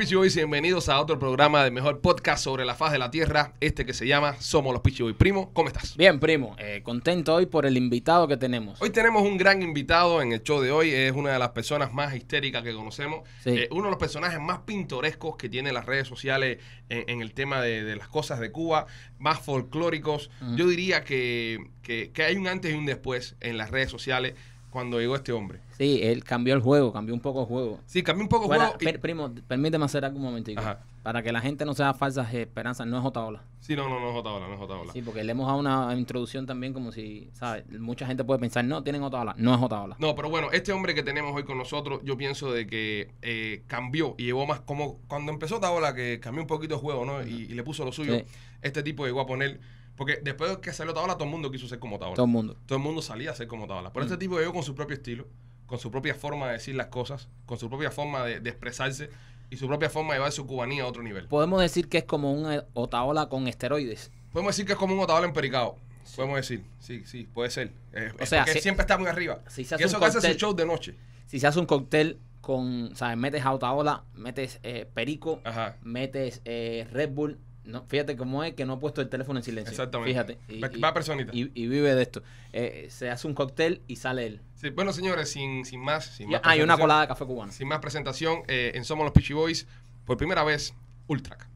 los bienvenidos a otro programa de mejor podcast sobre la faz de la tierra, este que se llama Somos los Peachy Primo, ¿cómo estás? Bien, primo, eh, contento hoy por el invitado que tenemos. Hoy tenemos un gran invitado en el show de hoy, es una de las personas más histéricas que conocemos, eh, uno de los personajes más pintorescos que tiene las redes sociales en, el tema de, las cosas de Cuba, más folclóricos. Yo diría que, que hay un antes y un después en las redes sociales cuando llegó este hombre. Sí, él cambió el juego, cambió un poco el juego. Sí, cambió un poco el juego. Bueno, primo, permíteme hacer algo un momentico. Para que la gente no sea falsas esperanzas, no es Jotaola. Sí, no, no, no es Jotaola, no es Jotaola. Sí, porque le hemos dado una introducción también como si, ¿sabes? Mucha gente puede pensar, no, tienen Ola. no es Jotaola. No, pero bueno, este hombre que tenemos hoy con nosotros, yo pienso de que eh, cambió y llevó más como cuando empezó Taola, que cambió un poquito el juego, ¿no? Y, le puso lo suyo. Este tipo llegó a poner porque después de que salió Otaola, todo el mundo quiso ser como Otaola. Todo el mundo. Todo el mundo salía a ser como Tabla. Pero este mm. tipo llegó con su propio estilo, con su propia forma de decir las cosas, con su propia forma de, expresarse y su propia forma de llevar su cubanía a otro nivel. Podemos decir que es como un eh, Otaola con esteroides. Podemos decir que es como un Otaola en pericado Podemos decir, sí, sí, puede ser. Eh, o sea, que siempre está muy arriba. y eso que hace su show de noche. Si se hace un cóctel con, ¿sabes? Metes a Otaola, metes eh, Perico, metes Red Bull, no, fíjate cómo es que no ha puesto el teléfono en silencio. Exactamente. Fíjate. Y, Va personita. Y, y, vive de esto. Eh, se hace un cóctel y sale él. Sí, bueno, señores, sin, sin más. Sin más ah, una colada de café cubano. Sin más presentación, eh, en Somos los Peachy Boys, por primera vez, Ultrac.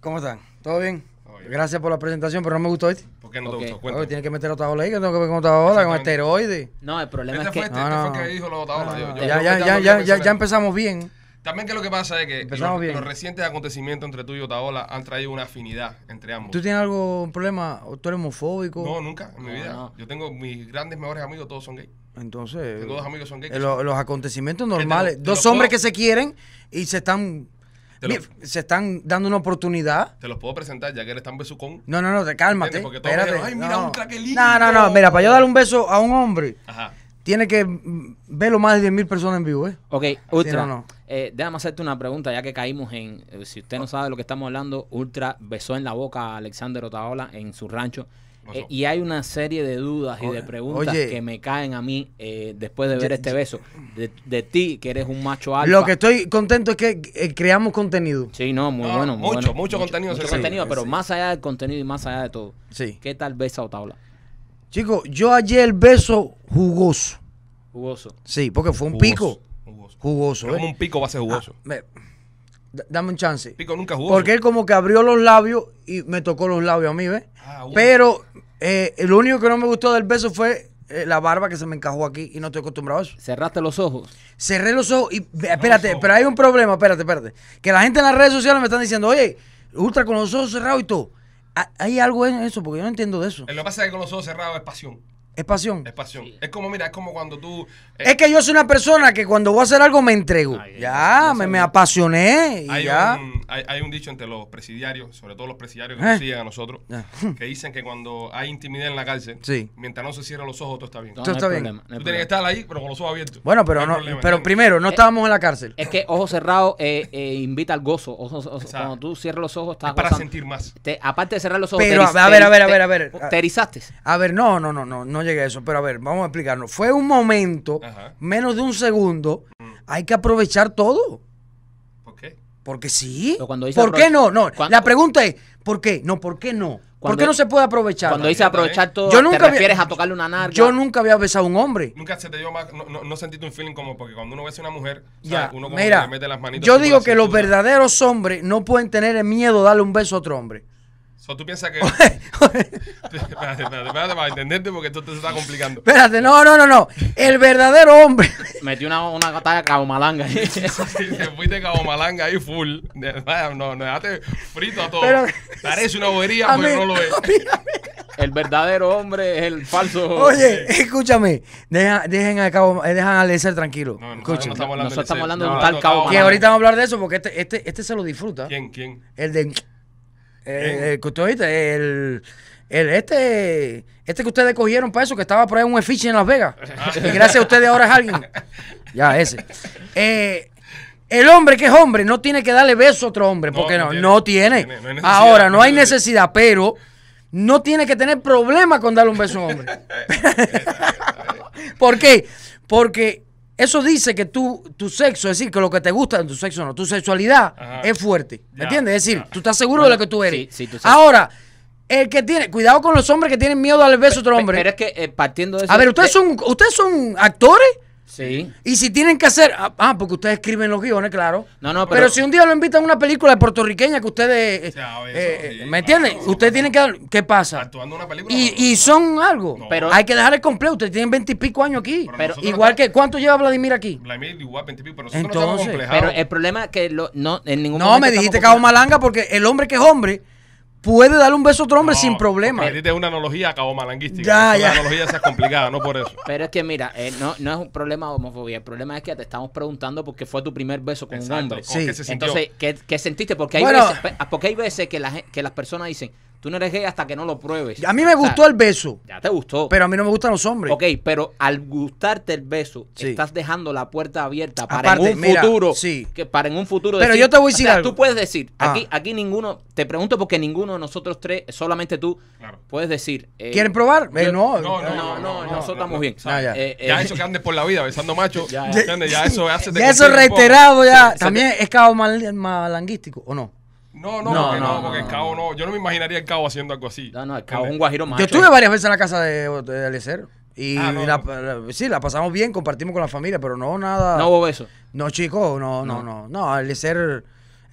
¿Cómo están? ¿Todo bien? Gracias por la presentación, pero no me gustó este. ¿Por qué no te gustó? Cuéntame. tienes que meter otra ola ahí, que tengo que meter ola con esteroides. No, el problema es que... Ah, no, ya, ya, ya, ya empezamos bien. También que lo que pasa es que los, recientes acontecimientos entre tú y Otaola han traído una afinidad entre ambos. ¿Tú tienes algún problema? ¿Tú eres homofóbico? No, nunca en mi vida. Yo tengo mis grandes mejores amigos, todos son gays. Entonces, amigos eh, son Los, acontecimientos normales. dos hombres que se quieren y se están se están dando una oportunidad. Te los puedo presentar, ya que eres tan besucón. No, no, no, cálmate. Porque Ay, mira, un traquelito. No, no, no, mira, para yo darle un beso a un hombre. Ajá tiene que verlo más de 10.000 personas en vivo, ¿eh? Ok, Ultra, eh, déjame hacerte una pregunta, ya que caímos en, eh, si usted no sabe de lo que estamos hablando, Ultra besó en la boca a Alexander Otaola en su rancho. Eh, y hay una serie de dudas y de preguntas que me caen a mí después de ver este beso. De, ti, que eres un macho alto. Lo que estoy contento es que creamos contenido. Sí, no, muy bueno. mucho, mucho, contenido. Mucho contenido, pero más allá del contenido y más allá de todo. Sí. ¿Qué tal besa Otaola? Chicos, yo hallé el beso jugoso. Jugoso. Sí, porque fue un pico. Jugoso. jugoso Como ¿eh? un pico va a ser jugoso. Ah, dame un chance. Pico nunca jugoso. Porque él como que abrió los labios y me tocó los labios a mí, ¿ves? Ah, pero eh, lo único que no me gustó del beso fue eh, la barba que se me encajó aquí y no estoy acostumbrado a eso. ¿Cerraste los ojos? Cerré los ojos y espérate, pero hay un problema, espérate, espérate. Que la gente en las redes sociales me están diciendo, oye, ultra con los ojos cerrados y todo. Ah, hay algo en eso, porque yo no entiendo de eso. Lo que pasa es que con los ojos cerrados es pasión. Es pasión. Es pasión. Es como, mira, es como cuando tú. Eh, es que yo soy una persona que cuando voy a hacer algo me entrego. ya, me, apasioné. Y hay, Un, hay, un dicho entre los presidiarios, sobre todo los presidiarios que nos eh. siguen a nosotros, que dicen que cuando hay intimidad en la cárcel, mientras no se cierran los ojos, todo está bien. todo está bien. tú tienes que estar ahí, pero con los ojos abiertos. Bueno, pero, no, pero primero, no eh, estábamos en la cárcel. Es que ojos cerrados invita al gozo. cuando tú cierras los ojos, estás. para sentir más. aparte de cerrar los ojos, pero, a ver, a ver, a ver, a ver. Te erizaste. A ver, no, no, no, no llegué a eso, pero a ver, vamos a explicarnos. Fue un momento, menos de un segundo, mm. hay que aprovechar todo. ¿Por qué? Porque sí. Cuando ¿Por qué no? No, la pregunta es, ¿por qué? No, ¿por qué no? porque ¿Por qué no se puede aprovechar? Cuando dice aprovechar todo, yo nunca ¿te a tocarle una narca. Yo nunca había besado a un hombre. Nunca se te dio más, no, no, sentiste un feeling como porque cuando uno besa a una mujer, uno como que le mete las manitas. Yo digo que los verdaderos hombres no pueden tener el miedo de darle un beso a otro hombre. So, ¿Tú piensas que.? espérate, espérate, espérate para entenderte porque esto se está complicando. Espérate, no, no, no, no. El verdadero hombre. Metí una, una talla cabomalanga ahí. sí, te fuiste malanga ahí full. No, no, dejaste frito a todo. Parece una bobería, pero no lo es. El verdadero hombre es el falso. Oye, escúchame. Deja, dejen al cabo, eh, dejan a Lecer tranquilo. No, no, no, no estamos hablando, Nosotros estamos hablando de un tal cabo. Que ahorita vamos a hablar de eso porque este, este, este se lo disfruta. ¿Quién? ¿Quién? El de. Eh, eh. Eh, el, este, este que ustedes cogieron para eso, que estaba por ahí un efiche en Las Vegas. y gracias a ustedes ahora es alguien. Ya, ese. el hombre que es hombre no tiene que darle beso a otro hombre, porque no, no, tiene. ahora, no hay necesidad, pero no tiene que tener problema con darle un beso a un hombre. ¿Por qué? Porque eso dice que tu, tu sexo, es decir, que lo que te gusta en tu sexo no, tu sexualidad es fuerte. ¿Me entiendes? Es decir, tú estás seguro de lo que tú eres. Ahora, el que tiene, cuidado con los hombres que tienen miedo al beso de otro hombre. Pero es que eh, partiendo de eso. A ver, ustedes eh, son, ustedes son actores. Y si tienen que hacer. Ah, ah, porque ustedes escriben los guiones, claro. pero. si un día lo invitan a una película puertorriqueña que ustedes. Eh, eh, eh, ¿Me entienden? ustedes tienen que. ¿Qué pasa? Actuando una película. Y, son algo. hay que dejar el complejo. Ustedes tienen veintipico años aquí. Pero, igual que. ¿Cuánto lleva Vladimir aquí? Vladimir igual veintipico, pero nosotros Entonces, Pero el problema es que lo, no, en ningún No, me dijiste Cabo Malanga porque el hombre que es hombre puede darle un beso a otro hombre sin problema. Es una analogía cabo malanguística. Ya, ya. analogía es complicada, no por eso. Pero es que mira, eh, no, es un problema de homofobia. El problema es que te estamos preguntando por qué fue tu primer beso con un hombre. Sí. ¿Qué se Entonces, ¿qué, sentiste? Porque hay, veces, ah, porque hay veces que, la, que las personas dicen, Tú no eres gay hasta que no lo pruebes. A mí me gustó el beso. Ya te gustó. Pero a mí no me gustan los hombres. Ok, pero al gustarte el beso, estás dejando la puerta abierta para un futuro. Sí. para en un futuro. Pero yo te voy a decir. O Tú puedes decir, aquí, aquí ninguno, te pregunto porque ninguno de nosotros tres, solamente tú, puedes decir. ¿Quieren probar? no, no, no, no, nosotros estamos bien. ya. eso que andes por la vida besando macho. Ya, eso hace. Ya eso reiterado, ya. También es cabo malanguístico, ¿o no? No, no, no, porque, no, el cabo no. Yo no me imaginaría el cabo haciendo algo así. No, no, el cabo es un guajiro más. Yo estuve varias veces en la casa de, Alecer Y ah, sí, la pasamos bien, compartimos con la familia, pero no nada. No hubo eso. No, chicos, no, no, no. No,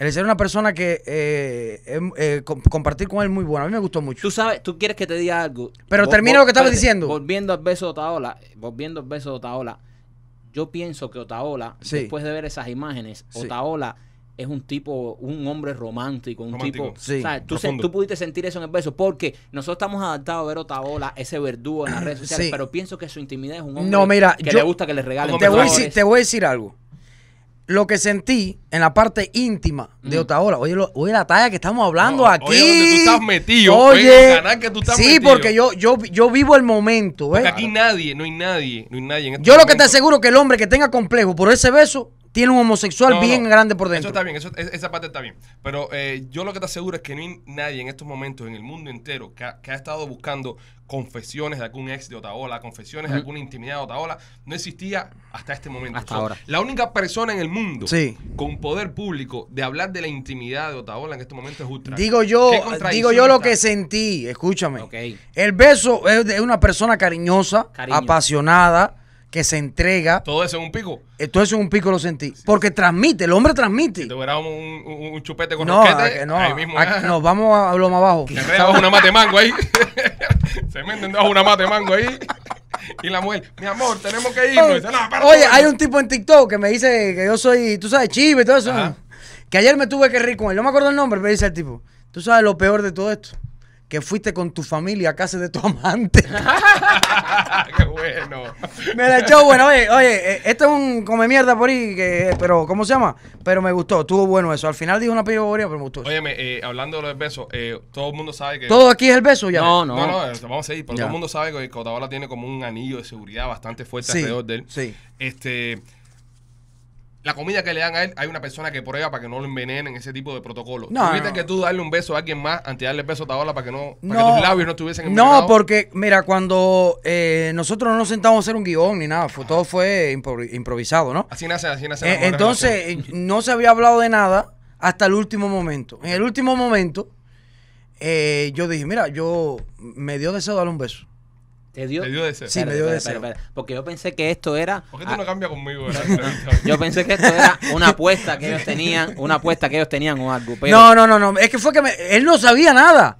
es una persona que eh, em, eh, compartir con él muy bueno. A mí me gustó mucho. Tú sabes, tú quieres que te diga algo. Pero termino termina lo que estabas diciendo. Volviendo al beso de Otaola, volviendo al beso de Otaola, yo pienso que Otaola, después de ver esas imágenes, Otaola es un tipo, un hombre romántico, un tipo. Tú, pudiste sentir eso en el beso, porque nosotros estamos adaptados a ver Otaola, ese verdugo en las redes sociales, pero pienso que su intimidad es un hombre que le gusta que le regalen. Te voy, a decir algo. Lo que sentí en la parte íntima de mm. Otaola, oye, la talla que estamos hablando aquí. Oye, donde tú estás metido. Oye, tú estás sí, porque yo, yo, yo vivo el momento. ¿eh? aquí nadie, no hay nadie, no hay nadie. Este yo lo que te aseguro que el hombre que tenga complejo por ese beso tiene un homosexual bien grande por dentro. Eso está bien, e, esa parte está bien. Pero eh, yo lo que te aseguro es que no hay nadie en estos momentos en el mundo entero que ha, estado buscando confesiones de algún ex de Otaola, confesiones de alguna intimidad de Otaola, no existía hasta este momento. Hasta ahora. La única persona en el mundo con poder público de hablar de la intimidad de Otaola en este momento es Ultra. Digo yo, digo yo lo que sentí, escúchame. El beso es una persona cariñosa, apasionada que se entrega. Todo eso es un pico. Eh, todo eso es un pico lo sentí. Porque transmite, el hombre transmite. Te tuviera un, chupete con no, roquete, ah, no, ahí mismo. Ah, ¿eh? vamos a lo más abajo. Se bajo una mate mango ahí. se mete bajo una mate mango ahí. Y la mujer, mi amor, tenemos que irnos. Oye, hay un tipo en TikTok que me dice que yo soy, tú sabes, chivo y todo eso. Que ayer me tuve que reír con él. No me acuerdo el nombre, pero dice el tipo, tú sabes lo peor de todo esto que fuiste con tu familia a casa de tu amante. ¡Qué bueno! Me la echó bueno. Oye, oye, eh, esto es un come mierda por ahí, que, pero ¿cómo se llama? Pero me gustó, estuvo bueno eso. Al final dijo una boboría, pero me gustó. Oye, Óyeme, eh, hablando de los besos, eh, todo el mundo sabe que... ¿Todo aquí es el beso ya? No, no. No, no, vamos a seguir. Pero todo el mundo sabe que Cotabola tiene como un anillo de seguridad bastante fuerte alrededor de él. Sí, Este la comida que le dan a él, hay una persona que prueba para que no lo envenenen, ese tipo de protocolo. No, ¿Tuviste que tú darle un beso a alguien más antes de darle el beso a Taola para que no, para que tus labios no estuviesen envenenados? No, porque, mira, cuando eh, nosotros no nos sentamos a hacer un guión ni nada, todo fue improvisado, ¿no? Así nace, así nace. Eh, entonces, eh, no se había hablado de nada hasta el último momento. En el último momento, yo dije, mira, yo me dio deseo darle un beso. ¿Te dio? Te dio Sí, me dio deseo. Espera, Porque yo pensé que esto era. ¿Por qué tú no cambias conmigo? yo pensé que esto era una apuesta que ellos tenían, una apuesta que ellos tenían o algo. No, no, no, no. Es que fue que él no sabía nada.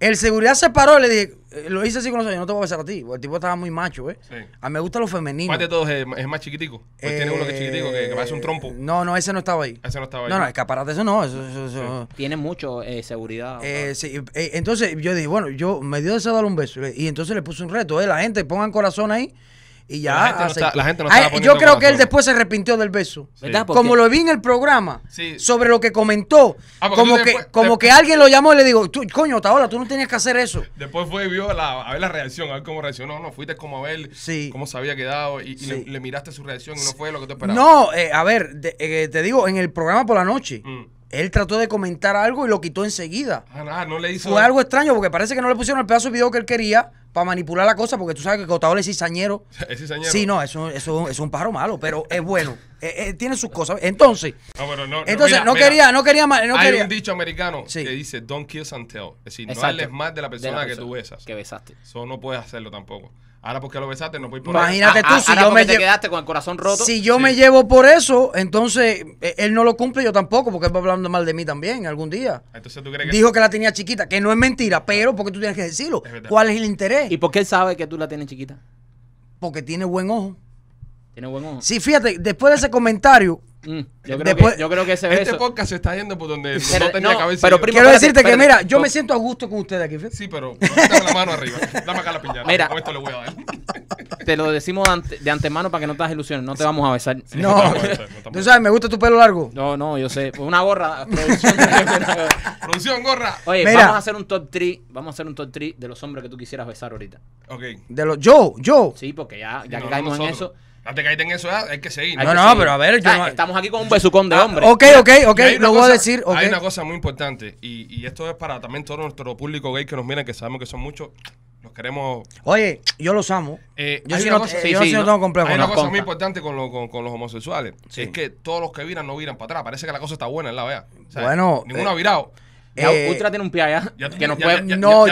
El seguridad se paró le dije, eh, lo hice así con los años, no te voy a besar a ti. el tipo estaba muy macho, ¿eh? A mí me gusta lo femenino. ¿Cuál de todos es, más chiquitico? Pues tiene uno que es chiquitico, que, parece un trompo. No, no, ese no estaba ahí. Ese no estaba ahí. No, no, escaparate, eso no. Eso, eso, eso Tiene mucho eh, seguridad. Eh, sí, eh, entonces yo dije, bueno, yo me dio deseo darle un beso. Y entonces le puse un reto, ¿eh? La gente, pongan corazón ahí. Y ya. La gente ah, Yo creo que él después se arrepintió del beso. Como lo vi en el programa, sobre lo que comentó. Ah, como que, como que alguien lo llamó y le digo, coño, coño, Taola, tú no tenías que hacer eso. Después fue y vio la, a ver la reacción, a ver cómo reaccionó. No, fuiste como a ver cómo se había quedado y, le, miraste su reacción y no fue lo que te esperaba. No, eh, a ver, eh, te digo, en el programa por la noche. Mm. Él trató de comentar algo y lo quitó enseguida. Ah, no le hizo. Fue algo extraño porque parece que no le pusieron el pedazo de video que él quería para manipular la cosa, porque tú sabes que Cotado es cizañero. ¿Es cizañero? Sí, no, eso, es un pájaro malo, pero es bueno. Eh, eh, tiene sus cosas. Entonces, ah, no, entonces no, quería, no quería, Hay un dicho americano que dice, don't kill and Es decir, no hables más de la persona, de la persona que tú besas. Que besaste. Eso no puedes hacerlo tampoco. Ahora porque lo besaste no voy por Imagínate tú, ah, si ahora yo me te quedaste con el corazón roto. Si yo me llevo por eso, entonces eh, él no lo cumple yo tampoco, porque él va hablando mal de mí también algún día. Entonces tú crees que dijo que la tenía chiquita, que no es mentira, pero porque tú tienes que decirlo. ¿Cuál es el interés? ¿Y por qué él sabe que tú la tienes chiquita? Porque tiene buen ojo. Tiene buen ojo. Sí, fíjate, después de ese comentario, Mm, yo, creo que, yo creo Este podcast se está yendo por donde pero, no tenía cabeza. Pero quiero decirte que, mira, yo me siento a gusto con ustedes aquí. Sí, pero dame la mano arriba. Dame acá la piñata. Mira, con esto le voy a dar. Te lo decimos de, antemano para que no te hagas ilusiones. No te vamos a besar. no. Tú sabes, me gusta tu pelo largo. No, no, yo sé. Pues una gorra. Producción, gorra. Oye, vamos a hacer un top 3. Vamos a hacer un top 3 de los hombres que tú quisieras besar ahorita. Ok. De los, yo, yo. Sí, porque ya, ya que caímos en eso. No te ahí en eso, ah, hay que seguir. No, no, pero a ver, yo ah, Estamos aquí con un besucón de ah, hombre. Ok, ok, ok, lo voy a decir. Hay una cosa muy importante y, esto es para también todo nuestro público gay que nos mira, que sabemos que son muchos. Los queremos. Oye, yo los amo. Eh, yo sí no, no tengo complejo. hay una cosa muy importante con, los homosexuales. Es que todos los que viran no viran para atrás. Parece que la cosa está buena en la vea. Bueno, Ninguno ha eh, virado. El eh, Ultra tiene un pie allá no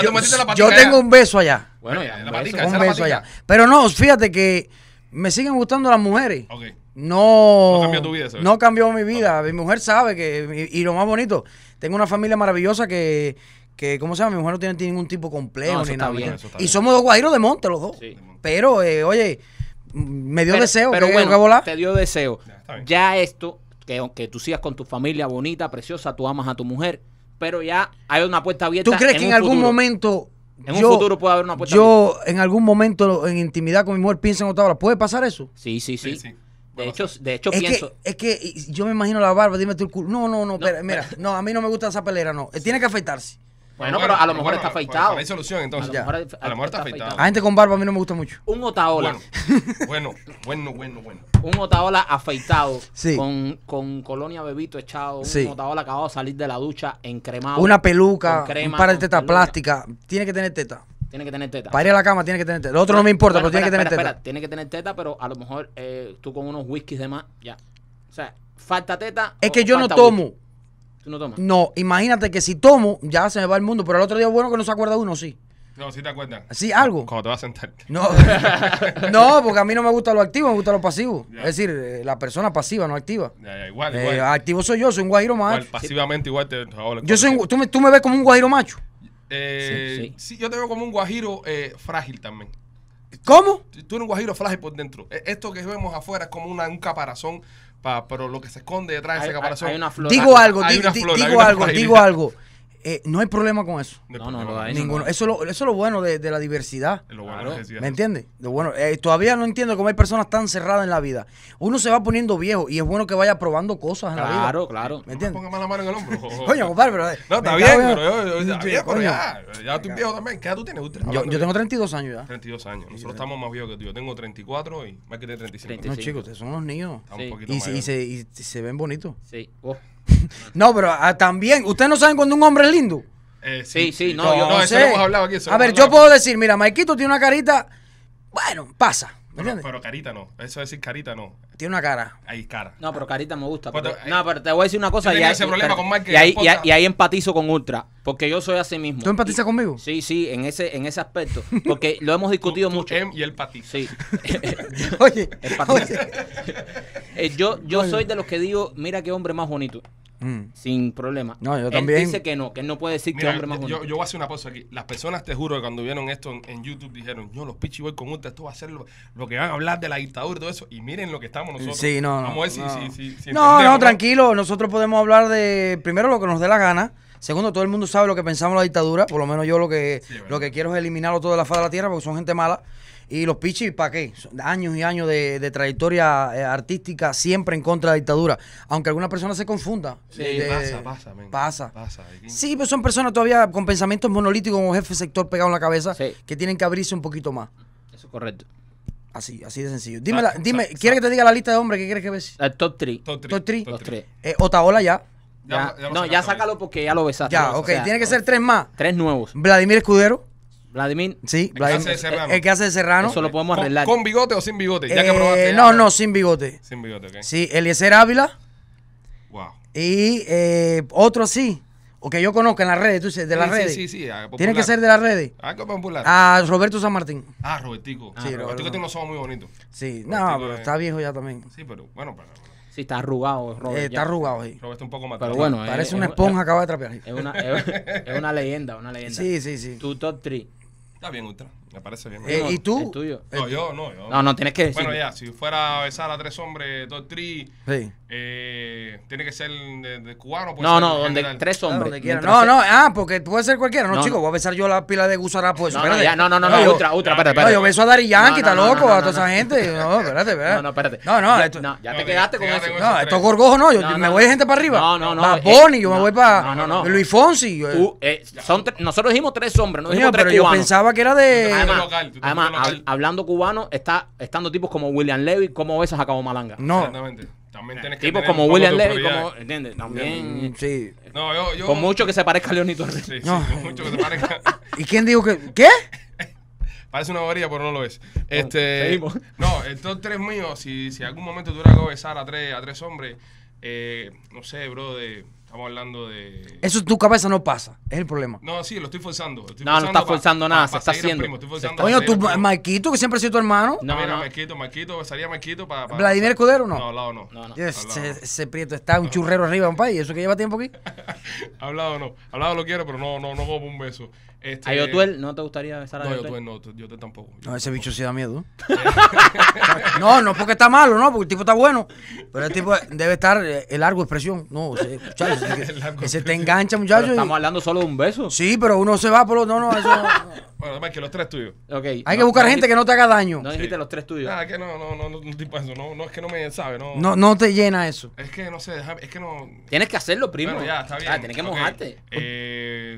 yo, tengo un beso allá. Bueno, ya. La un beso. Un beso allá. Pero no, fíjate que me siguen gustando las mujeres. No, no cambió tu vida. No cambió mi vida. Mi mujer sabe que, y, lo más bonito, tengo una familia maravillosa que, que ¿cómo se llama? Mi mujer no tiene, ningún tipo complejo ni nada. y somos dos guajiros de monte los dos. Pero, eh, oye, me dio deseo. Pero que, bueno, te dio deseo. Ya, esto, que aunque tú sigas con tu familia bonita, preciosa, tú amas a tu mujer, pero ya hay una puerta abierta. ¿Tú crees que en algún momento en un futuro puede haber una apuesta. Yo, en algún momento, en intimidad con mi mujer, pienso en otra hora. ¿Puede pasar eso? Sí, sí, sí. De hecho, de hecho es pienso. Que, es que yo me imagino la barba, dime tú el culo. No, no, no, pero, mira, no, a mí no me gusta esa pelera, no. Tiene que afeitarse. Bueno, pero pues, a lo mejor está afeitado. Hay solución entonces. A lo mejor, está, afeitado. A gente con barba a mí no me gusta mucho. Un otaola. Bueno, bueno, bueno, bueno. Un otaola afeitado. Sí. Con, con colonia bebito echado. Sí. Un otaola acabado de salir de la ducha encremado. Una peluca. para el teta plástica. Tiene que tener teta. Tiene que tener teta. Para ir a la cama tiene que tener teta. Lo otro no, me importa, pero tiene que tener tener espera. teta. Tiene que tener teta, pero a lo mejor eh, tú con unos whiskies de más, ya. O sea, falta teta. Es que yo no tomo no imagínate que si tomo, ya se me va el mundo. Pero el otro día, bueno, que no se acuerda uno, sí. No, sí te acuerdas. Sí, algo. Cuando te vas a sentar. No, no porque a mí no me gusta lo activo, me gusta lo pasivo. Es decir, eh, la persona pasiva, no activa. igual, eh, igual. activo soy yo, soy un guajiro macho. pasivamente igual te... yo soy tú, me, tú me ves como un guajiro macho. Eh, sí, sí. yo te veo como un guajiro frágil también. ¿Cómo? Tú, eres un guajiro frágil por dentro. E-, esto que vemos afuera es como un caparazón Pa, pero lo que se esconde detrás de esa caparazón Digo algo, digo algo, digo algo. Eh, no hay problema con eso. No, no, no, Ninguno. Eso, es lo, eso lo bueno de, de la diversidad. Lo bueno ¿Me entiendes? Bueno, eh, todavía no entiendo cómo hay personas tan cerradas en la vida. Uno se va poniendo viejo y es bueno que vaya probando cosas en claro, la vida. Claro, claro. ¿Me entiendes? No me la mano en el hombro. coño, compadre, pero. Eh, no, está bien, pero yo, yo, ya, ya tú viejo también. ¿Qué edad tú tienes? Yo, tengo 32 años ya. 32 años. Nosotros estamos más viejos que tú. Yo tengo 34 y más que 35. No, chicos, son unos niños. y, y, se, y se ven bonitos. Sí. Oh. No, pero ah, también, ¿ustedes no saben cuando un hombre es lindo? Eh, sí, sí, no, yo- No, A ver, yo puedo decir, mira, Maikito tiene una carita, bueno, pasa. Pero, carita no. Eso es decir carita no. Tiene una cara. Ahí, cara. No, pero carita me gusta. Pues, eh, no, pero te voy a decir una cosa. y, problema con y, ahí, y, empatizo con Ultra. Porque yo soy así mismo. ¿Tú empatizas conmigo? Sí, sí, en ese, en ese aspecto. Porque lo hemos discutido mucho. Em, y el patito. Sí. oye. El patito. Eh, yo yo soy de los que digo, mira qué hombre más bonito. Mm. Sin problema. No, yo él también. dice que no, que no puede decir que hombre yo, yo voy a hacer una pausa aquí. Las personas, te juro, que cuando vieron esto en, YouTube dijeron, yo los pitchy Boy con ustedes, esto va a ser lo, que van a hablar de la dictadura y todo eso. Y miren lo que estamos nosotros. no, Vamos a ver si, no. no, tranquilo. Nosotros podemos hablar de, primero, lo que nos dé la gana. Segundo, todo el mundo sabe lo que pensamos de la dictadura. Por lo menos yo lo que, lo que quiero es eliminarlo todo de la faz de la tierra porque son gente mala. Y los Pichis, ¿para qué? años y años de, trayectoria eh, artística, siempre en contra de la dictadura. Aunque alguna persona se confunda. Sí, pasa, pasa, pasa. Sí, pero pues son personas todavía con pensamientos monolíticos como jefe sector pegado en la cabeza que tienen que abrirse un poquito más. Eso es correcto. Así, así de sencillo. Dime, la, ah, dime ¿quieres que te diga la lista de hombres que quieres que ves? El top 3. Top 3. Top 3. Eh, ya. no, ya sácalo porque ya lo besaste. Ya, ok. Tiene que ser tres más. Tres nuevos. Vladimir Escudero. Vladimir. Sí, el Vladimir. Que hace El eh, eh, que hace de Serrano. Eso lo podemos arreglar. ¿Con, bigote o sin bigote? Ya que eh, probaste. No, no, sin bigote. Sin bigote, ok. Sí, Eliezer Ávila. Wow. Y otro sí. O que yo conozco en las redes, tú dices, de las redes. Sí, sí, sí. Tiene que ser de las redes. Ah, qué popular. A Roberto San Martín. Ah, Robertico. sí, ah, Robertico Roberto. tiene unos ojos muy bonitos. Sí, no, pero está viejo ya también. Sí, pero bueno, para. Sí, está arrugado, está arrugado, sí. Robert un poco matado. Pero bueno, Parece una esponja, que acaba de trapear. Es una, es, una leyenda, una leyenda. Sí, sí, sí. Tu top 3. Está bien, Ultra. Me parece bien. Eh, ¿Y tú? tuyo? No, yo no. Yo, no, no tienes que decir. Bueno, ya, si fuera a besar a tres hombres, dos, tres, Sí. Eh, tiene que ser de, de cubano. no, no, donde tres hombres. Ah, no, no, ah, porque puede ser cualquiera. No, no chico, voy a besar yo la pila de por Eso. No, no, ya, no, no, no, ultra otra, otra, espérate, espérate. yo beso a Dari Yankee, está loco, a toda esa gente. No, espérate, No, no, espérate. No, no, ya te quedaste con eso. No, estos gorgojos no, yo me voy de gente para arriba. No, no, no. Para eh, Bonnie, yo me voy para Luis Fonsi. Uh, eh, nosotros dijimos tres hombres, no dijimos tres cubanos. Yo pensaba que era de. Además, hablando cubano, está estando tipos como William Levy, como besas a Cabo Malanga. No. Exactamente. También eh, tienes que como William tu como, ¿entiendes? También. Mm. Sí. No, yo, Con mucho que se parezca a Leonito Torres. Sí, No. con mucho que se parezca. ¿Y quién dijo que.? ¿Qué? Parece una bobería, pero no lo es. Este, no, estos tres míos, si, si algún momento tuviera que besar a tres, a tres hombres, eh, no sé, bro, de Estamos hablando de. Eso en tu cabeza no pasa, es el problema. No, sí, lo estoy forzando. no, no estás forzando nada, se está haciendo. Primo, Oye, tú, Marquito, que siempre ha sido tu hermano. No, no, mira, Marquito, Marquito, salía Marquito para. Pa, ¿Vladimir Escudero no? No, hablado no. no, no. Ese, prieto está un churrero arriba, un país, eso que lleva tiempo aquí. hablado no. Hablado lo quiero, pero no, no, no como un beso. Este, ¿A Yotuel no te gustaría besar a No, Yotuel no, Yo tampoco. no, ese bicho sí da miedo. no, no porque está malo, no, porque el tipo está bueno. Pero el tipo debe estar eh, el largo expresión. No, ese, ese, se te engancha, muchacho. estamos hablando solo de un beso. Sí, pero uno se va por los. No, no, eso. bueno, además que los tres tuyos. Okay. Hay que buscar gente que no te haga daño. No dijiste los tres tuyos. que no, no, no, no, No, es que no me sabe, no. No, no te llena eso. Es que no sé, es que no. Tienes que hacerlo, primo. Bueno, ya, está bien. Ah, tienes que mojarte. Eh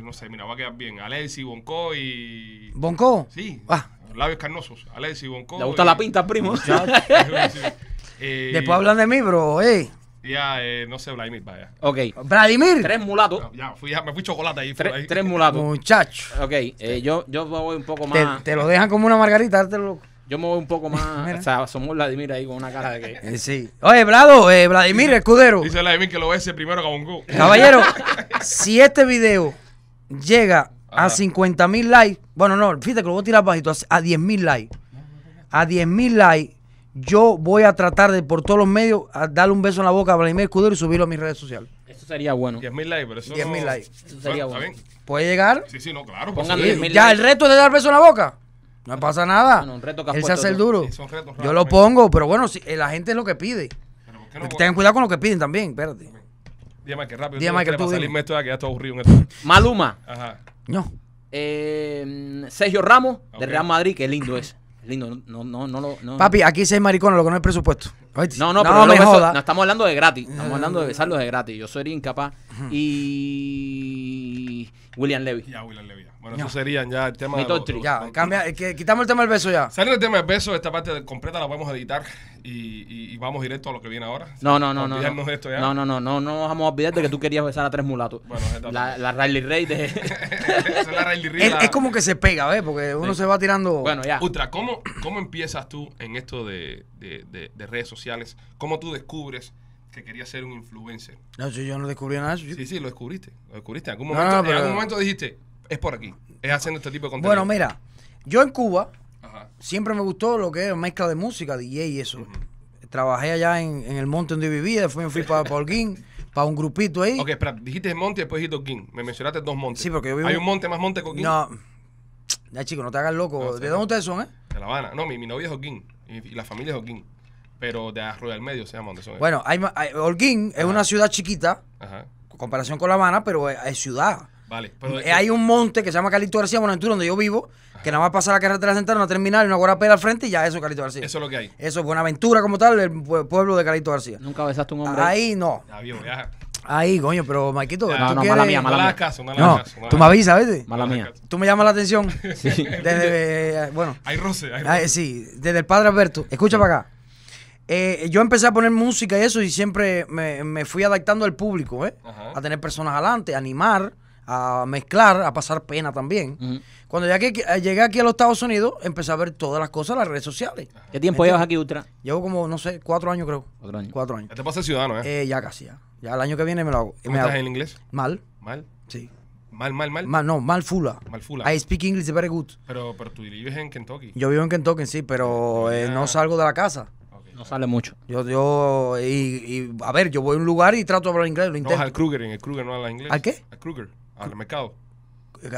no sé, mira, va a quedar bien. Alexi, Bonco y. ¿Bonco? Sí. Ah. Labios carnosos. Alexi, Bonco. Le gusta la pinta, primo. eh, Después hablan de mí, bro. eh. Ya, eh, no sé, Vladimir, vaya. Ok. Vladimir. Tres mulatos. ya, fui, me fui chocolate ahí. Tres, mulatos. Muchachos. Ok, eh, yo, yo voy un poco más. Te, lo dejan como una margarita, te Yo me voy un poco más. o sea, somos Vladimir ahí con una cara de que. Eh, sí. Oye, Vlado, eh, Vladimir, escudero. Dice Vladimir que lo ese primero que Bonco Caballero, si este video llega a 50 mil likes, bueno, no, fíjate que lo voy a tirar bajito, a 10 mil likes. A 10 mil likes, yo voy a tratar de por todos los medios darle un beso en la boca a Vladimir Escudero y subirlo a mis redes sociales. Eso sería bueno. 10 mil likes, pero eso. 10 mil likes. Eso sería bueno. ¿Puede llegar? Sí, sí, no, claro. Pongan Ya, el reto es de dar beso en la boca. No pasa nada. Bueno, un reto que Él se hace el duro. yo lo pongo, pero bueno, si, eh, la gente es lo que pide. Tengan cuidado con lo que piden también, espérate. Dígame que rápido. que esto ya está aburrido en esto. Maluma. Ajá. No. Eh, Sergio Ramos, de Real Madrid, que lindo es. Lindo, no, no, no, no. Papi, aquí seis maricones, lo que no es presupuesto. No, no, pero no, no estamos hablando de gratis. Eh. Estamos hablando de besarlos de gratis. Yo soy incapaz. Y. William Levy. Ya, William Levy. Bueno, eso serían ya el tema de. ya, cambia, eh, que, quitamos el tema del beso ya. Saliendo el tema del beso, esta parte completa la podemos editar y, y, vamos directo a lo que viene ahora. No, no, no. No, no. no, no, no, no, vamos a olvidar de que tú querías besar a tres mulatos. Bueno, la, la Riley Rey de. es, como que se pega, ¿ves? Porque uno se va tirando. Bueno, ya. Ultra, ¿cómo, cómo empiezas tú en esto de, de, de, redes sociales? ¿Cómo tú descubres? que querías ser un influencer. No, yo, no descubrí nada. Sí, sí, lo descubriste. Lo descubriste. En algún momento, en algún momento dijiste, es por aquí. Es haciendo este tipo de contenido. Bueno, mira, yo en Cuba siempre me gustó lo que es mezcla de música, DJ y eso. Trabajé allá en, en, el monte donde vivía, después me fui para, Holguín, para un grupito ahí. Ok, espera, dijiste monte y después dijiste Holguín. Me mencionaste dos montes. Sí, porque yo vivo... ¿Hay un monte más monte que Holguín? No. Ya, chico, no te hagas loco. ¿De dónde ustedes son, eh? De La Habana. No, mi, mi novia es Holguín y, la familia es Holguín pero de Arroyo del Medio se llama donde son. Bueno, Holguín es una ciudad chiquita, Ajá. comparación con La Habana, pero es ciudad. Vale. Pero, eh, hay un monte que se llama Calito García Buenaventura, donde yo vivo, que nada más pasa la carretera central, una terminal, una guarapera al frente y ya eso es Calito García. Eso es lo que hay. Eso es Buenaventura como tal, el pueblo de Calito García. ¿Nunca besaste un hombre? Ahí no. Ahí, coño, pero Maquito, no, tú no, mala mía, mala mía. Caso, no, caso, tú me avisas, ¿viste? Mala, mía. Tú me llamas la atención. sí. Desde, eh, bueno. Hay roce, hay ah, roce. sí, desde el padre Alberto. Escucha para acá. Eh, yo empecé a poner música y eso y siempre me, me fui adaptando al público, ¿eh? Ajá. A tener personas adelante, a animar a mezclar, a pasar pena también. Cuando ya que eh, llegué aquí a los Estados Unidos, empecé a ver todas las cosas en las redes sociales. ¿Qué tiempo este, llevas aquí, Ultra? Llevo como, no sé, cuatro años creo. Cuatro años. Cuatro años. ¿Te este ciudadano, ¿eh? eh? Ya casi, ya. el año que viene me lo hago. ¿Cómo estás en inglés? Mal. ¿Mal? Sí. Mal, mal, mal. Mal, no, mal fula. Mal fula. I speak English very good. Pero, pero tú vives en Kentucky. Yo vivo en Kentucky, sí, pero eh, no salgo de la casa. no sale mucho. Yo, yo, y, a ver, yo voy a un lugar y trato de hablar inglés, lo intento. No, al Kruger, en el Kruger no habla inglés. ¿Al qué? Al Kruger al ah, mercado.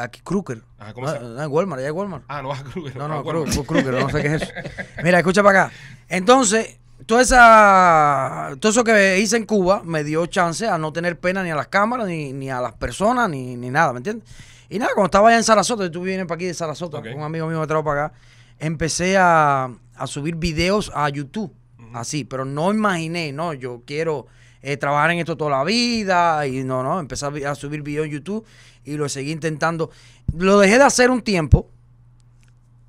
Aquí, Kruger. Ajá, ah, ¿cómo se ah, llama? Walmart, allá Walmart. Ah, no vas a Kruger. No, no, no sé qué es eso. Mira, escucha para acá. Entonces, toda esa, todo eso que hice en Cuba me dio chance a no tener pena ni a las cámaras, ni, ni a las personas, ni, ni nada, ¿me entiendes? Y nada, cuando estaba allá en Sarasota, tú vienes para aquí de Sarasota, un amigo mío me trajo para acá, empecé a, subir videos a YouTube, así, pero no imaginé, no, yo quiero eh, trabajar en esto toda la vida y no, no, empecé a subir videos en YouTube y lo seguí intentando. Lo dejé de hacer un tiempo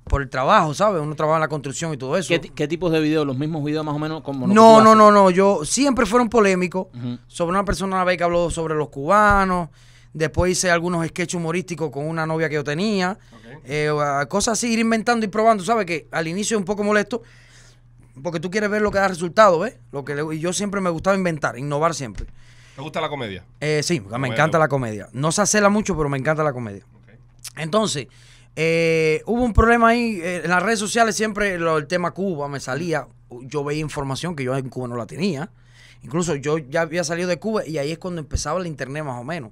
por el trabajo, ¿sabes? Uno trabaja en la construcción y todo eso. ¿Qué, tipos de videos? ¿Los mismos videos más o menos? Como no, no, no, no. Yo siempre fueron polémicos. Sobre una persona la vez que habló sobre los cubanos. Después hice algunos sketches humorísticos con una novia que yo tenía. Eh, ah, cosas así, ir inventando y probando. ¿Sabes? Que al inicio es un poco molesto, porque tú quieres ver lo que da resultado, ¿ves? Lo que y yo siempre me gustaba inventar, innovar siempre. ¿Te gusta la comedia? Eh, sí, me encanta la comedia. No se acela mucho, pero me encanta la comedia. Entonces, eh, hubo un problema ahí. Eh, en las redes sociales siempre el tema Cuba me salía. Yo veía información que yo en Cuba no la tenía. Incluso yo ya había salido de Cuba y ahí es cuando empezaba el internet más o menos.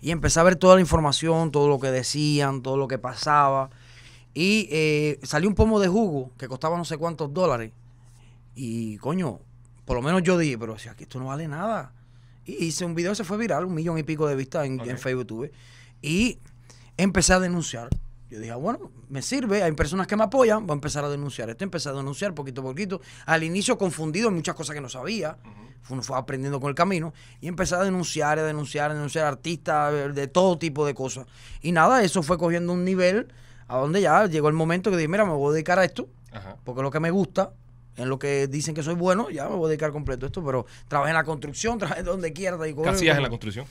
Y empecé a ver toda la información, todo lo que decían, todo lo que pasaba. Y salió un pomo de jugo que costaba no sé cuántos dólares y coño, por lo menos yo dije, pero si aquí que esto no vale nada. Y hice un video, se fue viral, un millón y pico de vistas en, Facebook tuve. Y empecé a denunciar. Yo dije, ah, bueno, me sirve, hay personas que me apoyan, voy a empezar a denunciar esto. Empecé a denunciar poquito a poquito. Al inicio confundido en muchas cosas que no sabía, fue aprendiendo con el camino. Y empecé a denunciar, a denunciar, a denunciar artistas, de todo tipo de cosas. Y nada, eso fue cogiendo un nivel a donde ya llegó el momento que dije, mira, me voy a dedicar a esto, porque es lo que me gusta, en lo que dicen que soy bueno, ya me voy a dedicar completo a esto, pero trabajé en la construcción, trabajé donde quiera. ¿Qué hacías en la eh, construcción?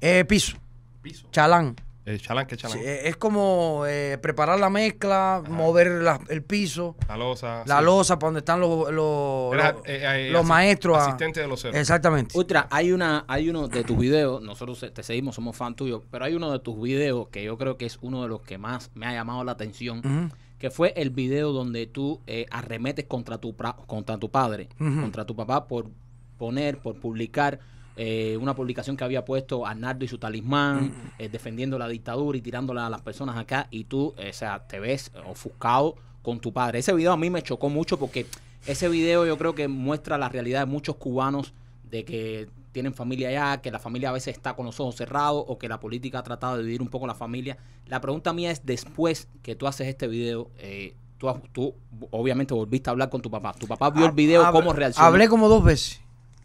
Eh, piso. Piso. Chalán. Eh, chalán, ¿qué chalán? es como preparar la mezcla, mover el piso. La losa. La loza, losa para donde están los, los, maestros. Ah. Asistente de los cerros. Exactamente. Ultra, hay, una, hay uno de tus videos, nosotros te seguimos, somos fan tuyos, pero hay uno de tus videos que yo creo que es uno de los que más me ha llamado la atención que fue el video donde tú eh, arremetes contra tu, contra tu padre, contra tu papá por poner, por publicar eh, una publicación que había puesto Nardo y su talismán, eh, defendiendo la dictadura y tirándola a las personas acá, y tú, o sea, te ves ofuscado con tu padre. Ese video a mí me chocó mucho porque ese video yo creo que muestra la realidad de muchos cubanos de que tienen familia allá, que la familia a veces está con los ojos cerrados o que la política ha tratado de dividir un poco la familia. La pregunta mía es, después que tú haces este video, eh, tú, obviamente volviste a hablar con tu papá. Tu papá vio ah, el video, como ¿cómo reaccionó? Hablé como dos veces.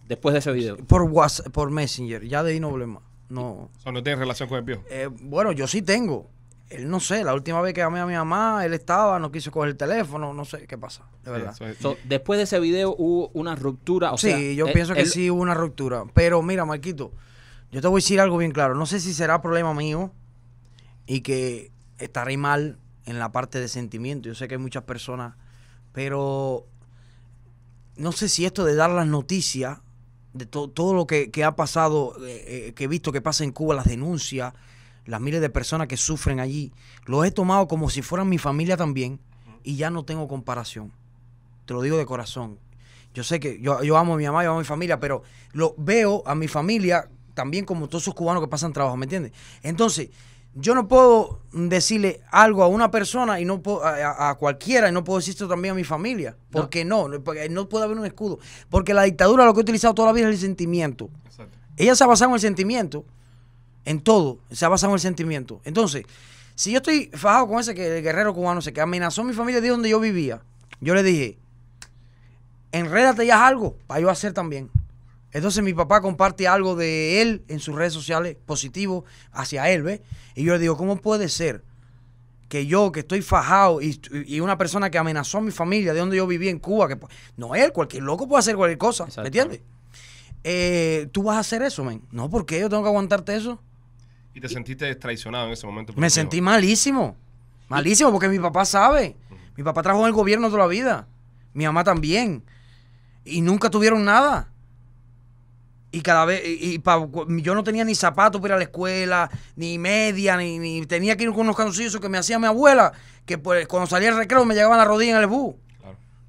Después de ese video. Por WhatsApp, por Messenger, ya de ahí no hablé más. No. O sea, no tienes relación con el viejo. Eh, bueno, yo sí tengo él no sé, la última vez que llamé a mi mamá, él estaba, no quiso coger el teléfono, no sé qué pasa, de verdad. después de ese video hubo una ruptura. O sí, yo eh, pienso que sí hubo una ruptura. Pero mira, Marquito, yo te voy a decir algo bien claro. No sé si será problema mío y que estaré mal en la parte de sentimiento. Yo sé que hay muchas personas, pero no sé si esto de dar las noticias de todo lo que, ha pasado, eh, eh, que he visto que pasa en Cuba, las denuncias las miles de personas que sufren allí, los he tomado como si fueran mi familia también y ya no tengo comparación. Te lo digo de corazón. Yo sé que yo, amo a mi mamá, yo amo a mi familia, pero lo veo a mi familia también como todos esos cubanos que pasan trabajo, ¿me entiendes? Entonces, yo no puedo decirle algo a una persona y no puedo, a, cualquiera y no puedo decir esto también a mi familia. Porque no. no, no puede haber un escudo. Porque la dictadura lo que ha utilizado toda la vida es el sentimiento. Ella se ha basado en el sentimiento en todo, se ha basado en el sentimiento. Entonces, si yo estoy fajado con ese que el guerrero cubano, se que amenazó a mi familia de donde yo vivía, yo le dije, enrédate ya algo para yo hacer también. Entonces mi papá comparte algo de él en sus redes sociales positivo hacia él, ¿ves? Y yo le digo, ¿cómo puede ser que yo, que estoy fajado y, una persona que amenazó a mi familia de donde yo vivía en Cuba, que no él, cualquier loco puede hacer cualquier cosa, ¿me entiendes? Eh, Tú vas a hacer eso, men. No, porque yo tengo que aguantarte eso. ¿Y te sentiste traicionado en ese momento? Me sentí malísimo. Malísimo, porque mi papá sabe. Mi papá trabajó en el gobierno toda la vida. Mi mamá también. Y nunca tuvieron nada. Y cada vez, y, yo no tenía ni zapatos para ir a la escuela, ni media, ni, tenía que ir con unos canucillos que me hacía mi abuela, que pues, cuando salía el recreo me llegaban la rodilla en el bus.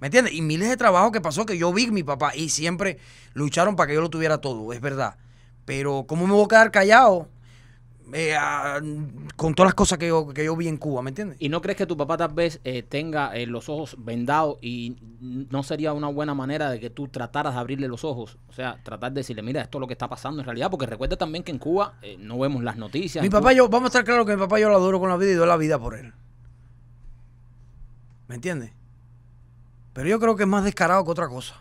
¿Me entiendes? Y miles de trabajo que pasó que yo vi mi papá y siempre lucharon para que yo lo tuviera todo, es verdad. Pero ¿cómo me voy a quedar callado eh, con todas las cosas que yo, que yo vi en Cuba, ¿me entiendes? ¿Y no crees que tu papá tal vez eh, tenga eh, los ojos vendados y no sería una buena manera de que tú trataras de abrirle los ojos? O sea, tratar de decirle, mira, esto es lo que está pasando en realidad, porque recuerda también que en Cuba no vemos las noticias. Mi papá, yo, vamos a estar claros que mi papá yo lo adoro con la vida y doy la vida por él. ¿Me entiendes? Pero yo creo que es más descarado que otra cosa.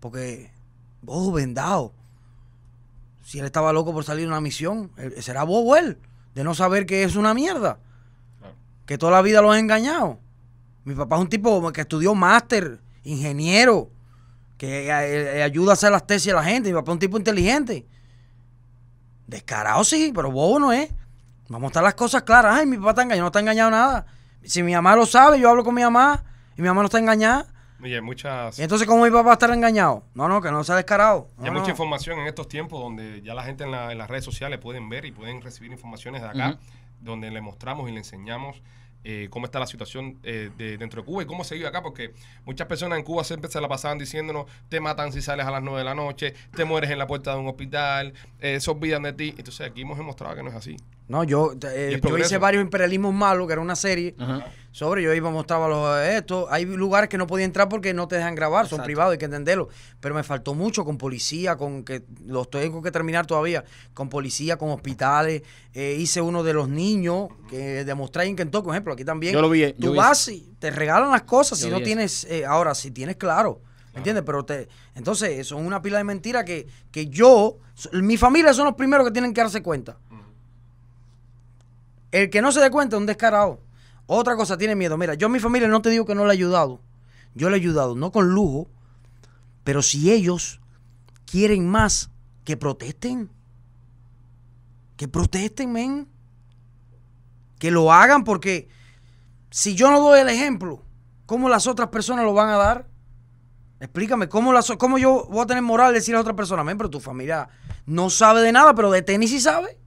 Porque, vos vendado. Si él estaba loco por salir de una misión, será bobo él, de no saber que es una mierda. Que toda la vida lo han engañado. Mi papá es un tipo que estudió máster, ingeniero, que eh, eh, ayuda a hacer las tesis a la gente. Mi papá es un tipo inteligente. Descarado sí, pero bobo no es. Vamos a estar las cosas claras. Ay, mi papá está engañado, no está engañado nada. Si mi mamá lo sabe, yo hablo con mi mamá y mi mamá no está engañada. Y muchas... entonces, ¿cómo iba a estar engañado? No, no, que no se ha descarado. hay mucha información en estos tiempos donde ya la gente en, las redes sociales pueden ver y pueden recibir informaciones de acá, donde le mostramos y le enseñamos eh, cómo está la situación eh, de, dentro de Cuba y cómo se vive acá, porque muchas personas en Cuba siempre se la pasaban diciéndonos, te matan si sales a las 9 de la noche, te mueres en la puerta de un hospital, eh, se olvidan de ti. Entonces aquí hemos demostrado que no es así. No, yo, eh, hice varios imperialismos malos, que era una serie. Sobre yo iba a mostrar los eh, esto. Hay lugares que no podía entrar porque no te dejan grabar, son privados, hay que entenderlo. Pero me faltó mucho con policía, con que los tengo que terminar todavía, con policía, con hospitales. Eh, hice uno de los niños que demostré en Kentucky, por ejemplo, aquí también. Yo lo vi. Tú vas y te regalan las cosas si no tienes, ahora, si tienes claro. entiendes? Pero te. Entonces, son una pila de mentiras que, que yo. Mi familia son los primeros que tienen que darse cuenta. El que no se dé cuenta es un descarado. Otra cosa, tiene miedo. Mira, yo a mi familia no te digo que no le he ayudado. Yo le he ayudado, no con lujo, pero si ellos quieren más, que protesten. Que protesten, men. Que lo hagan porque si yo no doy el ejemplo, ¿cómo las otras personas lo van a dar? Explícame, ¿cómo, las, cómo yo voy a tener moral de decir a otra persona, men, pero tu familia no sabe de nada, pero de tenis sí sabe?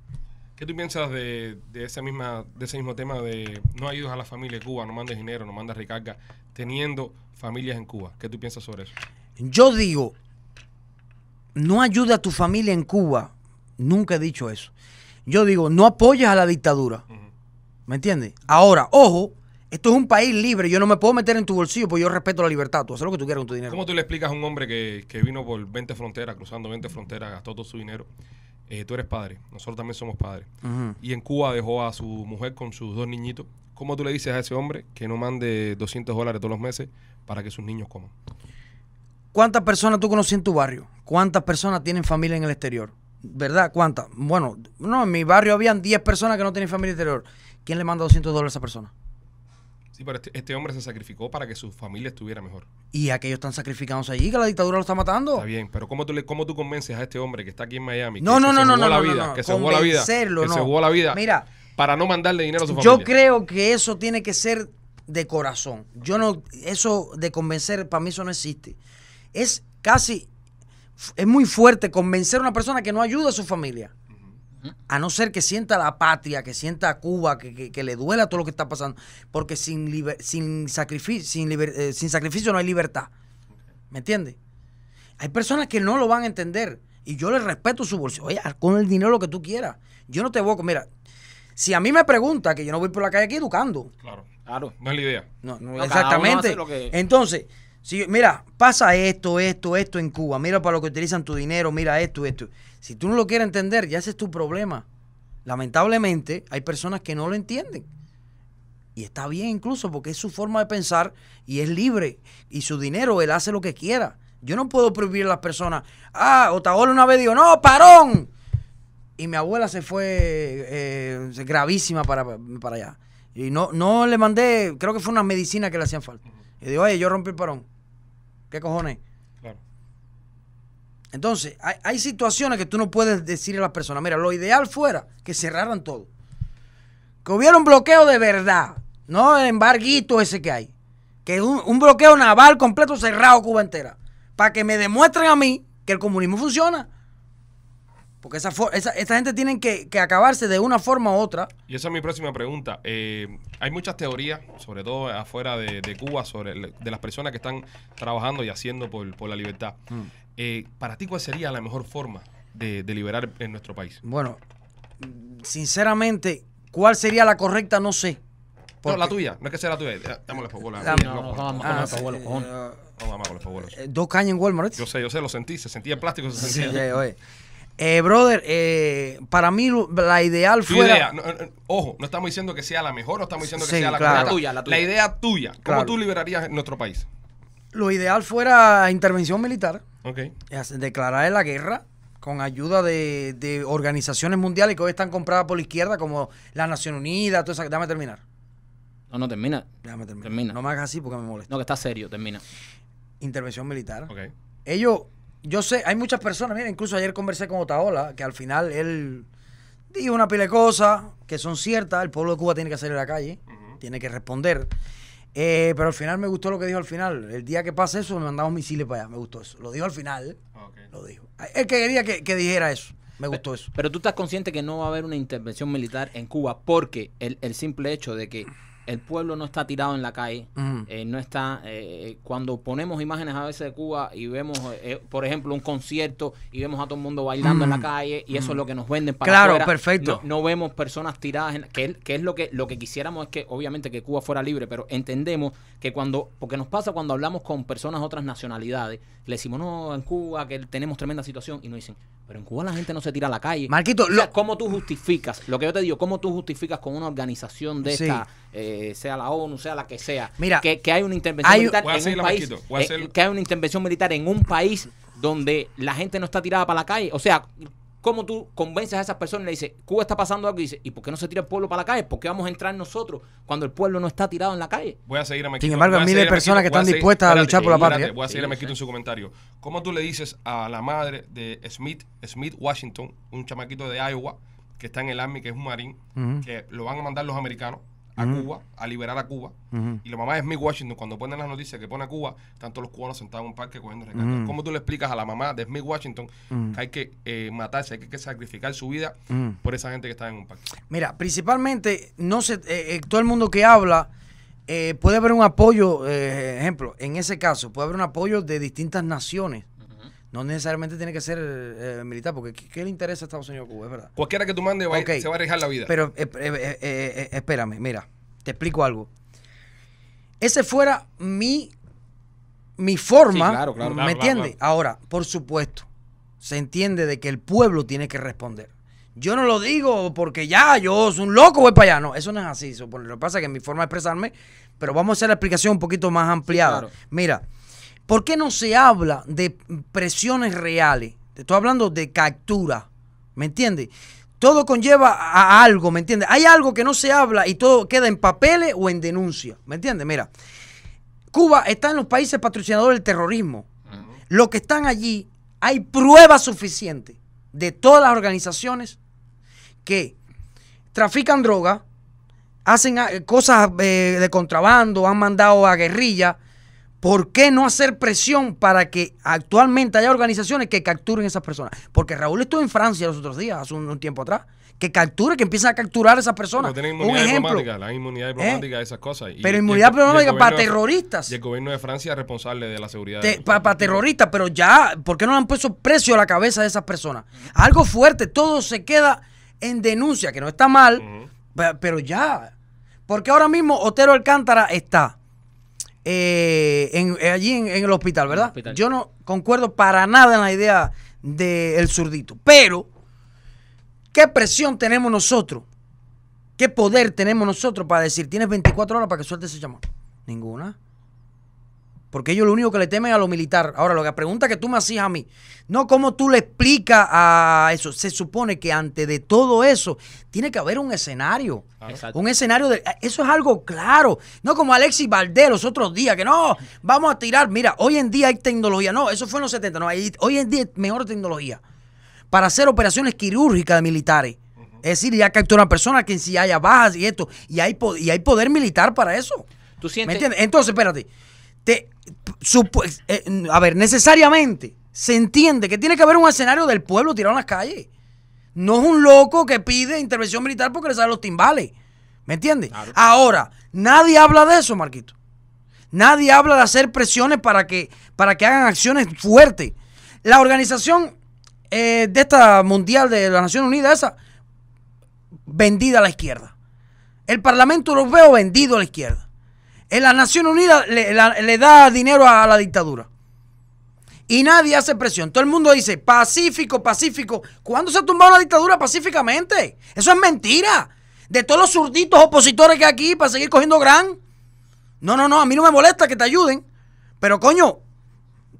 ¿Qué tú piensas de, ese misma, de mismo tema de no ayudas a la familia en Cuba, no mandes dinero, no mandas recarga, teniendo familias en Cuba? ¿Qué tú piensas sobre eso? Yo digo, no ayuda a tu familia en Cuba. Nunca he dicho eso. Yo digo, no apoyas a la dictadura. ¿Me entiendes? Ahora, ojo, esto es un país libre. Yo no me puedo meter en tu bolsillo porque yo respeto la libertad. Tú haces lo que tú quieras con tu dinero. ¿Cómo tú le explicas a un hombre que, que vino por 20 fronteras, cruzando 20 fronteras, gastó todo su dinero? Eh, tú eres padre, nosotros también somos padres. Y en Cuba dejó a su mujer con sus dos niñitos. ¿Cómo tú le dices a ese hombre que no mande 200 dólares todos los meses para que sus niños coman? ¿Cuántas personas tú conoces en tu barrio? ¿Cuántas personas tienen familia en el exterior? ¿Verdad? ¿Cuántas? Bueno, no, en mi barrio habían 10 personas que no tienen familia en exterior. ¿Quién le manda 200 dólares a esa persona? Sí, pero este, este, hombre se sacrificó para que su familia estuviera mejor. Y aquellos están sacrificándose allí, que la dictadura lo está matando. Está bien, pero ¿cómo tú, cómo tú convences a este hombre que está aquí en Miami? No, que, no, se no, jugó la vida, Que se jugó la vida. Que se jugó la vida. Mira. Para no mandarle dinero a su familia. Yo creo que eso tiene que ser de corazón. Yo no, eso de convencer, para mí eso no existe. Es casi, es muy fuerte convencer a una persona que no ayuda a su familia. A no ser que sienta la patria, que sienta a Cuba, que, le duela todo lo que está pasando. Porque sin, sin, sacrificio, eh, sin, sacrificio no hay libertad. ¿Me entiendes? Hay personas que no lo van a entender. Y yo les respeto su bolsillo. Oye, con el dinero lo que tú quieras. Yo no te voy a... Mira, si a mí me pregunta que yo no voy por la calle aquí educando. Claro. Claro. No es la idea. No, exactamente. Entonces, mira, pasa esto, esto, esto en Cuba. Mira para lo que utilizan tu dinero, mira esto, esto. Si tú no lo quieres entender, ya ese es tu problema. Lamentablemente, hay personas que no lo entienden. Y está bien incluso porque es su forma de pensar y es libre. Y su dinero, él hace lo que quiera. Yo no puedo prohibir a las personas. Ah, Otaola una vez dijo, no, parón. Y mi abuela se fue eh, gravísima para, para allá. Y no, no le mandé, creo que fue una medicina que le hacían falta. Y digo, oye, yo rompí el parón. ¿Qué cojones? Entonces, hay, situaciones que tú no puedes decirle a las personas, mira, lo ideal fuera que cerraran todo. Que hubiera un bloqueo de verdad, no el embarguito ese que hay. Que un, un bloqueo naval completo cerrado Cuba entera. Para que me demuestren a mí que el comunismo funciona. Porque esa, esta gente tiene que, acabarse de una forma u otra. Y esa es mi próxima pregunta. Eh, hay muchas teorías, sobre todo afuera de, Cuba, sobre de las personas que están trabajando y haciendo por, la libertad. Mm. Eh, ¿Para ti cuál sería la mejor forma de, liberar en nuestro país? Bueno, sinceramente, ¿cuál sería la correcta? No sé. No, la tuya. No es que sea la tuya. Dámosle por bola. Dos cañas en Walmart. ¿eh? Yo sé, yo sé. Lo sentí. Se sentía el plástico. Se sentía. Eh, brother, eh, para mí la ideal fuera... Idea. ojo, no estamos diciendo que sea la mejor, no estamos diciendo que sea la, la, tuya, la, tuya, la idea tuya, ¿cómo tú liberarías nuestro país? Lo ideal fuera intervención militar. Ok. declarar la guerra con ayuda de, organizaciones mundiales que hoy están compradas por la izquierda, como la Nación Unida, Tú, eso. Déjame terminar. No, no, termina. Déjame terminar. No me hagas así porque me molesta. No, que está serio, termina. Intervención militar. Ok. Ellos yo sé, hay muchas personas, mira, incluso ayer conversé con Otaola, que al final él dijo una pila de cosas que son ciertas, el pueblo de Cuba tiene que salir a la calle, tiene que responder. Eh, pero al final me gustó lo que dijo al final. El día que pase eso, me mandamos misiles para allá. Me gustó eso. Lo dijo al final. Lo dijo. Ah, él que quería que, dijera eso. Me gustó eso. Pero tú estás consciente que no va a haber una intervención militar en Cuba porque el, el simple hecho de que el pueblo no está tirado en la calle, eh, no está, eh, cuando ponemos imágenes a veces de Cuba y vemos, eh, por ejemplo, un concierto y vemos a todo el mundo bailando en la calle y eso es lo que nos venden para Claro, perfecto. No, vemos personas tiradas, en, que, que es lo que, lo que quisiéramos es que obviamente que Cuba fuera libre, pero entendemos que cuando, porque nos pasa cuando hablamos con personas de otras nacionalidades, le decimos, no, en Cuba que tenemos tremenda situación y nos dicen, pero en Cuba la gente no se tira a la calle. Marquito, ¿cómo tú justificas? Lo que yo te digo, ¿cómo tú justificas con una organización de esta... Eh, sea la ONU, sea la que sea, Mira, que, hay una intervención militar en un país, eh, que hay una intervención militar en un país donde la gente no está tirada para la calle, o sea, cómo tú convences a esas personas y le dices, Cuba está pasando algo y ¿y por qué no se tira el pueblo para la calle? ¿Por qué vamos a entrar nosotros cuando el pueblo no está tirado en la calle? Voy a seguir a Mequito. Sin embargo, hay miles de personas que están dispuestas a, luchar por la patria. Voy a seguir a Mequito en su comentario. ¿Cómo tú le dices a la madre de Smith, Smith Washington, un chamaquito de Iowa, que está en el Army, que es un marín, que lo van a mandar los americanos, a Cuba, a liberar a Cuba. Y la mamá de Smith Washington, cuando ponen las noticias que pone a Cuba, tanto los cubanos sentados en un parque cogiendo recargas. ¿Cómo tú le explicas a la mamá de Smith Washington que hay que eh, matarse, hay que, sacrificar su vida por esa gente que está en un parque? Mira, principalmente, no se, eh, eh, todo el mundo que habla, puede haber un apoyo, ejemplo, en ese caso, puede haber un apoyo de distintas naciones no necesariamente tiene que ser eh, militar, porque ¿qué, le interesa a Estados Unidos Cuba? verdad. Cualquiera que tú mande se va a arriesgar la vida. Pero eh, eh, espérame, mira, te explico algo. Ese fuera mi, mi forma, ¿me entiendes? Ahora, por supuesto, se entiende de que el pueblo tiene que responder. Yo no lo digo porque ya, yo soy un loco, voy para allá. No, eso no es así. lo que pasa es que mi forma de expresarme, pero vamos a hacer la explicación un poquito más ampliada. Mira, ¿Por qué no se habla de presiones reales? estoy hablando de captura, ¿me entiendes? Todo conlleva a algo, ¿me entiendes? Hay algo que no se habla y todo queda en papeles o en denuncia, ¿me entiendes? Mira, Cuba está en los países patrocinadores del terrorismo. Lo Los que están allí, hay pruebas suficientes de todas las organizaciones que trafican droga, hacen eh, cosas eh, de contrabando, han mandado a guerrillas, ¿Por qué no hacer presión para que actualmente haya organizaciones que capturen esas personas? Porque Raúl estuvo en Francia los otros días, hace un, tiempo atrás. Que capture, que empiecen a capturar a esas personas. No tienen inmunidad diplomática, la inmunidad ¿Eh? diplomática, esas cosas. pero inmunidad diplomática para terroristas. Y el gobierno de Francia es responsable de la seguridad. para, terroristas, pero ya, ¿por qué no le han puesto precio a la cabeza de esas personas? Algo fuerte, todo se queda en denuncia, que no está mal, pero ya. Porque ahora mismo Otero Alcántara está eh, eh, allí en, el hospital, ¿verdad? Yo no concuerdo para nada en la idea del surdito zurdito. Pero, ¿qué presión tenemos nosotros? ¿Qué poder tenemos nosotros para decir, tienes 24 horas para que suelte ese llamado? Ninguna. Porque ellos lo único que le temen a lo militar. Ahora, lo que pregunta que tú me hacías a mí, no, ¿cómo tú le explicas a eso? Se supone que ante de todo eso, tiene que haber un escenario. Un escenario de. Eso es algo claro. No como Alexis Valdés los otros días, que no, vamos a tirar. Mira, hoy en día hay tecnología. No, eso fue en los 70. No, hoy en día hay mejor tecnología para hacer operaciones quirúrgicas de militares. Es decir, ya una personas que si haya bajas y esto, y hay, y hay poder militar para eso. ¿Me entiendes? Entonces, espérate, te, eh, a ver, necesariamente se entiende que tiene que haber un escenario del pueblo tirado en las calles. No es un loco que pide intervención militar porque le salen los timbales. ¿Me entiendes? Ahora, nadie habla de eso, Marquito. Nadie habla de hacer presiones para que, para que hagan acciones fuertes. La organización eh, de esta mundial de la Nación Unida, esa, vendida a la izquierda. El Parlamento Europeo vendido a la izquierda. En las Naciones Unidas le, da dinero a, la dictadura. Y nadie hace presión. Todo el mundo dice, pacífico, pacífico. ¿Cuándo se ha tumbado la dictadura pacíficamente? Eso es mentira. De todos los zurditos opositores que hay aquí para seguir cogiendo gran. No, no, no, a mí no me molesta que te ayuden. Pero coño,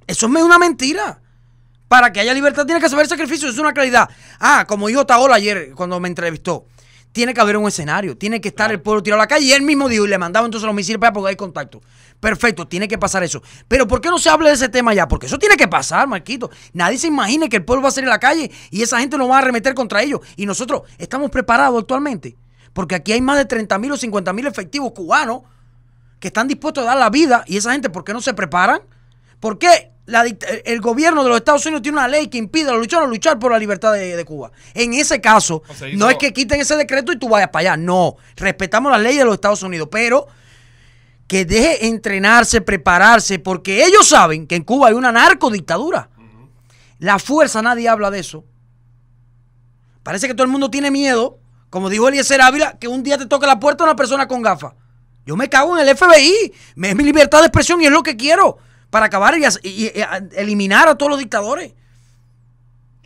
eso es una mentira. Para que haya libertad tiene que saber sacrificio, es una claridad. Ah, como dijo Taola ayer cuando me entrevistó tiene que haber un escenario, tiene que estar el pueblo tirado a la calle. Y él mismo dijo, y le mandaba entonces los misiles para poder hay contacto. Perfecto, tiene que pasar eso. Pero ¿por qué no se habla de ese tema ya? Porque eso tiene que pasar, Marquito. Nadie se imagina que el pueblo va a salir a la calle y esa gente no va a arremeter contra ellos. Y nosotros estamos preparados actualmente. Porque aquí hay más de 30.000 mil o 50.000 efectivos cubanos que están dispuestos a dar la vida. Y esa gente, ¿por qué no se preparan? ¿Por qué el gobierno de los Estados Unidos tiene una ley que impide a los luchadores luchar por la libertad de, Cuba. En ese caso, no es que quiten ese decreto y tú vayas para allá. No, respetamos la ley de los Estados Unidos, pero que deje entrenarse, prepararse, porque ellos saben que en Cuba hay una narcodictadura. La fuerza, nadie habla de eso. Parece que todo el mundo tiene miedo, como dijo Eliezer Ávila, que un día te toque la puerta una persona con gafas. Yo me cago en el FBI, es mi libertad de expresión y es lo que quiero para acabar y, eh, eliminar a todos los dictadores.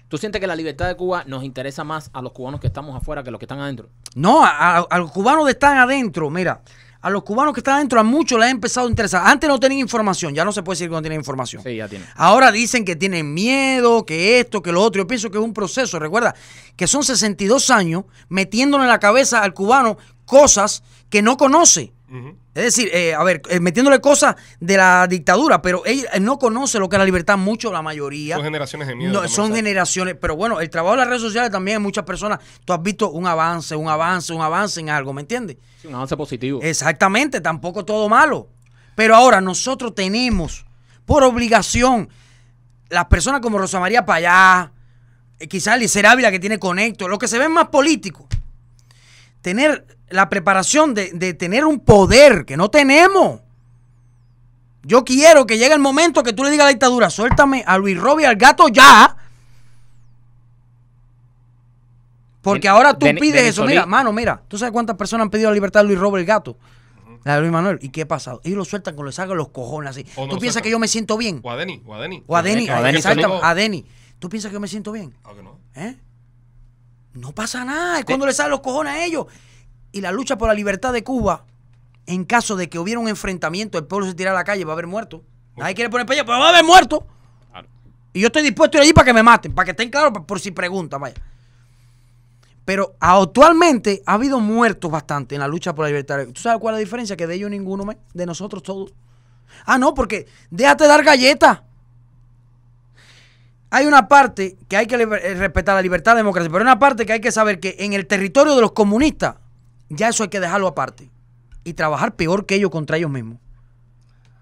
¿Tú sientes que la libertad de Cuba nos interesa más a los cubanos que estamos afuera que a los que están adentro? No, a, los cubanos que están adentro, mira, a los cubanos que están adentro a muchos les ha empezado a interesar. Antes no tenían información, ya no se puede decir que no tienen información. Sí, ya tienen. Ahora dicen que tienen miedo, que esto, que lo otro. Yo pienso que es un proceso, recuerda, que son 62 años metiéndole en la cabeza al cubano cosas que no conoce. Es decir, eh, a ver, eh, metiéndole cosas de la dictadura, pero él no conoce lo que es la libertad mucho, la mayoría. Son generaciones de miedo. No, son generaciones, pero bueno, el trabajo de las redes sociales también hay muchas personas, tú has visto un avance, un avance, un avance en algo, ¿me entiendes? Sí, un avance positivo. Exactamente, tampoco todo malo. Pero ahora nosotros tenemos, por obligación, las personas como Rosa María Payá, eh, quizás Licer Ávila que tiene conecto, los que se ven más políticos tener la preparación de, tener un poder que no tenemos. Yo quiero que llegue el momento que tú le digas a la dictadura, suéltame a Luis y al gato ya. Porque ahora tú pides eso. Mira, mano, mira. ¿Tú sabes cuántas personas han pedido la libertad de Luis Robert el gato? La de Luis Manuel. ¿Y qué ha pasado? Ellos lo sueltan cuando le sacan los cojones así. ¿Tú piensas que yo me siento bien? O a Denny. O a Denny. O a Denny. ¿Tú piensas que yo me siento bien? ¿Eh? No pasa nada, es cuando le salen los cojones a ellos. Y la lucha por la libertad de Cuba, en caso de que hubiera un enfrentamiento, el pueblo se tira a la calle, va a haber muerto Nadie quiere poner pelea, pero va a haber muerto Y yo estoy dispuesto a ir allí para que me maten, para que estén claros, por si preguntan, vaya. Pero actualmente ha habido muertos bastante en la lucha por la libertad. ¿Tú sabes cuál es la diferencia? Que de ellos ninguno, de nosotros todos. Ah, no, porque déjate dar galletas hay una parte que hay que eh, respetar la libertad, la democracia, pero hay una parte que hay que saber que en el territorio de los comunistas ya eso hay que dejarlo aparte y trabajar peor que ellos contra ellos mismos.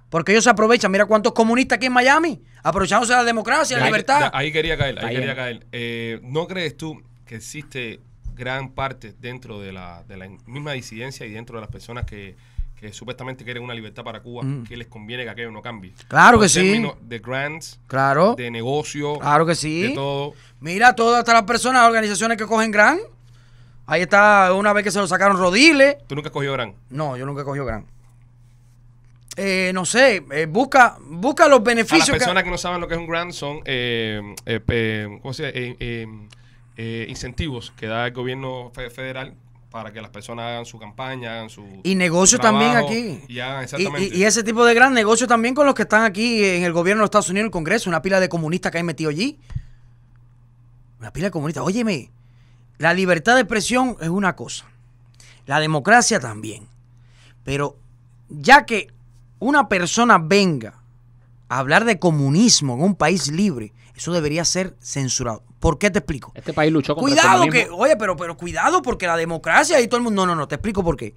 Porque ellos se aprovechan, mira cuántos comunistas aquí en Miami, aprovechándose de la democracia, y la libertad. Ahí, quería caer, ahí, quería caer. Eh, ¿No crees tú que existe gran parte dentro de la misma disidencia y dentro de las personas que, que supuestamente quieren una libertad para Cuba, mm. que les conviene que aquello no cambie. Claro que sí. De grants, claro. de negocio, claro que sí. de todo. Mira, todas las personas, organizaciones que cogen grant, ahí está una vez que se lo sacaron Rodiles. ¿Tú nunca has cogido grant? No, yo nunca cogido grant. Eh, no sé, eh, busca, busca los beneficios. las personas que... no saben lo que es un grant son eh, eh, eh ¿cómo incentivos que da el gobierno federal para que las personas hagan su campaña, hagan su. Y negocio también aquí. Y, ese tipo de gran negocio también con los que están aquí en el gobierno de Estados Unidos, en el Congreso, una pila de comunistas que hay metido allí. Una pila de comunistas. Óyeme, la libertad de expresión es una cosa, la democracia también. Pero ya que una persona venga a hablar de comunismo en un país libre, eso debería ser censurado. ¿Por qué te explico? Este país luchó contra Cuidado el comunismo. que, oye, pero, pero cuidado porque la democracia y todo el mundo... No, no, no, te explico por qué.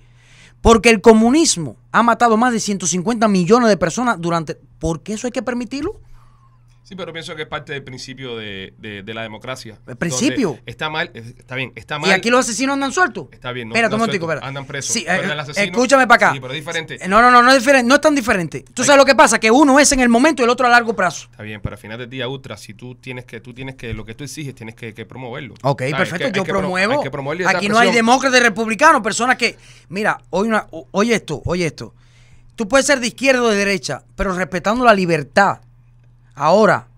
Porque el comunismo ha matado más de 150 millones de personas durante... ¿Por qué eso hay que permitirlo? Sí, pero pienso que es parte del principio de, la democracia. ¿El principio? Está mal, está bien, está mal. ¿Y aquí los asesinos andan sueltos? Está bien, no, Espera, toma un tico, espera. Andan presos. Sí, eh, escúchame para acá. Sí, pero es diferente. Eh, no, no, no, no es, tan diferente. Tú sabes lo que pasa, que uno es en el momento y el otro a largo plazo. Está bien, pero al final del día, Ultra, si tú tienes que, tú tienes que, lo que tú exiges, tienes que, promoverlo. Ok, perfecto, yo promuevo. aquí no hay demócratas y republicanos, personas que, mira, una, oye esto, oye esto. Tú puedes ser de izquierda o de derecha, pero respetando la libertad Ahora,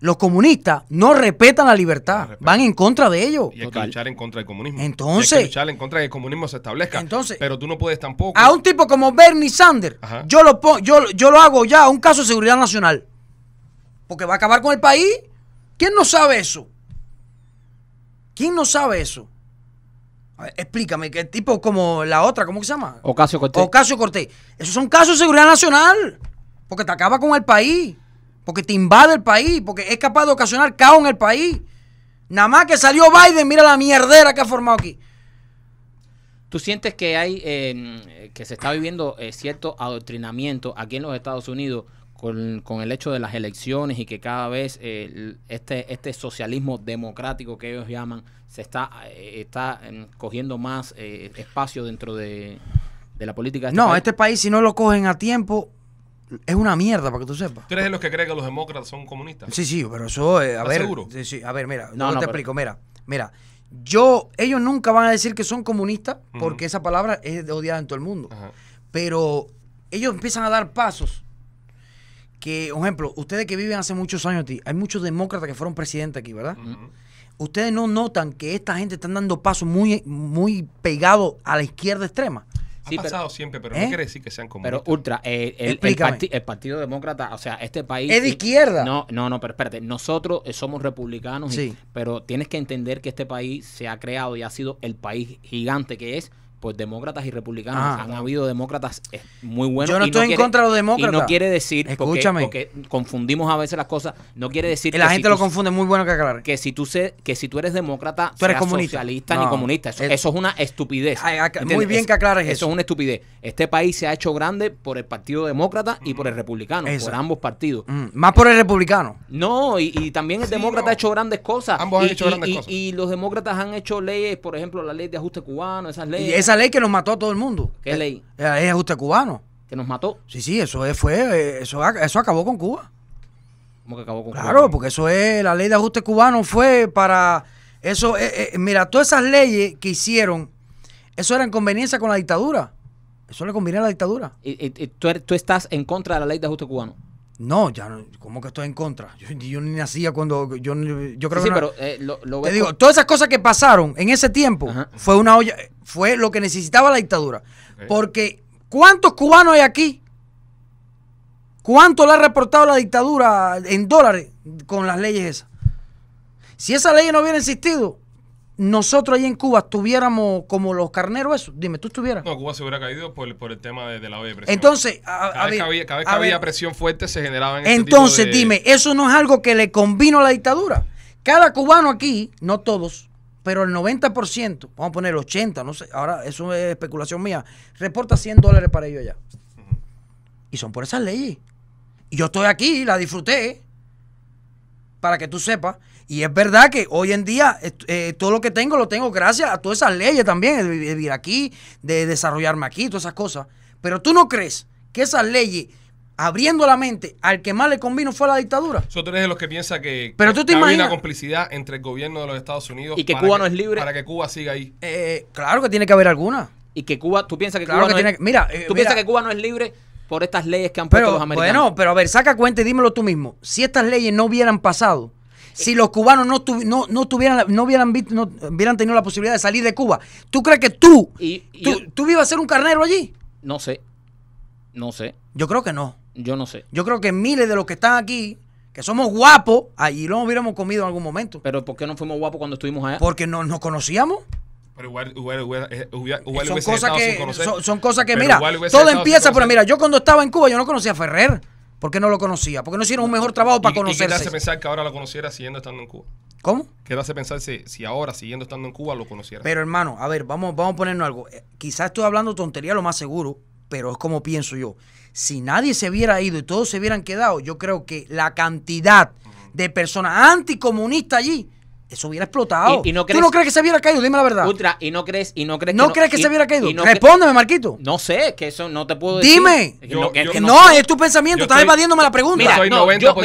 los comunistas no respetan la libertad, van en contra de ellos. Y hay que luchar en contra del comunismo. Entonces, y hay que luchar en contra de que el comunismo se establezca. Entonces, pero tú no puedes tampoco. A un tipo como Bernie Sanders, yo lo lo hago ya a un caso de seguridad nacional. Porque va a acabar con el país. ¿Quién no sabe eso? ¿Quién no sabe eso? explícame, que tipo como la otra, ¿cómo se llama? Ocasio Cortés. Ocasio Cortés. Esos son casos de seguridad nacional. Porque te acaba con el país porque te invade el país, porque es capaz de ocasionar caos en el país. Nada más que salió Biden, mira la mierdera que ha formado aquí. ¿Tú sientes que hay em, que se está viviendo eh, cierto adoctrinamiento aquí en los Estados Unidos con, el hecho de las elecciones y que cada vez eh, este, este socialismo democrático que ellos llaman se está, eh, está em, cogiendo más espacio dentro de, la política? Este no, este país si no lo cogen a tiempo es una mierda, para que tú sepas. ¿Tú eres de los que cree que los demócratas son comunistas? Sí, sí, pero eso, eh, seguro? Sí, sí, a ver, mira, no, te explico, mira, mira. Yo, ellos nunca van a decir que son comunistas, porque esa palabra es odiada en todo el mundo. Pero ellos empiezan a dar pasos que, por ejemplo, ustedes que viven hace muchos años aquí, hay muchos demócratas que fueron presidentes aquí, ¿verdad? Ustedes no notan que esta gente está dando pasos muy, muy pegados a la izquierda extrema pasado siempre, pero no ¿Eh? quiere decir que sean comunistas. Pero Ultra, el, Partido Demócrata, o sea, este país... Es de izquierda. No, no, no, pero espérate, nosotros eh, somos republicanos, sí. pero tienes que entender que este país se ha creado y ha sido el país gigante que es pues demócratas y republicanos. Ah, han habido demócratas eh, muy buenos. Yo no estoy en contra de los demócratas. no quiere decir, Escúchame. Porque, confundimos a veces las cosas, no quiere decir... La gente lo confunde, muy bueno que aclarar. Que si tú, se, que si tú eres demócrata, tú eres socialista ni comunista. Eh, eso, es una estupidez. muy bien que aclares eso. Eso es una estupidez. Este país se ha hecho grande por el Partido Demócrata y por el mm. Republicano, por ambos partidos. Mm. más por el Republicano. No, y, también el Demócrata ha hecho grandes cosas. Ambos y, han hecho grandes cosas. Y los demócratas han hecho leyes, por ejemplo, la ley de ajuste cubano, esas leyes esa ley que nos mató a todo el mundo. ¿Qué ley? La eh, ley eh, de ajuste cubano. ¿Que nos mató? Sí, sí, eso fue, eh, eso, eso acabó con Cuba. claro, porque eso es, la ley de ajuste cubano fue para, eso, mira, todas esas leyes que hicieron, eso era en conveniencia con la dictadura. Eso le conviene a la dictadura. ¿Y, tú, er, tú estás en contra de la ley de ajuste cubano? No, ya no, ¿cómo que estoy en contra? Yo, ni nacía cuando. Yo, creo que. Sí, pero eh, digo, todas esas cosas que pasaron en ese tiempo fue una olla. Fue lo que necesitaba la dictadura. Porque, ¿cuántos cubanos hay aquí? ¿Cuánto le ha reportado la dictadura en dólares con las leyes esas? Si esa ley no hubiera existido, nosotros ahí en Cuba estuviéramos como los carneros, eso, dime, tú estuvieras. No, Cuba se hubiera caído por, el tema de, la presión. Entonces, cada, vez que había presión fuerte se generaba Entonces, dime, eso no es algo que le convino a la dictadura. Cada cubano aquí, no todos, pero el 90%, vamos a poner 80, no sé, ahora eso es especulación mía, reporta 100 dólares para ellos allá. Y son por esas leyes. Y yo estoy aquí, la disfruté, para que tú sepas. Y es verdad que hoy en día eh, eh, todo lo que tengo lo tengo gracias a todas esas leyes también, de vivir aquí, de desarrollarme aquí, todas esas cosas. Pero tú no crees que esas leyes abriendo la mente al que más le convino fue la dictadura. Yo eres de los que piensa que, Pero tú te hay una complicidad entre el gobierno de los Estados Unidos y que Cuba no es libre para que Cuba siga ahí. Eh, claro que tiene que haber alguna. Y que Cuba, tú piensas que Cuba no es, mira, que Cuba es libre por estas leyes que han puesto los americanos. Bueno, pero a ver, saca cuenta y dímelo tú mismo. Si estas leyes no hubieran pasado, si los cubanos no, tuvieran, no hubieran, no hubieran tenido la posibilidad de salir de Cuba. ¿Tú crees que tú, tú, ibas a ser un carnero allí? No sé. No sé. Yo creo que no. Yo no sé. Yo creo que miles de los que están aquí, que somos guapos, allí lo hubiéramos comido en algún momento. Pero ¿por qué no fuimos guapos cuando estuvimos allá? Porque no nos conocíamos. Pero igual, igual, igual, eh, igual son, cosas que, son, cosas que, mira, todo empieza, por mira, yo cuando estaba en Cuba yo no conocía a Ferrer. ¿Por qué no lo conocía? Porque no hicieron un mejor trabajo para conocerse. ¿Y qué hace pensar que ahora lo conociera siguiendo estando en Cuba? ¿Cómo? ¿Qué te hace pensar si, si ahora siguiendo estando en Cuba lo conociera? Pero hermano, a ver, vamos, vamos a ponernos algo. Eh, quizás estoy hablando tontería lo más seguro, pero es como pienso yo. Si nadie se hubiera ido y todos se hubieran quedado, yo creo que la cantidad de personas anticomunistas allí eso hubiera explotado. ¿Tú no crees que se hubiera caído? Dime la verdad. Ultra, y no crees, y no crees ¿No que crees que se hubiera caído? Respóndeme, Marquito. No sé, que eso no te puedo decir. Dime. no, es tu pensamiento, estás evadiéndome la pregunta. estoy 90% yo,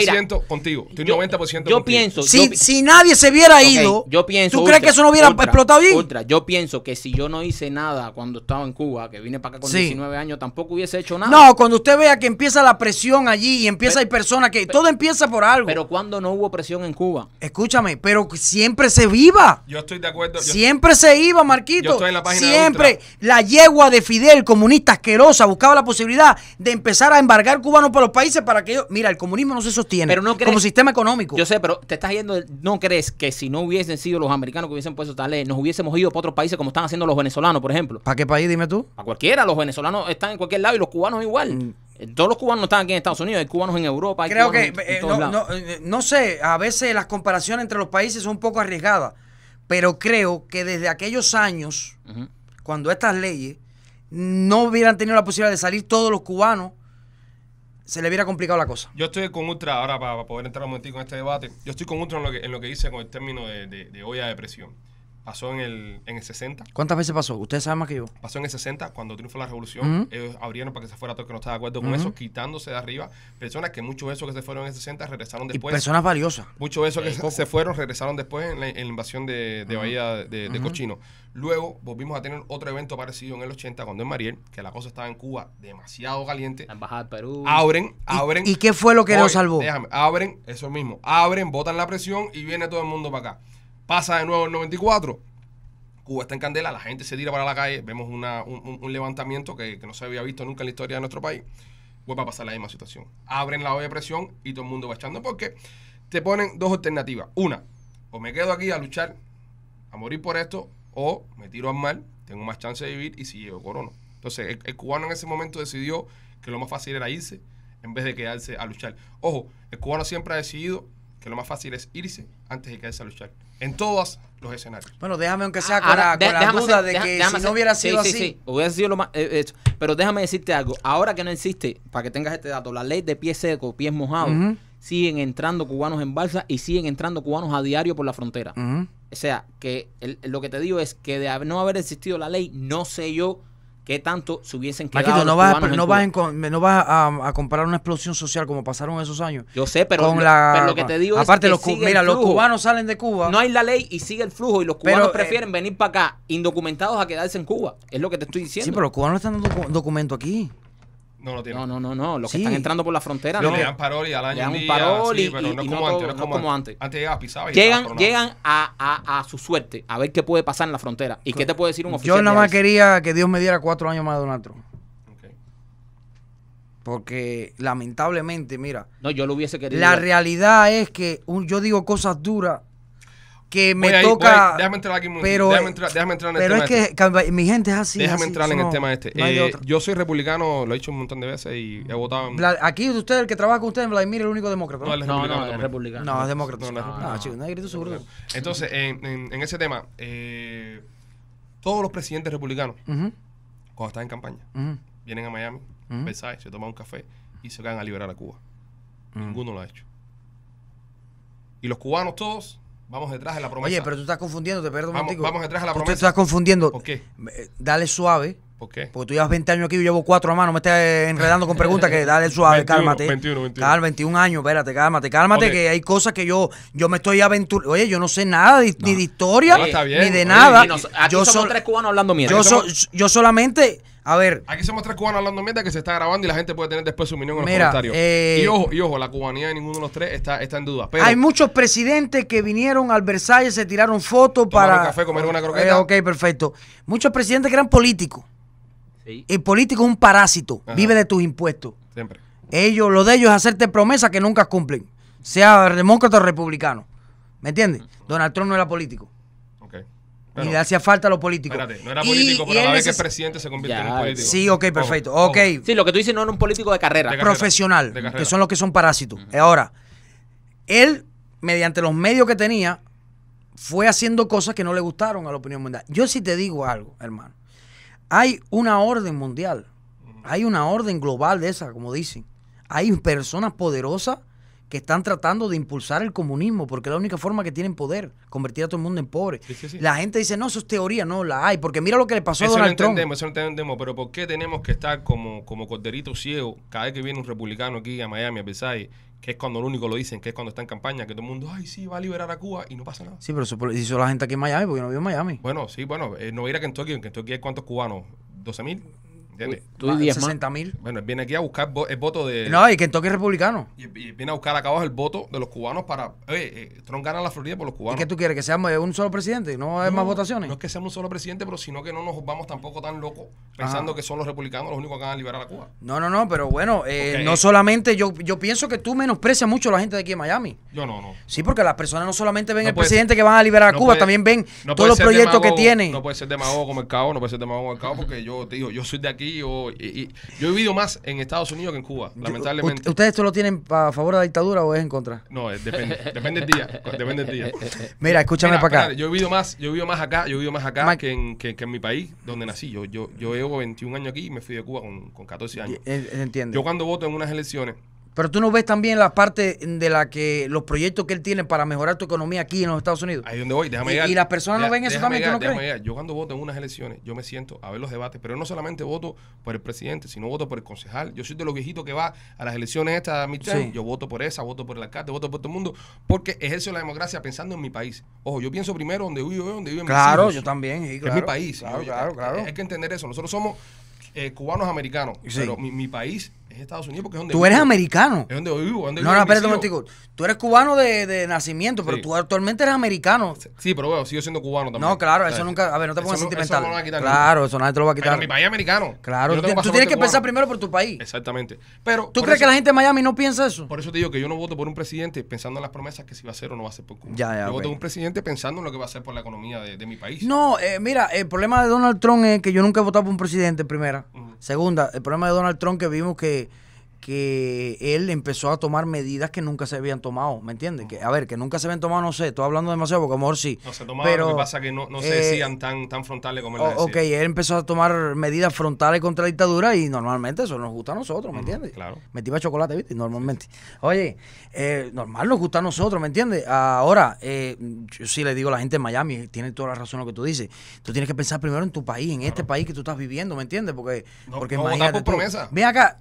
Estoy 90% contigo. Yo pienso. Si, nadie se hubiera ido, yo pienso, ¿tú crees que eso no hubiera explotado Ultra, yo pienso que si yo no hice nada cuando estaba en Cuba, que vine para acá con 19 años, tampoco hubiese hecho nada. No, cuando usted vea que empieza la presión allí y empieza, hay personas que. Todo empieza por algo. Pero cuando no hubo presión en Cuba. Escúchame, pero siempre se viva. Yo estoy de acuerdo. siempre se iba, Marquito. Yo estoy en la página siempre la yegua de Fidel, comunista asquerosa, buscaba la posibilidad de empezar a embargar cubanos por los países para que ellos... Mira, el comunismo no se sostiene como sistema económico. Yo sé, pero te estás yendo... ¿No crees que si no hubiesen sido los americanos que hubiesen puesto tal ley, nos hubiésemos ido para otros países como están haciendo los venezolanos, por ejemplo? ¿Para qué país, dime tú? A cualquiera. Los venezolanos están en cualquier lado y los cubanos igual. Mm, eh, todos los cubanos están aquí en Estados Unidos, hay cubanos en Europa. Hay Creo que, eh, eh, no, sé, a veces las comparaciones entre los países son un poco arriesgadas, pero creo que desde aquellos años, cuando estas leyes, no hubieran tenido la posibilidad de salir todos los cubanos, se le hubiera complicado la cosa. Yo estoy con Ultra, ahora para, poder entrar un momentico en este debate, yo estoy con Ultra en lo que, en lo que dice con el término de, de, de olla de presión. Pasó en el, en el 60. ¿Cuántas veces pasó? Ustedes saben más que yo. Pasó en el 60, cuando triunfó la revolución. Ellos abrieron para que se fuera todo el que no estaba de acuerdo con eso, quitándose de arriba personas que muchos de esos que se fueron en el 60 regresaron después. Y personas valiosas. Muchos de esos que se fueron regresaron después en la, invasión de, Bahía de, Cochino. Luego volvimos a tener otro evento parecido en el 80, cuando en Mariel, que la cosa estaba en Cuba demasiado caliente. La embajada de Perú. Abren, abren. ¿Y, qué fue lo que nos salvó? Déjame, abren, eso mismo. Abren, botan la presión y viene todo el mundo para acá. Pasa de nuevo el 94. Cuba está en candela, la gente se tira para la calle, vemos un, levantamiento que, no se había visto nunca en la historia de nuestro país. Vuelve pues a pasar la misma situación. Abren la olla de presión y todo el mundo va echando porque te ponen dos alternativas. Una, o me quedo aquí a luchar, a morir por esto, o me tiro al mar, tengo más chance de vivir y si llego corona. Entonces, el, cubano en ese momento decidió que lo más fácil era irse en vez de quedarse a luchar. Ojo, el cubano siempre ha decidido que lo más fácil es irse antes de que a luchar. En todos los escenarios. Bueno, déjame aunque sea ah, con, la, duda de que si no hubiera sido así. hubiera sido lo más eh, eh, Pero déjame decirte algo. Ahora que no existe, para que tengas este dato, la ley de pies secos, pies mojados, siguen entrando cubanos en balsa y siguen entrando cubanos a diario por la frontera. O sea, que lo que te digo es que de no haber existido la ley, no sé yo qué tanto subiesen que quedado. no vas, no a, comparar una explosión social como pasaron esos años. Yo sé, pero, lo que te digo aparte es los, mira, los cubanos salen de Cuba. No hay la ley y sigue el flujo y los cubanos eh, prefieren venir para acá indocumentados a quedarse en Cuba. Es lo que te estoy diciendo. Sí, pero los cubanos están dando documento aquí. No No, no, no, Los que están entrando por la frontera. No, Le parol al año. no, como, antes, antes. pisado Llegan, llegan a, su suerte a ver qué puede pasar en la frontera. ¿Y qué te puede decir un oficial? Yo nada más quería que Dios me diera cuatro años más de Donald Trump. Porque lamentablemente, mira. No, yo lo hubiese querido. La realidad es que yo digo cosas duras que me toca. déjame entrar aquí un pero, déjame entrar, déjame entrar en el tema. Pero es este. que mi gente es así. Déjame entrar en el tema este. Eh, yo soy republicano, lo he dicho un montón de veces y he votado. En... aquí usted, el que trabaja con usted, Vladimir, es el único demócrata. No, no, es republicano. No, es demócrata. No, ah, chico, nadie grita seguro. Entonces, en, ese tema, eh, todos los presidentes republicanos, cuando están en campaña, vienen a Miami, uh Versailles, se toman un café y se van a liberar a Cuba. Ninguno lo ha hecho. Y los cubanos todos Vamos detrás de la promesa. Oye, pero tú estás confundiendo, perdón. Vamos, vamos detrás de la promesa. Tú estás confundiendo. ¿Por qué? Eh, dale suave. ¿Por qué? Porque tú llevas 20 años aquí, yo llevo cuatro a mano. Me estás enredando con preguntas que dale suave, cálmate. 21, 21. 21 años, espérate, cálmate, cálmate, que hay cosas que yo yo me estoy aventurando. Oye, yo no sé nada ni de historia, ni de nada. yo somos tres cubanos hablando mierda. Yo, yo solamente a ver. Aquí somos tres cubanos hablando mierda que se está grabando y la gente puede tener después su opinión en los comentarios. Eh, y ojo, y ojo, la cubanía de ninguno de los tres está, está en duda. hay muchos presidentes que vinieron al Versalles, se tiraron fotos para. Un café, comer una eh, croqueta. ok, perfecto. Muchos presidentes que eran políticos. Sí. El político es un parásito, vive de tus impuestos. Siempre. Ellos, lo de ellos es hacerte promesas que nunca cumplen, sea demócrata o republicano. ¿Me entiendes? Donald Trump no era político le hacía falta a los políticos. Espérate, no era político, pero a la vez que es presidente se convierte en político. Sí, ok, perfecto. Sí, lo que tú dices no era un político de carrera. profesional, que son los que son parásitos. Ahora, él, mediante los medios que tenía, fue haciendo cosas que no le gustaron a la opinión mundial. Yo sí te digo algo, hermano. Hay una orden mundial. Hay una orden global de esa, como dicen. Hay personas poderosas que están tratando de impulsar el comunismo, porque es la única forma que tienen poder, convertir a todo el mundo en pobre. La gente dice, no, eso es teoría, no, la hay, porque mira lo que le pasó eso a Donald lo entendemos, Eso lo entendemos, pero ¿por qué tenemos que estar como, como corderito ciego, cada vez que viene un republicano aquí a Miami, a Versailles, que es cuando lo único lo dicen, que es cuando está en campaña, que todo el mundo, ay, sí, va a liberar a Cuba y no pasa nada. Sí, pero eso hizo la gente aquí en Miami, porque no vivo en Miami. Bueno, sí, bueno, eh, no ir a que en Tokio hay cuántos cubanos, 12 mil. Tú 60 mil. Bueno, viene aquí a buscar el voto de. No, y que en toque republicano. Y, viene a buscar acá cabo el voto de los cubanos para. Eh, troncar a la Florida por los cubanos. ¿Y qué tú quieres? ¿Que seamos un solo presidente no hay más votaciones? No es que seamos un solo presidente, pero sino que no nos vamos tampoco tan locos pensando que son los republicanos los únicos que van a liberar a Cuba. No, no, no, pero bueno, eh, no solamente. Yo, yo pienso que tú menosprecias mucho a la gente de aquí en Miami. Yo no, no. Sí, porque las personas no solamente ven el presidente que van a liberar a Cuba, también ven todos los proyectos que tiene. No puede ser de como el cabo no puede ser demagogo cabo, porque yo digo, yo soy de aquí, yo he vivido más en Estados Unidos que en Cuba, lamentablemente. ¿Ustedes esto lo tienen a favor de la dictadura o es en contra? No, eh, depende, depende del día. Depende día. Mira, escúchame para acá. yo he vivido más, yo he vivido más acá, yo he vivido más acá que en, mi país, donde nací. Yo, yo, yo llevo 21 años aquí y me fui de Cuba con, con 14 años. Entiende. Yo cuando voto en unas elecciones, pero tú no ves también la parte de la que los proyectos que él tiene para mejorar tu economía aquí en los Estados Unidos. Ahí donde voy, déjame ir. Y las personas no ven eso también, no crees? Yo cuando voto en unas elecciones, yo me siento a ver los debates, pero no solamente voto por el presidente, sino voto por el concejal. Yo soy de los viejitos que va a las elecciones estas, mi yo voto por esa, voto por el alcalde, voto por todo el mundo, porque ejerzo la democracia pensando en mi país. Ojo, yo pienso primero donde vivo donde vivo claro, mi Yo también, claro, Es mi país. Claro, claro, claro. Hay que entender eso. Nosotros somos eh, cubanos americanos, pero mi país es Estados Unidos porque es donde Tú eres americano. Es donde vivo. no, no, espérate un momentico. Tú eres cubano de, de nacimiento, pero tú actualmente eres americano. Sí, pero bueno, sigo siendo cubano también. No, claro, eso nunca. A ver, no te pongas sentimental. Eso no claro, eso nadie te lo va a quitar. Pero mi país es americano. Claro, tú, tienes que pensar primero por tu país. Exactamente. Pero. ¿Tú crees que la gente de Miami no piensa eso? Por eso te digo que yo no voto por un presidente pensando en las promesas que si va a hacer o no va a hacer por Cuba. Ya, ya, yo voto por un presidente pensando en lo que va a hacer por la economía de, mi país. No, eh, mira, el problema de Donald Trump es que yo nunca he votado por un presidente, primera. Segunda, el problema de Donald Trump que vimos que de que él empezó a tomar medidas que nunca se habían tomado, ¿me entiendes? Que, a ver, que nunca se habían tomado, no sé, estoy hablando demasiado porque a lo mejor sí. No se tomaban, pero, lo que pasa que no, se eh, decían tan, tan frontales como él decía. Ok, él empezó a tomar medidas frontales contra la dictadura y normalmente eso nos gusta a nosotros, ¿me entiendes? claro. chocolate, ¿viste? Normalmente. Oye, eh, normal nos gusta a nosotros, ¿me entiendes? Ahora, yo eh, sí le digo a la gente en Miami, tiene toda la razón lo que tú dices. Tú tienes que pensar primero en tu país, en este país que tú estás viviendo, ¿me entiendes? Porque, no, porque no imagínate. Ven acá,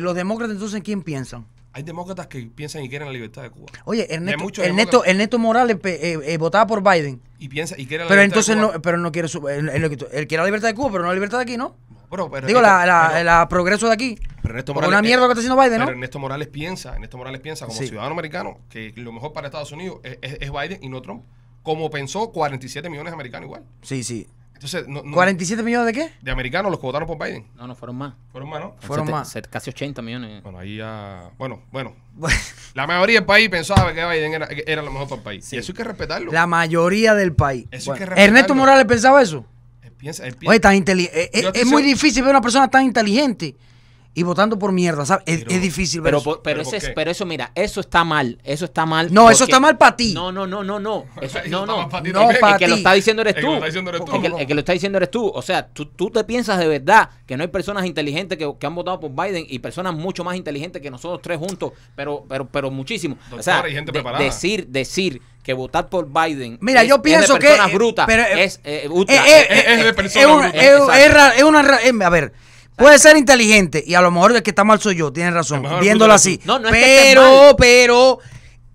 los demócratas entonces quién piensan? Hay demócratas que piensan y quieren la libertad de Cuba. Oye, Ernesto, Ernesto, Morales eh, eh, votaba por Biden. Y piensa y quiere la pero entonces No, pero no quiere su, eh, él, quiere la libertad de Cuba, pero no la libertad de aquí, ¿no? Digo, la, progreso de aquí. Pero Ernesto Morales, mierda que está haciendo Biden, ¿no? Pero Ernesto Morales piensa, Ernesto Morales piensa como ciudadano americano que lo mejor para Estados Unidos es, es Biden y no Trump, como pensó 47 millones de americanos igual. Sí, sí. Entonces, no, ¿47 millones de qué? de americanos los que votaron por Biden. No, no, fueron más. Fueron más, ¿no? Fueron más. Casi 80 millones. Bueno, ahí ya. Bueno, bueno. La mayoría del país pensaba que Biden era, era lo mejor para el país. eso hay que respetarlo. La mayoría del país. Eso hay que respetarlo. Ernesto Morales pensaba eso. Él piensa, él piensa- Oye, tan eh, eh, es muy difícil ver una persona tan inteligente y votando por mierda, ¿sabes? Es, difícil ver pero, eso. Pero, eso, mira, eso está mal. Eso está mal. No, eso está mal para ti. No, no, no, no, no. no, no. el, que lo está diciendo eres tú. El que lo está diciendo eres tú. O sea, tú, te piensas de verdad que no hay personas inteligentes que, han votado por Biden y personas mucho más inteligentes que nosotros tres juntos, pero, pero, pero muchísimo. o sea, decir, decir que votar por Biden. Mira, es, yo pienso eh, eh, eh, es de personas Brutas, es, de personas brutas. Es una. Em, a ver. Puede ser inteligente y a lo mejor el que está mal soy yo, tiene razón, viéndolo así. No, no es pero, que pero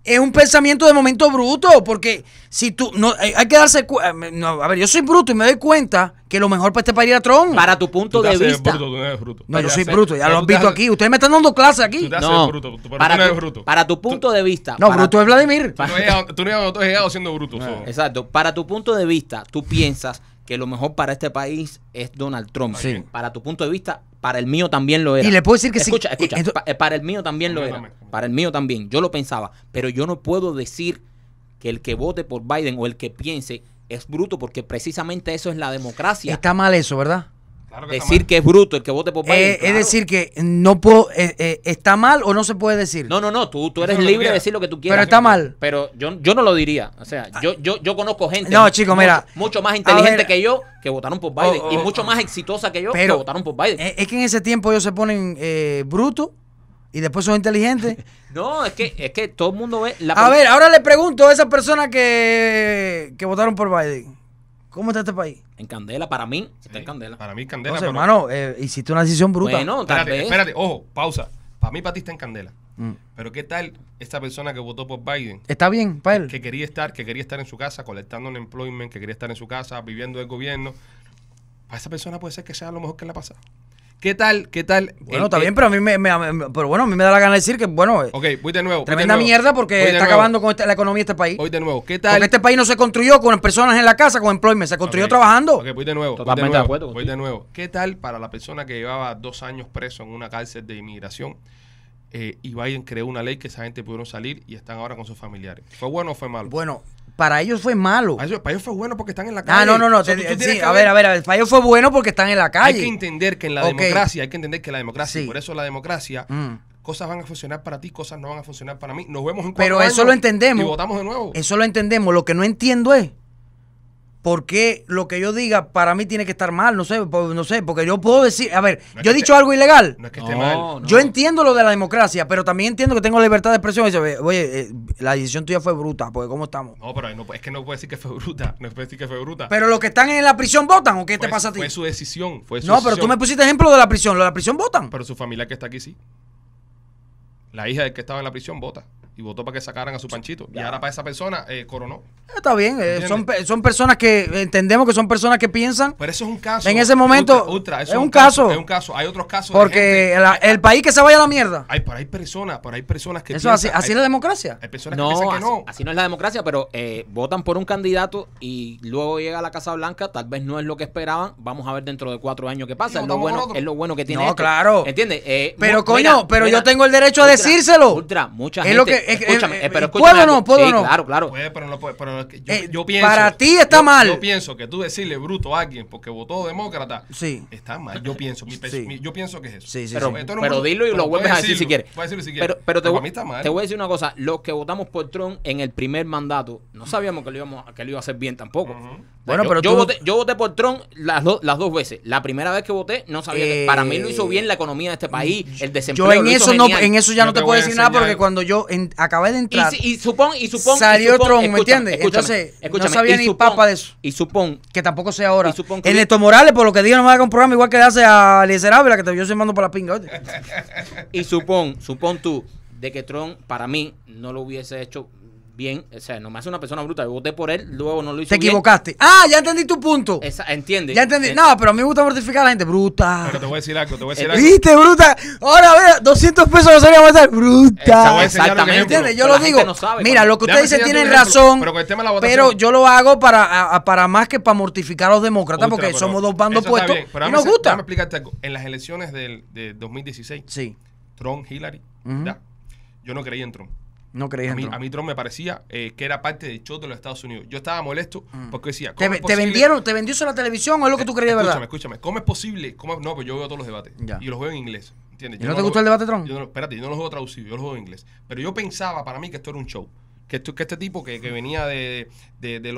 es un pensamiento de momento bruto, porque si tú no eh, hay que darse cuenta, eh, a ver, yo soy bruto y me doy cuenta que lo mejor para este país era Trump. Para tu punto de vista. Bruto, tú no, eres bruto. no, yo soy bruto, ya lo han visto aquí. Ustedes me están dando clases aquí. Tú no, bruto, tú, para, no tu, bruto. para tu punto de vista. No, bruto es Vladimir. Tú no has llegado siendo bruto. Ah, exacto. Para tu punto de vista, tú piensas que lo mejor para este país es Donald Trump. Para tu punto de vista, para el mío también lo es. Y le puedo decir que sí. Escucha, eh, para el mío también lo es. Para el mío también. Yo lo pensaba. Pero yo no puedo decir que el que vote por Biden o el que piense es bruto porque precisamente eso es la democracia. Está mal eso, ¿verdad? decir que es bruto el que vote por eh, Biden. Es decir, que no eh, eh, está mal o no se puede decir. No, no, no, tú, tú eres libre de decir lo que tú quieras. Pero está mal. Pero yo, yo no lo diría. O sea, ah. yo, yo, yo conozco gente mucho, más inteligente que yo que votaron por Biden oh, oh, y oh. mucho más exitosa que yo que votaron por Biden. Es que en ese tiempo ellos se ponen bruto y después son inteligentes. no, es que, es que todo el mundo ve... La a ver, ahora le pregunto a esa persona que, que votaron por Biden. ¿Cómo está este país? En candela, para mí, está en candela. Para mí, candela. pero- hermano, eh, hiciste una decisión bruta. Bueno, Espérate, espérate, ojo, pausa. Para mí, para ti está en candela. Mm. Pero ¿qué tal esta persona que votó por Biden? Está bien, para él. Que quería estar, que quería estar en su casa, colectando un employment, que quería estar en su casa, viviendo el gobierno. Para esa persona puede ser que sea lo mejor que le ha pasado. ¿Qué tal? ¿Qué tal? Bueno, está bien, pero a mí me, bueno, a me da la gana de decir que bueno, eh, Ok, voy de nuevo. Tremenda mierda porque está acabando con la economía de este país. Voy de nuevo. ¿Qué tal? Porque este país no se construyó con personas en la casa, con employment, se construyó trabajando. Ok, voy de nuevo. Totalmente voy de, nuevo, de nuevo. ¿Qué tal para la persona que llevaba dos años preso en una cárcel de inmigración? Eh, y Biden creó una ley que esa gente pudieron salir y están ahora con sus familiares. ¿Fue bueno o fue malo? Bueno, para ellos fue malo. Para ellos, fue bueno porque están en la calle. Ah, no, no, no. a ver, a ver, a ver. Para ellos fue bueno porque están en la calle. Hay que entender que en la democracia, hay que entender que la democracia, por eso la democracia, mm. cosas van a funcionar para ti, cosas no van a funcionar para mí. Nos vemos en cuatro Pero eso lo entendemos. Y votamos de nuevo. Eso lo entendemos. Lo que no entiendo es ¿por qué lo que yo diga para mí tiene que estar mal? No sé, no sé, porque yo puedo decir, a ver, yo he dicho algo ilegal. No es que esté mal. Yo entiendo lo de la democracia, pero también entiendo que tengo libertad de expresión. oye, eh, la decisión tuya fue bruta, porque ¿cómo estamos? No, pero es que no puedo decir que fue bruta, no puede decir que fue bruta. Pero los que están en la prisión votan, ¿o qué te pasa a ti? Fue su decisión, fue su No, pero tú me pusiste ejemplo de la prisión, ¿lo de la prisión votan? Pero su familia que está aquí sí. La hija del que estaba en la prisión vota y votó para que sacaran a su panchito. Y ahora para esa persona eh, coronó. Eh, está bien, eh, son, personas que entendemos que son personas que piensan. Pero eso es un caso. En ese momento. es un caso, Es un caso. Hay otros casos. Porque el, país que se vaya a la mierda. Hay, pero hay personas, hay personas que. Eso así, así es la democracia. Hay no, no. Así no es la democracia, pero votan por un candidato y luego llega a la Casa Blanca. Tal vez no es lo que esperaban. Vamos a ver dentro de cuatro años qué pasa. Es lo, bueno, es lo bueno que tiene. No, este. claro. ¿Entiendes? pero coño, pero yo tengo el derecho a decírselo. Ultra, mucha es eh, eh, escúchame, eh, pero escúchame. ¿Puedo o no? ¿Puedo o no? Claro, claro. Puede, pero no puede, pero yo, pienso. Para ti está mal. Yo pienso que tú decirle bruto a alguien porque votó demócrata sí. está mal. Yo pienso, yo pienso que es eso. Sí, sí, pero, dilo y lo vuelves a decir si quieres. Puedes decirlo si quieres. Pero, pero, te, voy, a decir una cosa. Los que votamos por Trump en el primer mandato no sabíamos que lo, íbamos, que lo iba a hacer bien tampoco. Bueno, yo, pero yo, voté, yo voté por Trump las, las dos veces. La primera vez que voté no sabía. que Para mí lo hizo bien la economía de este país, el desempleo. Yo en eso no, en eso ya no te puedo decir nada porque cuando yo acabé de entrar. Y, supón, y supón. Salió Tron ¿me entiendes? Entonces, no sabía ni papa de eso. Y supón. Que tampoco sea ahora. Y estos Morales, por lo que diga, no me haga un programa igual que le hace a Eliezer Ávila, que yo se mando para la pinga. y supón, supón tú, de que Tron para mí, no lo hubiese hecho bien, o sea, no me hace una persona bruta. Yo voté por él, luego no lo hice. Te equivocaste. Ah, ya entendí tu punto. Esa, entiende. Ya entendí. Eh, no, pero a mí me gusta mortificar a la gente. Bruta. Pero te voy a decir algo, te voy a decir eh, algo. ¿Viste, bruta? Ahora, mira, 200 pesos no sabían votar. Bruta. Exactamente. Yo lo digo. mira, lo que ustedes dicen tienen razón. Pero, yo lo hago para, para más que para mortificar a los demócratas, porque somos dos bandos puestos. y nos gusta. Déjame explicarte algo. En las elecciones del, de 2016, sí. Trump, Hillary, ya, yo no creí en Trump. No creías a mí, Trump. me parecía eh, que era parte del show de los Estados Unidos. Yo estaba molesto mm. porque decía, ¿Te, te vendieron, te vendió eso la televisión o es lo que tú creías, escúchame, verdad? Escúchame, ¿Cómo es posible? Cómo No, pues yo veo todos los debates. Y los veo en inglés. ¿Y no, te gustó el debate Trump? Yo no, espérate, yo no los veo traducidos, yo los veo en inglés. Pero yo pensaba para mí que esto era un show que, este, tipo que, venía de, de, de,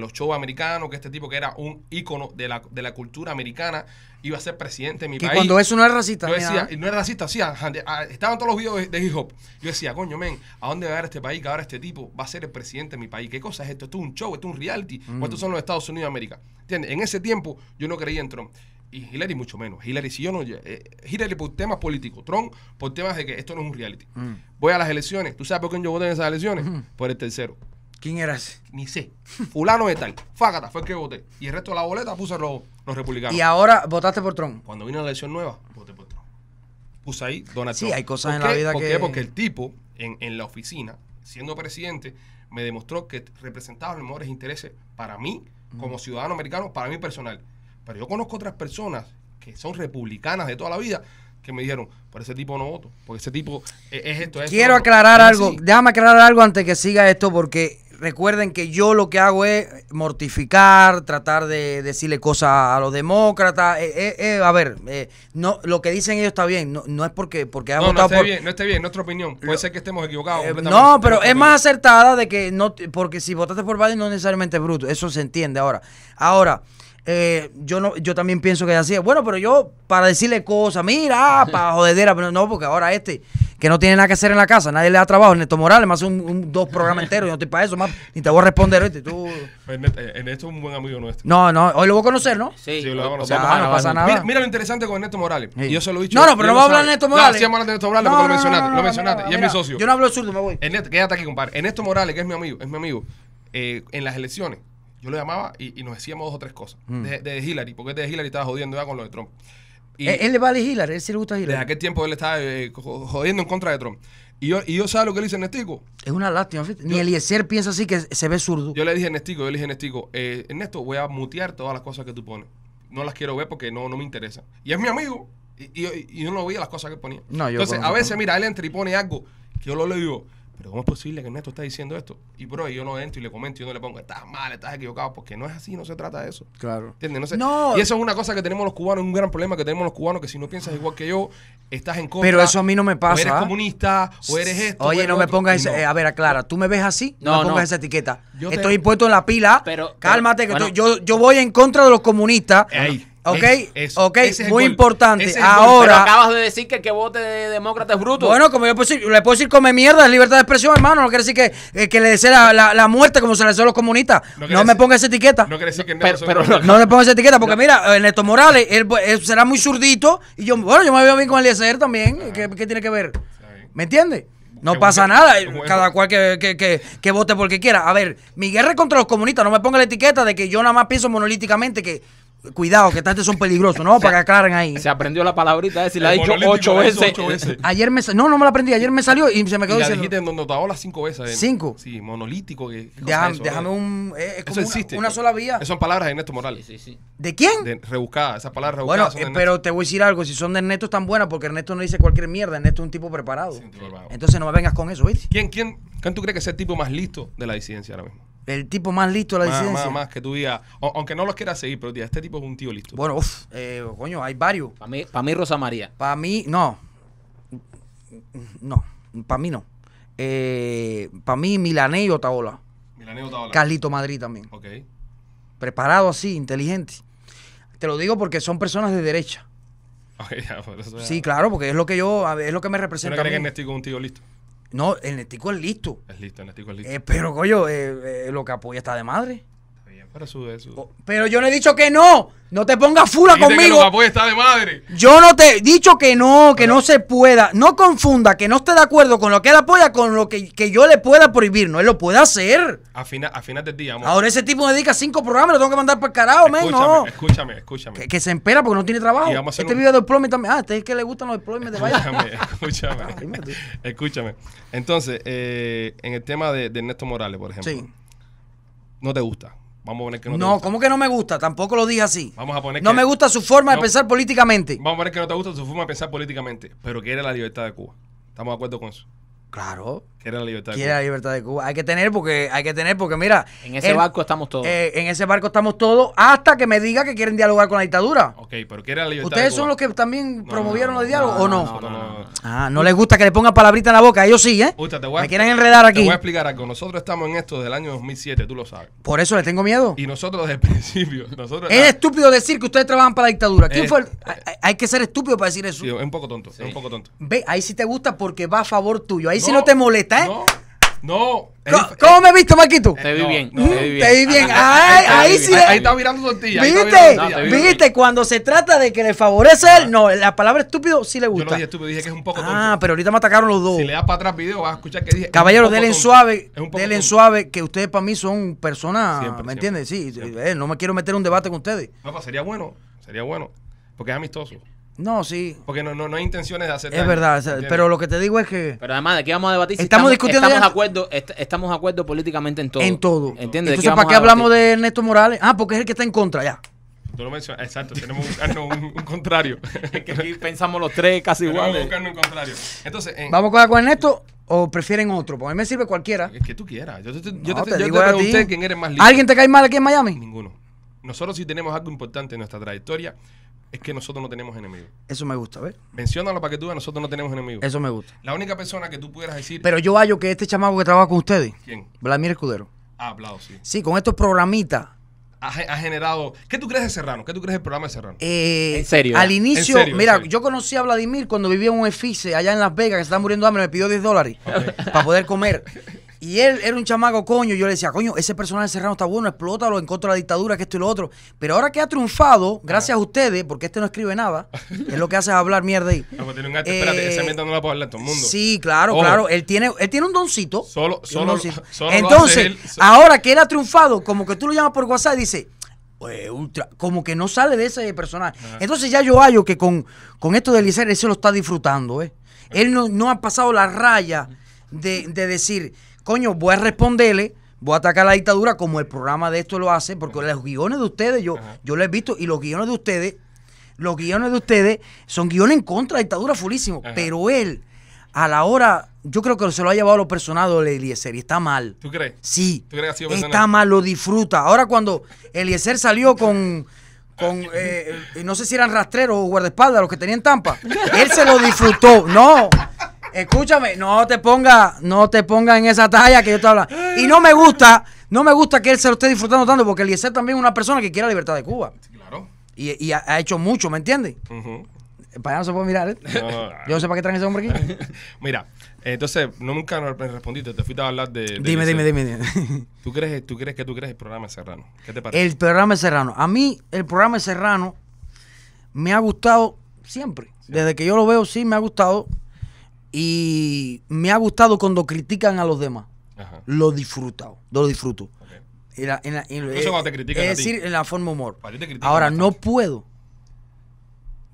los shows americanos, que este tipo que era un ícono de la, de la cultura americana, iba a ser presidente de mi que cuando eso no era racista. ¿ah? no era racista, sí, ah, estaban todos los videos de hip hop. Yo decía, coño, men, ¿a dónde va a ir este país? Que ahora este tipo va a ser el presidente de mi país. ¿Qué cosa es esto? ¿Esto es un show? ¿Esto es un reality? ¿Cuántos mm. son los Estados Unidos de América? ¿Entiendes? En ese tiempo yo no creía en Trump y Hillary mucho menos. Hillary, si yo no. Eh, Hillary por temas políticos, Trump por temas de que esto no es un reality. Mm. Voy a las elecciones. ¿Tú sabes por quién yo voté en esas elecciones? Mm. Por el tercero. ¿Quién eras? Ni sé. Fulano de tal. Fácata, fue el que voté. Y el resto de la boleta puse los, los republicanos. ¿Y ahora votaste por Trump? Cuando vino la elección nueva, voté por Trump. Puse ahí Donald sí, Trump. hay cosas en la vida que. ¿Por qué? Porque el tipo en, en la oficina, siendo presidente, me demostró que representaba los mejores intereses para mí, como mm. ciudadano americano, para mí personal. Pero yo conozco otras personas que son republicanas de toda la vida que me dijeron, por ese tipo no voto, porque ese tipo e-, es, esto. Es Quiero aclarar algo, déjame aclarar algo antes que siga esto, porque recuerden que yo lo que hago es mortificar, tratar de decirle cosas a los demócratas. Eh, eh, eh a ver, eh, no, lo que dicen ellos está bien, no, es porque, porque no, no esté bien, no esté bien, nuestra opinión. Puede ser que estemos equivocados. no, pero es más acertada de que no, porque si votaste por Biden no necesariamente es bruto, eso se entiende ahora. Ahora, eh, yo no, yo también pienso que es así. Bueno, pero yo, para decirle cosas, mira, ah, para jodedera, pero no, porque ahora este, que no tiene nada que hacer en la casa, nadie le da trabajo, Ernesto Morales, más un, un dos programas enteros, yo no estoy para eso, ni te voy a responder, este, tú. Eh, Ernesto es un buen amigo nuestro. No, no, hoy lo voy a conocer, ¿no? Sí, sí lo voy a conocer. O sea, ah, no pasa nada. Mira, mira, lo interesante con Ernesto Morales. Yo se lo he dicho. No, no, pero no voy a hablar de Ernesto Morales. No, sí, vamos a hablar Ernesto Morales no, porque lo mencionaste, lo mencionaste, mira, y es mi socio. Yo no hablo de surdo, me voy. Ernesto, quédate aquí, compadre. Ernesto Morales, que es mi amigo, es mi amigo, eh, en las elecciones yo lo llamaba y, nos decíamos dos o tres cosas. Mm. De, Hillary, porque de Hillary estaba jodiendo ya con lo de Trump. él, le vale Hillary, él sí le gusta Hillary. Desde aquel tiempo él estaba eh, jodiendo en contra de Trump. Y yo, y ¿sabes lo que le dice Ernestico? Es una lástima. Ni Eliezer piensa así que se ve zurdo. Yo le dije a Ernestico, yo le dije a Nestico, eh, Ernesto, voy a mutear todas las cosas que tú pones. No las quiero ver porque no, no me interesa. Y es mi amigo. Y, yo no veía las cosas que ponía. Entonces, a veces, mira, él entra y pone algo que yo lo digo pero ¿cómo es posible que Ernesto está diciendo esto? Y bro, yo no entro y le comento, y yo no le pongo, estás mal, estás equivocado, porque no es así, no se trata de eso. Claro. ¿Entiendes? No, Y eso es una cosa que tenemos los cubanos, un gran problema que tenemos los cubanos, que si no piensas igual que yo, estás en contra. Pero eso a mí no me pasa. O eres ¿ah? comunista, o eres esto. Oye, no me pongas, ese, eh, a ver, aclara, tú me ves así, no, me pongas esa etiqueta. Yo Estoy impuesto en la pila, pero, cálmate, que yo, yo voy en contra de los comunistas. Ok, eso, es muy importante. Ahora. acabas de decir que el que vote de demócrata es bruto. Bueno, como yo le puedo decir come mierda, es libertad de expresión, hermano. No quiere decir que, eh, le desee la, muerte como se le desea a los comunistas. No, me ponga esa etiqueta. No quiere decir que no. no, le ponga esa etiqueta, porque mira, eh, Neto Morales, él, será muy zurdito. Y yo, bueno, yo me veo bien con el también. Eh, ¿Qué, ¿Qué, tiene que ver? ¿Me entiendes? No pasa nada, cada cual que, que, que, que, vote porque quiera. A ver, mi guerra es contra los comunistas, no me ponga la etiqueta de que yo nada más pienso monolíticamente que Cuidado, que estas son peligrosos, ¿no? Para que aclaren ahí. Se aprendió la palabrita esa eh, y la ha dicho ocho veces. Ayer me No, no me la aprendí. Ayer me salió y se me quedó y dijiste, diciendo. dijiste en las cinco veces. ¿Cinco? Sí, monolítico. déjame, eh. un... Eh, es como Una, sola vía. Esas son palabras de Ernesto Morales. Sí, sí, sí. ¿De quién? De Esas palabras rebuscadas Bueno, son de pero te voy a decir algo. Si son de Ernesto están buenas porque Ernesto no dice cualquier mierda. Ernesto es un tipo preparado. Entonces no me vengas con eso, ¿viste? ¿Quién, quién, ¿Quién tú crees que es el tipo más listo de la disidencia ahora mismo? El tipo más listo de la más, disidencia. Más, más que tú Aunque no los quiera seguir, pero tía, este tipo es un tío listo. Bueno, eh, coño, hay varios. Para mí, para mí Rosa María. Para mí, no. No, para mí no. Eh, para mí, Milané y Otaola. Milaneo Taola. Carlito Madrid también. Ok. Preparado así, inteligente. Te lo digo porque son personas de derecha. Ok, ya, Sí, claro, porque es lo que yo, es lo que me representa. no representa. que un tío listo? No, el Netico es listo. Es listo, el Netico es listo. Eh, pero, coño, eh, eh, lo que apoya está de madre. Pero yo le he dicho que no. No te pongas fula conmigo. de madre. Yo no te he dicho que no, que no. se pueda. No confunda que no esté de acuerdo con lo que él apoya con lo que, yo le pueda prohibir. No, él lo puede hacer. A, final, a final del día, Ahora ese tipo me dedica cinco programas, lo tengo que mandar para el carajo, Escúchame, escúchame. Que, se empera porque no tiene trabajo. Este vive de también. Ah, este es que le gustan los deployments de vaya? Escúchame, escúchame. Entonces, eh, en el tema de, de Ernesto Morales, por ejemplo. Sí. No te gusta. Vamos a poner que no, no te gusta. ¿cómo que no me gusta? Tampoco lo dije así. Vamos a poner que. No me gusta su forma de pensar políticamente. Vamos a poner que no te gusta su forma de pensar políticamente, pero quiere la libertad de Cuba. ¿Estamos de acuerdo con eso? Claro. Quiere la libertad. Quiere la libertad de Cuba. Hay que tener porque, hay que tener porque mira. En ese barco estamos todos. Eh, en ese barco estamos todos hasta que me diga que quieren dialogar con la dictadura. Ok, pero quiere la libertad. ¿Ustedes son los que también promovieron el los diálogos o no? Ah, no les gusta que le pongan palabrita en la boca. Ellos sí, ¿eh? me quieren enredar aquí. Te voy a explicar algo. Nosotros estamos en esto desde el año 2007, tú lo sabes. Por eso le tengo miedo. Y nosotros desde el principio. es estúpido decir que ustedes trabajan para la dictadura. ¿Quién eh, fue eh, hay, que ser estúpido para decir eso. es un poco tonto. Es un poco tonto. Ve, ahí sí te gusta porque va a favor tuyo. Ahí sí no te molesta ¿Eh? No. No. ¿Cómo, me he visto, maquito? Te vi bien. te vi bien. ahí, sí. Ahí, está mirando tortilla. ¿Viste? ¿Viste? Cuando se trata de que le favorece a él, no, la palabra estúpido sí le gusta. Yo no dije estúpido, dije que es un poco Ah, pero ahorita me atacaron los dos. Si le das para atrás video, vas a escuchar que dije. Caballero, denle suave. Denle suave, que ustedes para mí son personas. ¿Me entiendes? Sí, eh, no me quiero meter en un debate con ustedes. No, sería bueno. Sería bueno. Porque es amistoso. No, sí. Porque no, no, no hay intenciones de hacer Es verdad, pero lo que te digo es que Pero además, ¿de qué vamos a debatir? si Estamos discutiendo Estamos de acuerdo, estamos de acuerdo políticamente en todo. en todo. ¿Entiendes? Entonces, ¿para qué hablamos de Ernesto Morales? Ah, porque es el que está en contra, ya. Tú lo mencionas. Exacto, tenemos un, ah, contrario. Que aquí pensamos los tres casi igual Vamos a buscarnos un contrario. Entonces, ¿Vamos a con Ernesto o prefieren otro? Porque a mí me sirve cualquiera. Es que tú quieras. Yo te, te- digo a quién eres más ¿Alguien te cae mal aquí en Miami? Ninguno. Nosotros sí tenemos algo importante en nuestra trayectoria es que nosotros no tenemos enemigos. Eso me gusta, ¿ves? Menciónalo para que tú veas, nosotros no tenemos enemigos. Eso me gusta. La única persona que tú pudieras decir. Pero yo hallo que este chamaco que trabaja con ustedes. ¿Quién? Vladimir Escudero. Ah, hablado, sí. Sí, con estos programitas. Ha, generado. ¿Qué tú crees de Serrano? ¿Qué tú crees del programa de Serrano? Eh, en serio. ¿eh? Al inicio, mira, yo conocí a Vladimir cuando vivía en un efice allá en Las Vegas, que se estaba muriendo de hambre, me pidió 10 dólares para poder comer. Y él era un chamaco, coño. Yo le decía, coño, ese personaje serrano está bueno, explótalo en contra de la dictadura, que esto y lo otro. Pero ahora que ha triunfado, gracias a ustedes, porque este no escribe nada, es lo que hace hablar mierda ahí. No, ah, pues tiene un gato, espérate, esa eh, mierda no la puede hablar todo el mundo. Sí, claro, claro. Él tiene, él tiene un doncito. Solo, solo, Entonces, ahora que él ha triunfado, como que tú lo llamas por WhatsApp y dices, pues, como que no sale de ese personaje. Entonces ya yo hallo que con, con esto de Eliezer, él se lo está disfrutando, ¿eh? Él no, no ha pasado la raya de, de decir, coño, voy a responderle voy a atacar la dictadura como el programa de esto lo hace, porque los guiones de ustedes, yo, yo lo he visto, y los guiones de ustedes, los guiones de ustedes son guiones en contra de la dictadura fulísimo. Pero él, a la hora, yo creo que se lo ha llevado a lo personado de Eliezer y está mal. ¿Tú crees? Sí. ¿Tú crees que está mal, lo disfruta. Ahora cuando Eliezer salió con con ah. eh, eh, no sé si eran rastreros o guardaespaldas los que tenían tampa. Él se lo disfrutó. No, Escúchame, no te ponga, no te ponga en esa talla que yo te hablando. Y no me gusta, no me gusta que él se lo esté disfrutando tanto, porque Eliezer también es una persona que quiere la libertad de Cuba. Claro. Y, ha, hecho mucho, ¿me entiendes? Para allá no se puede mirar, ¿eh? Yo no sé para qué traen ese hombre aquí. Mira, entonces, no nunca me respondiste, te fuiste a hablar de. dime, dime, dime, dime, ¿Tú crees, tú crees que tú crees el programa Serrano? ¿Qué te parece? El programa Serrano. A mí, el programa Serrano me ha gustado siempre. Desde que yo lo veo, sí, me ha gustado. Y me ha gustado cuando critican a los demás. Ajá. Lo disfrutado, lo disfruto. la, en eh, es decir, en la forma humor. Ahora, no puedo,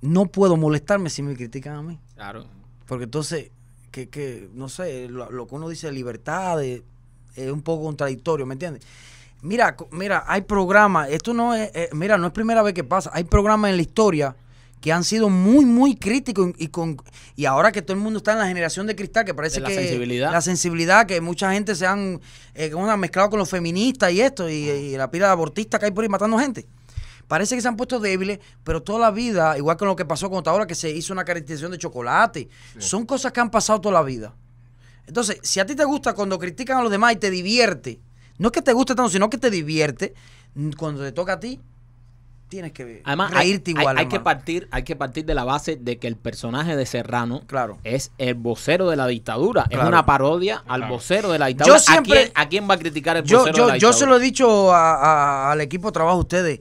no puedo molestarme si me critican a mí. Claro. Porque entonces, que, que no sé, lo, que uno dice de libertad es un poco contradictorio, ¿me entiendes? Mira, mira, hay programas, esto no es, eh, mira, no es primera vez que pasa, hay programas en la historia que han sido muy, muy críticos y, con, y ahora que todo el mundo está en la generación de cristal, que parece la sensibilidad. la sensibilidad, que mucha gente se han, eh, mezclado con los feministas y esto, y, la pila de abortistas que hay por ahí matando gente. Parece que se han puesto débiles, pero toda la vida, igual con lo que pasó con ahora que se hizo una caracterización de chocolate, son cosas que han pasado toda la vida. Entonces, si a ti te gusta cuando critican a los demás y te divierte, no es que te guste tanto, sino que te divierte, mm, cuando te toca a ti, tienes que Además, reírte hay, igual. Hay, que partir, hay que partir de la base de que el personaje de Serrano es el vocero de la dictadura. Es una parodia al vocero de la dictadura. ¿A, quién, va a criticar el vocero yo, de la Yo se lo he dicho al equipo de trabajo ustedes.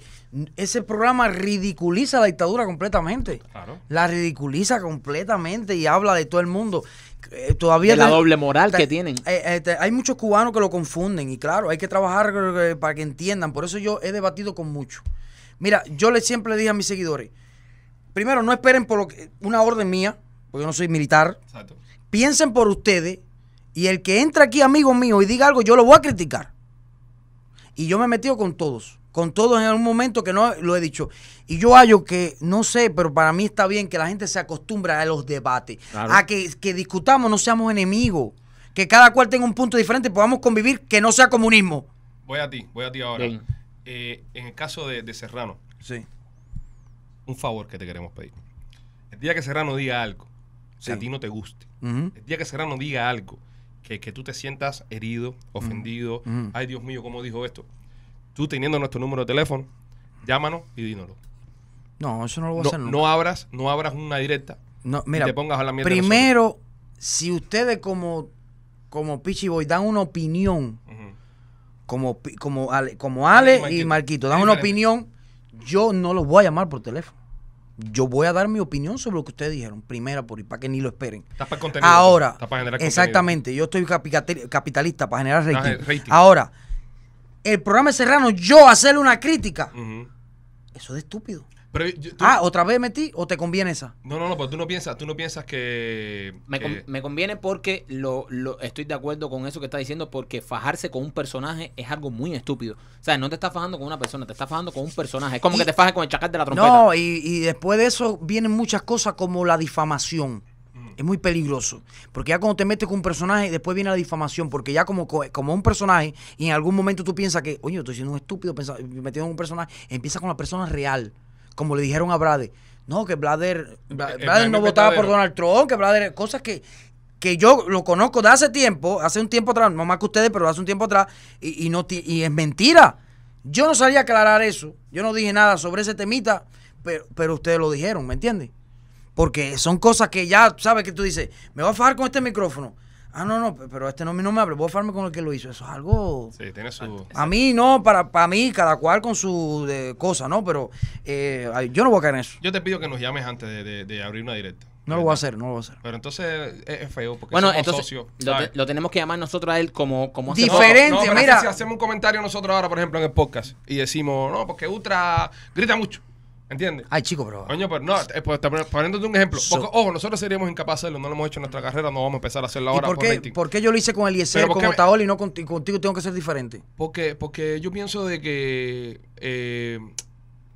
Ese programa ridiculiza la dictadura completamente. La ridiculiza completamente y habla de todo el mundo. Eh, todavía de la doble moral que tienen. Eh, eh, hay muchos cubanos que lo confunden y claro, hay que trabajar para que entiendan. Por eso yo he debatido con muchos Mira, yo le siempre le dije a mis seguidores, primero no esperen por lo que, una orden mía, porque yo no soy militar. Piensen por ustedes y el que entra aquí, amigo mío, y diga algo, yo lo voy a criticar. Y yo me he metido con todos, con todos en algún momento que no lo he dicho. Y yo hallo que, no sé, pero para mí está bien que la gente se acostumbre a los debates, a que, discutamos, no seamos enemigos, que cada cual tenga un punto diferente, podamos convivir, que no sea comunismo. Voy a ti, voy a ti ahora. Eh, en el caso de, Serrano, sí. un favor que te queremos pedir. El día que Serrano diga algo que a ti no te guste, el día que Serrano diga algo que, tú te sientas herido, ofendido, ay Dios mío, ¿cómo dijo esto? Tú teniendo nuestro número de teléfono, llámanos y dínoslo. No, eso no lo voy a hacer No abras, no abras una directa. No, mira, pongas a la Primero, si ustedes como, como dan una opinión como, como Ale, y Marquito, dan una opinión, yo no los voy a llamar por teléfono. Yo voy a dar mi opinión sobre lo que ustedes dijeron, primera por y para que ni lo esperen. Está para contenido. Ahora, exactamente, yo estoy capitalista para generar rating. Ahora, el programa es Serrano, yo hacerle una crítica, eso es de estúpido ah, otra vez metí o te conviene esa. No, no, no, ¿Pues tú no piensas, tú no piensas que... Me, conviene porque lo, estoy de acuerdo con eso que estás diciendo, porque fajarse con un personaje es algo muy estúpido. O sea, no te estás fajando con una persona, te estás fajando con un personaje. Es como que te fajes con el chacal de la trompeta. No, y, y después de eso vienen muchas cosas como la difamación. Mm. Es muy peligroso. Porque ya cuando te metes con un personaje, después viene la difamación. Porque ya como, como un personaje, y en algún momento tú piensas que, oye, estoy siendo un estúpido metido en un personaje, empieza con la persona real como le dijeron a Brady, no, que Blader, eh, eh, no votaba por Donald Trump, que Blader, cosas que, que yo lo conozco de hace tiempo, hace un tiempo atrás, no más que ustedes, pero hace un tiempo atrás, y, y no, y es mentira. Yo no salí aclarar eso, yo no dije nada sobre ese temita, pero, pero ustedes lo dijeron, ¿me entiendes? Porque son cosas que ya, ¿sabes que tú dices? Me voy a fajar con este micrófono. Ah, no, no, pero este no, no me voy a farme con el que lo hizo. Eso es algo. Sí, tiene su. A mí no, para, para mí, cada cual con su cosa, ¿no? Pero eh, yo no voy a caer en eso. Yo te pido que nos llames antes de, abrir una directa. No lo voy a hacer, no lo voy a hacer. Pero entonces es feo porque bueno, somos entonces, Lo, tenemos que llamar nosotros a él como, como Diferente, mira. si hacemos un comentario nosotros ahora, por ejemplo, en el podcast y decimos, no, porque Ultra grita mucho. ¿Entiendes? Ay, chico, pero. pero pues, no, eh, pues, poniéndote un ejemplo. ojo, nosotros seríamos incapaces de hacerlo, no lo hemos hecho en nuestra carrera, no vamos a empezar a hacerlo ahora. por, qué, por qué yo lo hice con el ISE, con Otaoli y no contigo, tengo que ser diferente? Porque, porque yo pienso de que eh,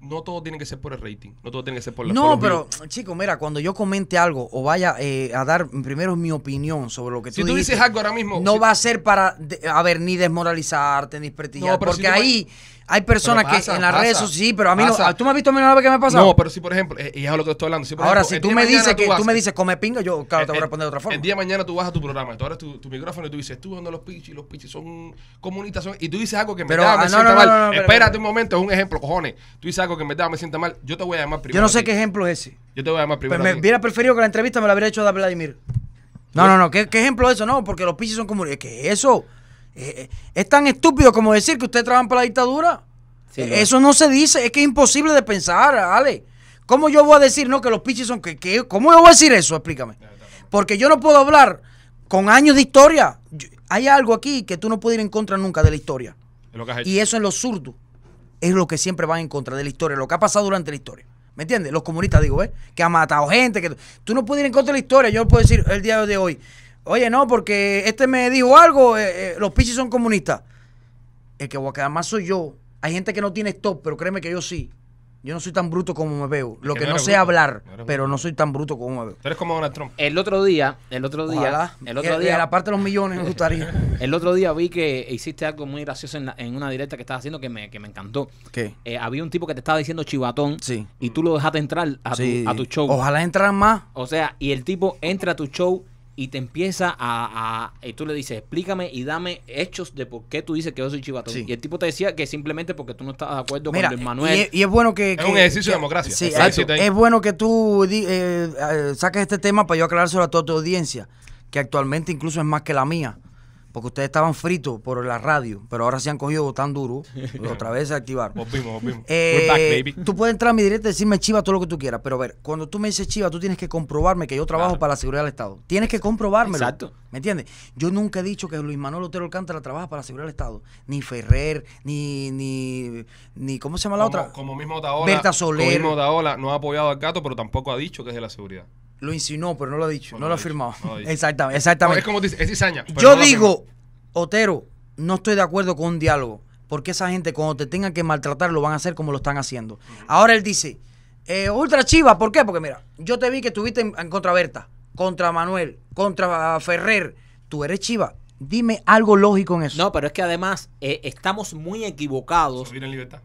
no todo tiene que ser por el rating, no todo tiene que ser por la No, pero, chico, mira, cuando yo comente algo o vaya eh, a dar primero mi opinión sobre lo que tú Si tú dices algo ahora mismo. No va a ser para, a ver, ni desmoralizarte, ni despertillarte. porque ahí. Hay personas que en las redes sí, pero a mí no, tú me has visto a mí una vez que me ha pasado. No, pero sí, por ejemplo, eh, y es a lo que estoy hablando. Ahora, si tú me dices que tú me dices come pinga, yo claro, eh, te voy a eh, responder de otra forma. El día de mañana tú vas a tu programa, tú abres tu, micrófono y tú dices, tú dando los pichis, los pichis son comunistas, y tú dices algo que me da, me sienta mal. Espérate un momento, es un ejemplo, cojones. Tú dices algo que me da, me sienta mal. Yo te voy a llamar primero. Yo no sé qué ejemplo es ese. Yo te voy a llamar primero. Pero pues me hubiera preferido que la entrevista me la hubiera hecho David Vladimir. No, no, no, ¿qué, ejemplo es eso? No, porque los pichis son comunistas. ¿Qué es eso? Eh, eh, es tan estúpido como decir que usted trabajan para la dictadura. Eh, eso no se dice, es que es imposible de pensar, Ale. ¿Cómo yo voy a decir, no, que los pichis son que, ¿Cómo yo voy a decir eso? Explícame. Porque yo no puedo hablar con años de historia. hay algo aquí que tú no puedes ir en contra nunca de la historia. Y eso en los surdos es lo que siempre van en contra de la historia, lo que ha pasado durante la historia. ¿Me entiendes? Los comunistas, digo, ¿eh? Que ha matado gente. que Tú no puedes ir en contra de la historia. Yo puedo decir el día de hoy, Oye, no, porque este me dijo algo, eh, eh, los pichis son comunistas. El que voy más soy yo. Hay gente que no tiene stop, pero créeme que yo sí. Yo no soy tan bruto como me veo. Lo que, no, sé hablar, pero no soy tan bruto como me veo. Tú eres como Donald Trump. El otro día, el otro día, el otro eh, día, la parte de los millones me gustaría. el otro día vi que hiciste algo muy gracioso en, una directa que estabas haciendo que me, que me encantó. ¿Qué? había un tipo que te estaba diciendo chivatón sí. y tú lo dejaste entrar a, tu, a tu show. Ojalá entraran más. O sea, y el tipo entra a tu show y te empieza a, Y tú le dices, explícame y dame hechos de por qué tú dices que yo soy chivato. Y el tipo te decía que simplemente porque tú no estabas de acuerdo con el Manuel. Y es, bueno que, Es un ejercicio de democracia. Es bueno que tú eh, eh, saques este tema para yo aclarárselo a toda tu audiencia, que actualmente incluso es más que la mía porque ustedes estaban fritos por la radio, pero ahora se han cogido tan duro, otra vez se activaron. Volvimos, volvimos. Eh, tú puedes entrar a mi directo y decirme chiva todo lo que tú quieras, pero a ver, cuando tú me dices chiva, tú tienes que comprobarme que yo trabajo para la seguridad del Estado. Tienes que comprobarme. Exacto. ¿Me entiendes? Yo nunca he dicho que Luis Manuel Otero Alcántara trabaja para la seguridad del Estado. Ni Ferrer, ni, ni, ni ¿cómo se llama la otra? Como mismo Taola. Berta Soler. Como mismo Taola no ha apoyado al gato, pero tampoco ha dicho que es de la seguridad. Lo insinuó, pero no lo ha dicho, no, lo, ha firmado. exactamente, exactamente. es como dice, es Yo digo, Otero, no estoy de acuerdo con un diálogo, porque esa gente cuando te tengan que maltratar lo van a hacer como lo están haciendo. Ahora él dice, eh, Ultra Chiva ¿por qué? Porque mira, yo te vi que estuviste en, contra Berta, contra Manuel, contra ah, Ferrer, tú eres Chiva. Dime algo lógico en eso. No, pero es que además eh, estamos muy equivocados.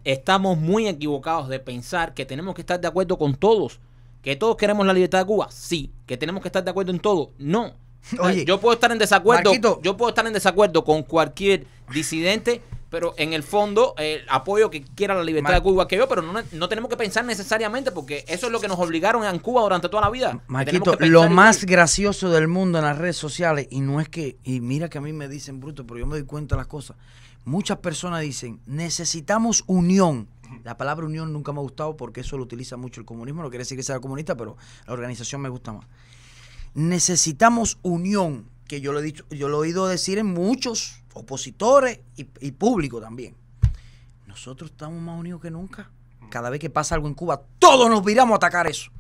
Estamos muy equivocados de pensar que tenemos que estar de acuerdo con todos. ¿Que todos queremos la libertad de Cuba? Sí. ¿Que tenemos que estar de acuerdo en todo? No. yo puedo estar en desacuerdo. Yo puedo estar en desacuerdo con cualquier disidente, pero en el fondo el apoyo que quiera la libertad de Cuba que yo, pero no, tenemos que pensar necesariamente porque eso es lo que nos obligaron en Cuba durante toda la vida. maquito lo más gracioso del mundo en las redes sociales y no es que y mira que a mí me dicen bruto, pero yo me doy cuenta de las cosas. Muchas personas dicen, "Necesitamos unión." La palabra unión nunca me ha gustado porque eso lo utiliza mucho el comunismo. No quiere decir que sea comunista, pero la organización me gusta más. Necesitamos unión, que yo lo he, dicho, yo lo he oído decir en muchos opositores y, público también. Nosotros estamos más unidos que nunca. Cada vez que pasa algo en Cuba, todos nos viramos a atacar eso.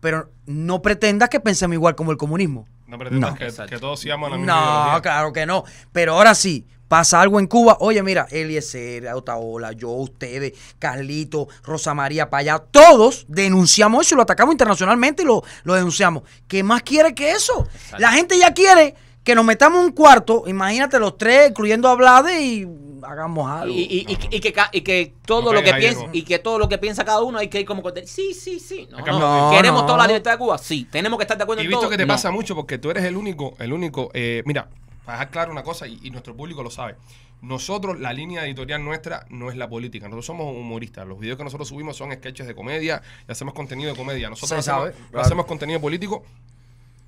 Pero no pretendas que pensemos igual como el comunismo. No pretendas que, todos sigamos a la misma No, claro que no. Pero ahora sí, Pasa algo en Cuba, oye, mira, Eliezer, Otaola, yo, ustedes, Carlito, Rosa María Payá, todos denunciamos eso, y lo atacamos internacionalmente y lo, denunciamos. ¿Qué más quiere que eso? La gente ya quiere que nos metamos un cuarto, imagínate los tres, incluyendo a Blade y hagamos algo. Y, que, todo lo que piensa, y que todo lo que piensa cada uno hay que ir como sí, sí, sí. ¿Queremos toda la libertad de Cuba? Sí. ¿Tenemos que estar de acuerdo en todo? Y visto que te pasa mucho porque tú eres el único, el único, eh, mira, para dejar claro una cosa, y, nuestro público lo sabe, nosotros, la línea editorial nuestra no es la política, nosotros somos humoristas, los videos que nosotros subimos son sketches de comedia, y hacemos contenido de comedia, nosotros hacemos, hacemos contenido político,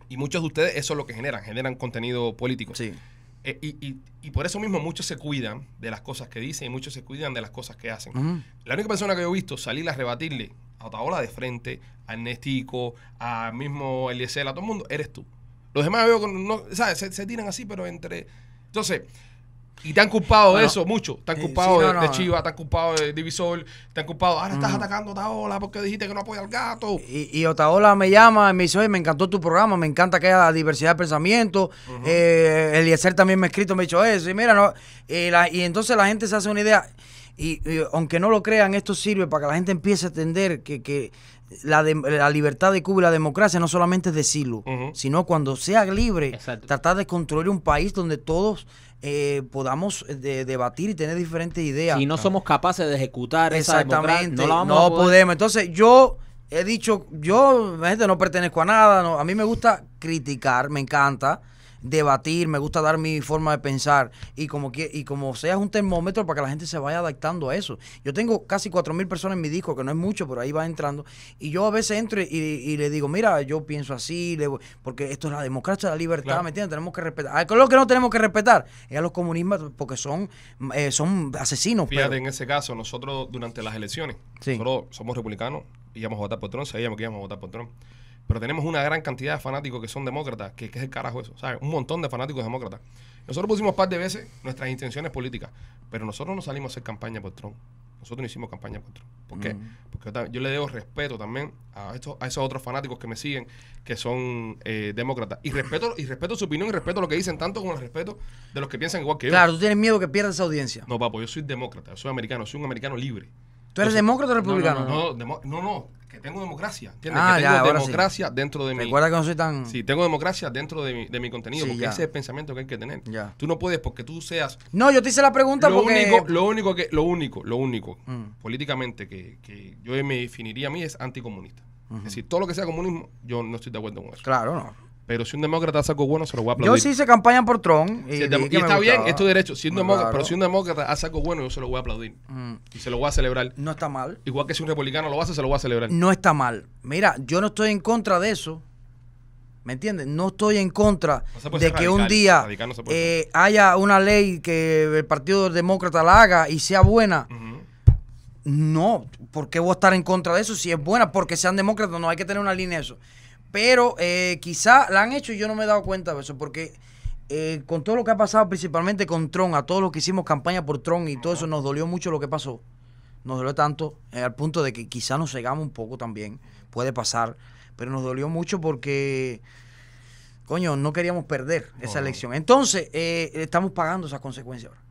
y muchos de ustedes eso es lo que generan, generan contenido político. Sí. Eh, y, por eso mismo muchos se cuidan de las cosas que dicen y muchos se cuidan de las cosas que hacen. La única persona que yo he visto salir a rebatirle a Otaola de frente, a Ernestico, a mismo Eliezer, a todo el mundo, eres tú. Los demás veo ¿sabes? Se, tiran así, pero entre. Entonces. Y te han culpado de eso mucho. Te han eh, culpado de, Chivas, te han culpado de Divisor, te han culpado. Ahora estás mm. atacando a Otaola porque dijiste que no apoya al gato. Y, Otaola me llama y me dice: Oye, me encantó tu programa, me encanta que haya diversidad de pensamiento. Eh, el -huh. también me ha escrito, me ha dicho eso. Y mira, no, y, y entonces la gente se hace una idea. Y, aunque no lo crean, esto sirve para que la gente empiece a entender que, que la, libertad de Cuba y la democracia no solamente es decirlo, sino cuando sea libre, tratar de construir un país donde todos eh, podamos eh, debatir y tener diferentes ideas. Si no somos capaces de ejecutar Exactamente, no, podemos. Entonces yo he dicho, yo gente, no pertenezco a nada, a mí me gusta criticar, me encanta debatir, me gusta dar mi forma de pensar y como, que, y como sea un termómetro para que la gente se vaya adaptando a eso. Yo tengo casi 4.000 personas en mi disco, que no es mucho, pero ahí va entrando. Y yo a veces entro y, le digo, mira, yo pienso así, porque esto es la democracia, la libertad, ¿me entiendes? Tenemos que respetar. A lo que no tenemos que respetar es a los comunistas porque son, eh, son asesinos. en ese caso, nosotros durante las elecciones, nosotros somos republicanos, íbamos a votar por Trump, sabíamos que íbamos a votar por Trump pero tenemos una gran cantidad de fanáticos que son demócratas, que, es el carajo eso, ¿sabes? Un montón de fanáticos demócratas. Nosotros pusimos un par de veces nuestras intenciones políticas, pero nosotros no salimos a hacer campaña por Trump. Nosotros no hicimos campaña por Trump. ¿Por qué? Mm. Porque yo, le debo respeto también a, estos, a esos otros fanáticos que me siguen, que son eh, demócratas. Y respeto, y respeto su opinión y respeto lo que dicen, tanto como el respeto de los que piensan igual que yo. Claro, tú tienes miedo que pierdas esa audiencia. No, papo, yo soy demócrata, yo soy americano, soy un americano libre. ¿Tú eres demócrata o republicano? No, no, no, que tengo democracia. ¿entiendes? Ah, que tengo democracia dentro de mi. Recuerda que no soy tan. Sí, tengo democracia dentro de mi, contenido, porque ese es el pensamiento que hay que tener. Ya. Tú no puedes porque tú seas. No, yo te hice la pregunta Lo porque. único, lo único que, lo único, lo único, mm. políticamente que, que yo me definiría a mí es anticomunista. Es decir, todo lo que sea comunismo, yo no estoy de acuerdo con eso. Claro, no. Pero si un demócrata hace algo bueno, se lo voy a aplaudir. Yo sí hice campaña por Trump. Y, está bien, es tu derecho. pero si un demócrata hace algo bueno, yo se lo voy a aplaudir. Mm. Y se lo voy a celebrar. No está mal. Igual que si un republicano lo hace, se lo voy a celebrar. No está mal. Mira, yo no estoy en contra de eso. ¿Me entiendes? No estoy en contra de que un día eh, haya una ley que el Partido Demócrata la haga y sea buena. No, ¿por qué voy a estar en contra de eso si es buena? Porque sean demócratas, no hay que tener una línea de eso. Pero eh, quizá la han hecho y yo no me he dado cuenta de eso, porque eh, con todo lo que ha pasado, principalmente con Tron, a todos los que hicimos campaña por Tron y todo eso, nos dolió mucho lo que pasó. Nos dolió tanto, eh, al punto de que quizá nos cegamos un poco también, puede pasar, pero nos dolió mucho porque, coño, no queríamos perder esa elección. Entonces, eh, estamos pagando esas consecuencias ahora.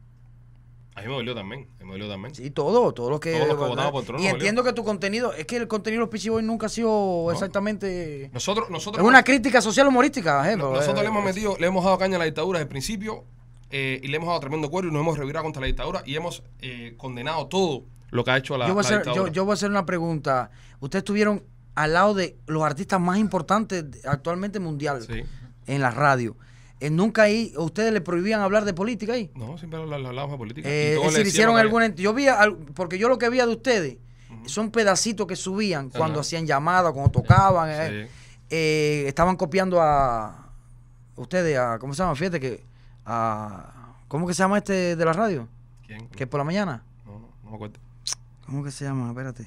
A mí me dolió también, también. Sí, todo, todo lo que... Todos los que por Y entiendo que tu contenido, es que el contenido de los Pichiboy nunca ha sido exactamente... Nosotros, nosotros... Es una crítica social humorística, nosotros eh. le hemos metido, le hemos dado caña a la dictadura desde el principio eh, y le hemos dado tremendo cuero y nos hemos revirado contra la dictadura y hemos eh, condenado todo lo que ha hecho la, yo voy a hacer, yo, voy a hacer una pregunta. Ustedes estuvieron al lado de los artistas más importantes actualmente mundial en la radio. Eh, nunca ahí, ¿ustedes le prohibían hablar de política ahí? No, siempre hablábamos de política. Eh, hicieron alguna... Yo vi, porque yo lo que vi de ustedes, son pedacitos que subían cuando hacían llamadas, cuando tocaban. Eh. Eh, estaban copiando a... Ustedes, a... ¿Cómo se llama? Fíjate que... A, ¿Cómo que se llama este de la radio? ¿Quién? Que es por la mañana. no, no me acuerdo. ¿Cómo que se llama? Espérate.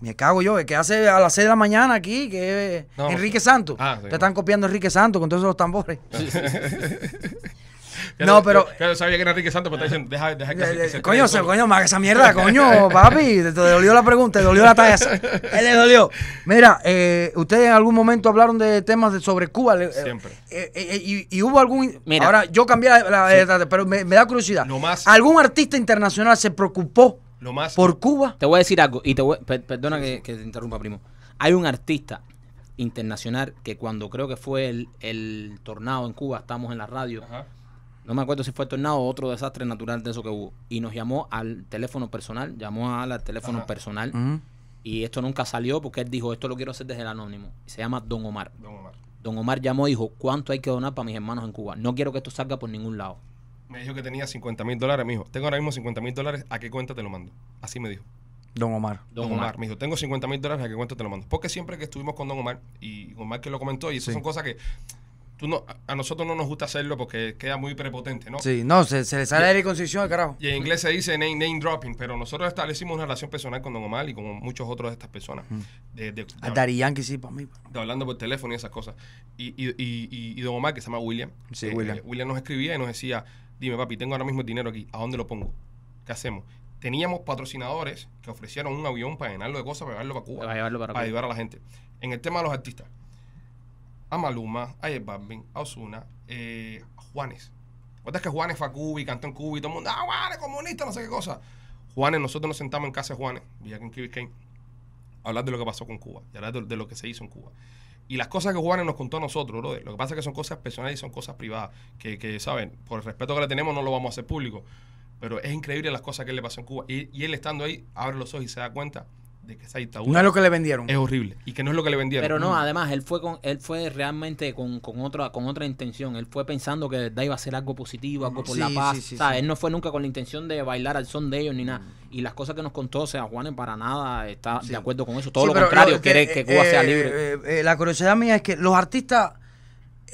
Me cago yo, que hace a las 6 de la mañana aquí? Que Enrique Santos. Ah, te están copiando Enrique Santos con todos esos tambores. no, pero. Yo, sabía que era Enrique Santos, pero está diciendo, deja, que, se, Coño, se, coño, más esa mierda, coño, papi. Te, dolió la pregunta, te dolió la talla. Él le dolió. Mira, eh, ustedes en algún momento hablaron de temas de sobre Cuba. Eh, Siempre. Eh, eh, y, y, hubo algún. Mira. Ahora, yo cambié la. pero me, me, da curiosidad. No más. ¿Algún artista internacional se preocupó? Por Cuba. Te voy a decir algo, y te perdona que, te interrumpa, primo. Hay un artista internacional que cuando creo que fue el, tornado en Cuba, estábamos en la radio, no me acuerdo si fue el tornado o otro desastre natural de eso que hubo, y nos llamó al teléfono personal, llamó Al teléfono personal, y esto nunca salió porque él dijo, esto lo quiero hacer desde el anónimo. Se llama Don Omar. Don Omar. Don Omar llamó y dijo, ¿cuánto hay que donar para mis hermanos en Cuba? No quiero que esto salga por ningún lado. Me dijo que tenía 50 mil dólares. Me tengo ahora mismo 50 mil dólares, ¿a qué cuenta te lo mando? Así me dijo. Don Omar. Don, Omar. me dijo, tengo 50 mil dólares, ¿a qué cuenta te lo mando? Porque siempre que estuvimos con Don Omar, y Omar que lo comentó, y eso son cosas que tú no, a nosotros no nos gusta hacerlo porque queda muy prepotente, ¿no? Sí, no, se, se le sale de la carajo. Y en inglés se dice name, dropping, pero nosotros establecimos una relación personal con Don Omar y con muchos otros de estas personas. De, a Darían, sí, para mí. hablando por teléfono y esas cosas. Y, Don Omar, que se llama William. Sí, William. Eh, William nos escribía y nos decía dime, papi, tengo ahora mismo el dinero aquí, ¿a dónde lo pongo? ¿Qué hacemos? Teníamos patrocinadores que ofrecieron un avión para llenarlo de cosas, para llevarlo para Cuba, para, llevarlo ayudar a la gente. En el tema de los artistas, a Maluma, a a Osuna, eh, a Juanes. ¿Cuántas que Juanes fue a Cuba y cantó en Cuba y todo el mundo, ah, Juanes, comunista, no sé qué cosa? Juanes, nosotros nos sentamos en casa de Juanes, a hablar de lo que pasó con Cuba, y hablar de lo que se hizo en Cuba. Y las cosas que Juan nos contó a nosotros, Lo que pasa es que son cosas personales y son cosas privadas. Que, ¿saben? Por el respeto que le tenemos, no lo vamos a hacer público. Pero es increíble las cosas que le pasó en Cuba. y él estando ahí, abre los ojos y se da cuenta no es lo que le vendieron es horrible y que no es lo que le vendieron pero no, mm. además él fue con él fue realmente con, otra con otra intención él fue pensando que de iba a ser algo positivo algo por la paz él no fue nunca con la intención de bailar al son de ellos ni nada mm. y las cosas que nos contó o sea Juanes para nada está de acuerdo con eso todo lo contrario quiere que eh, Cuba sea eh, libre eh, la curiosidad mía es que los artistas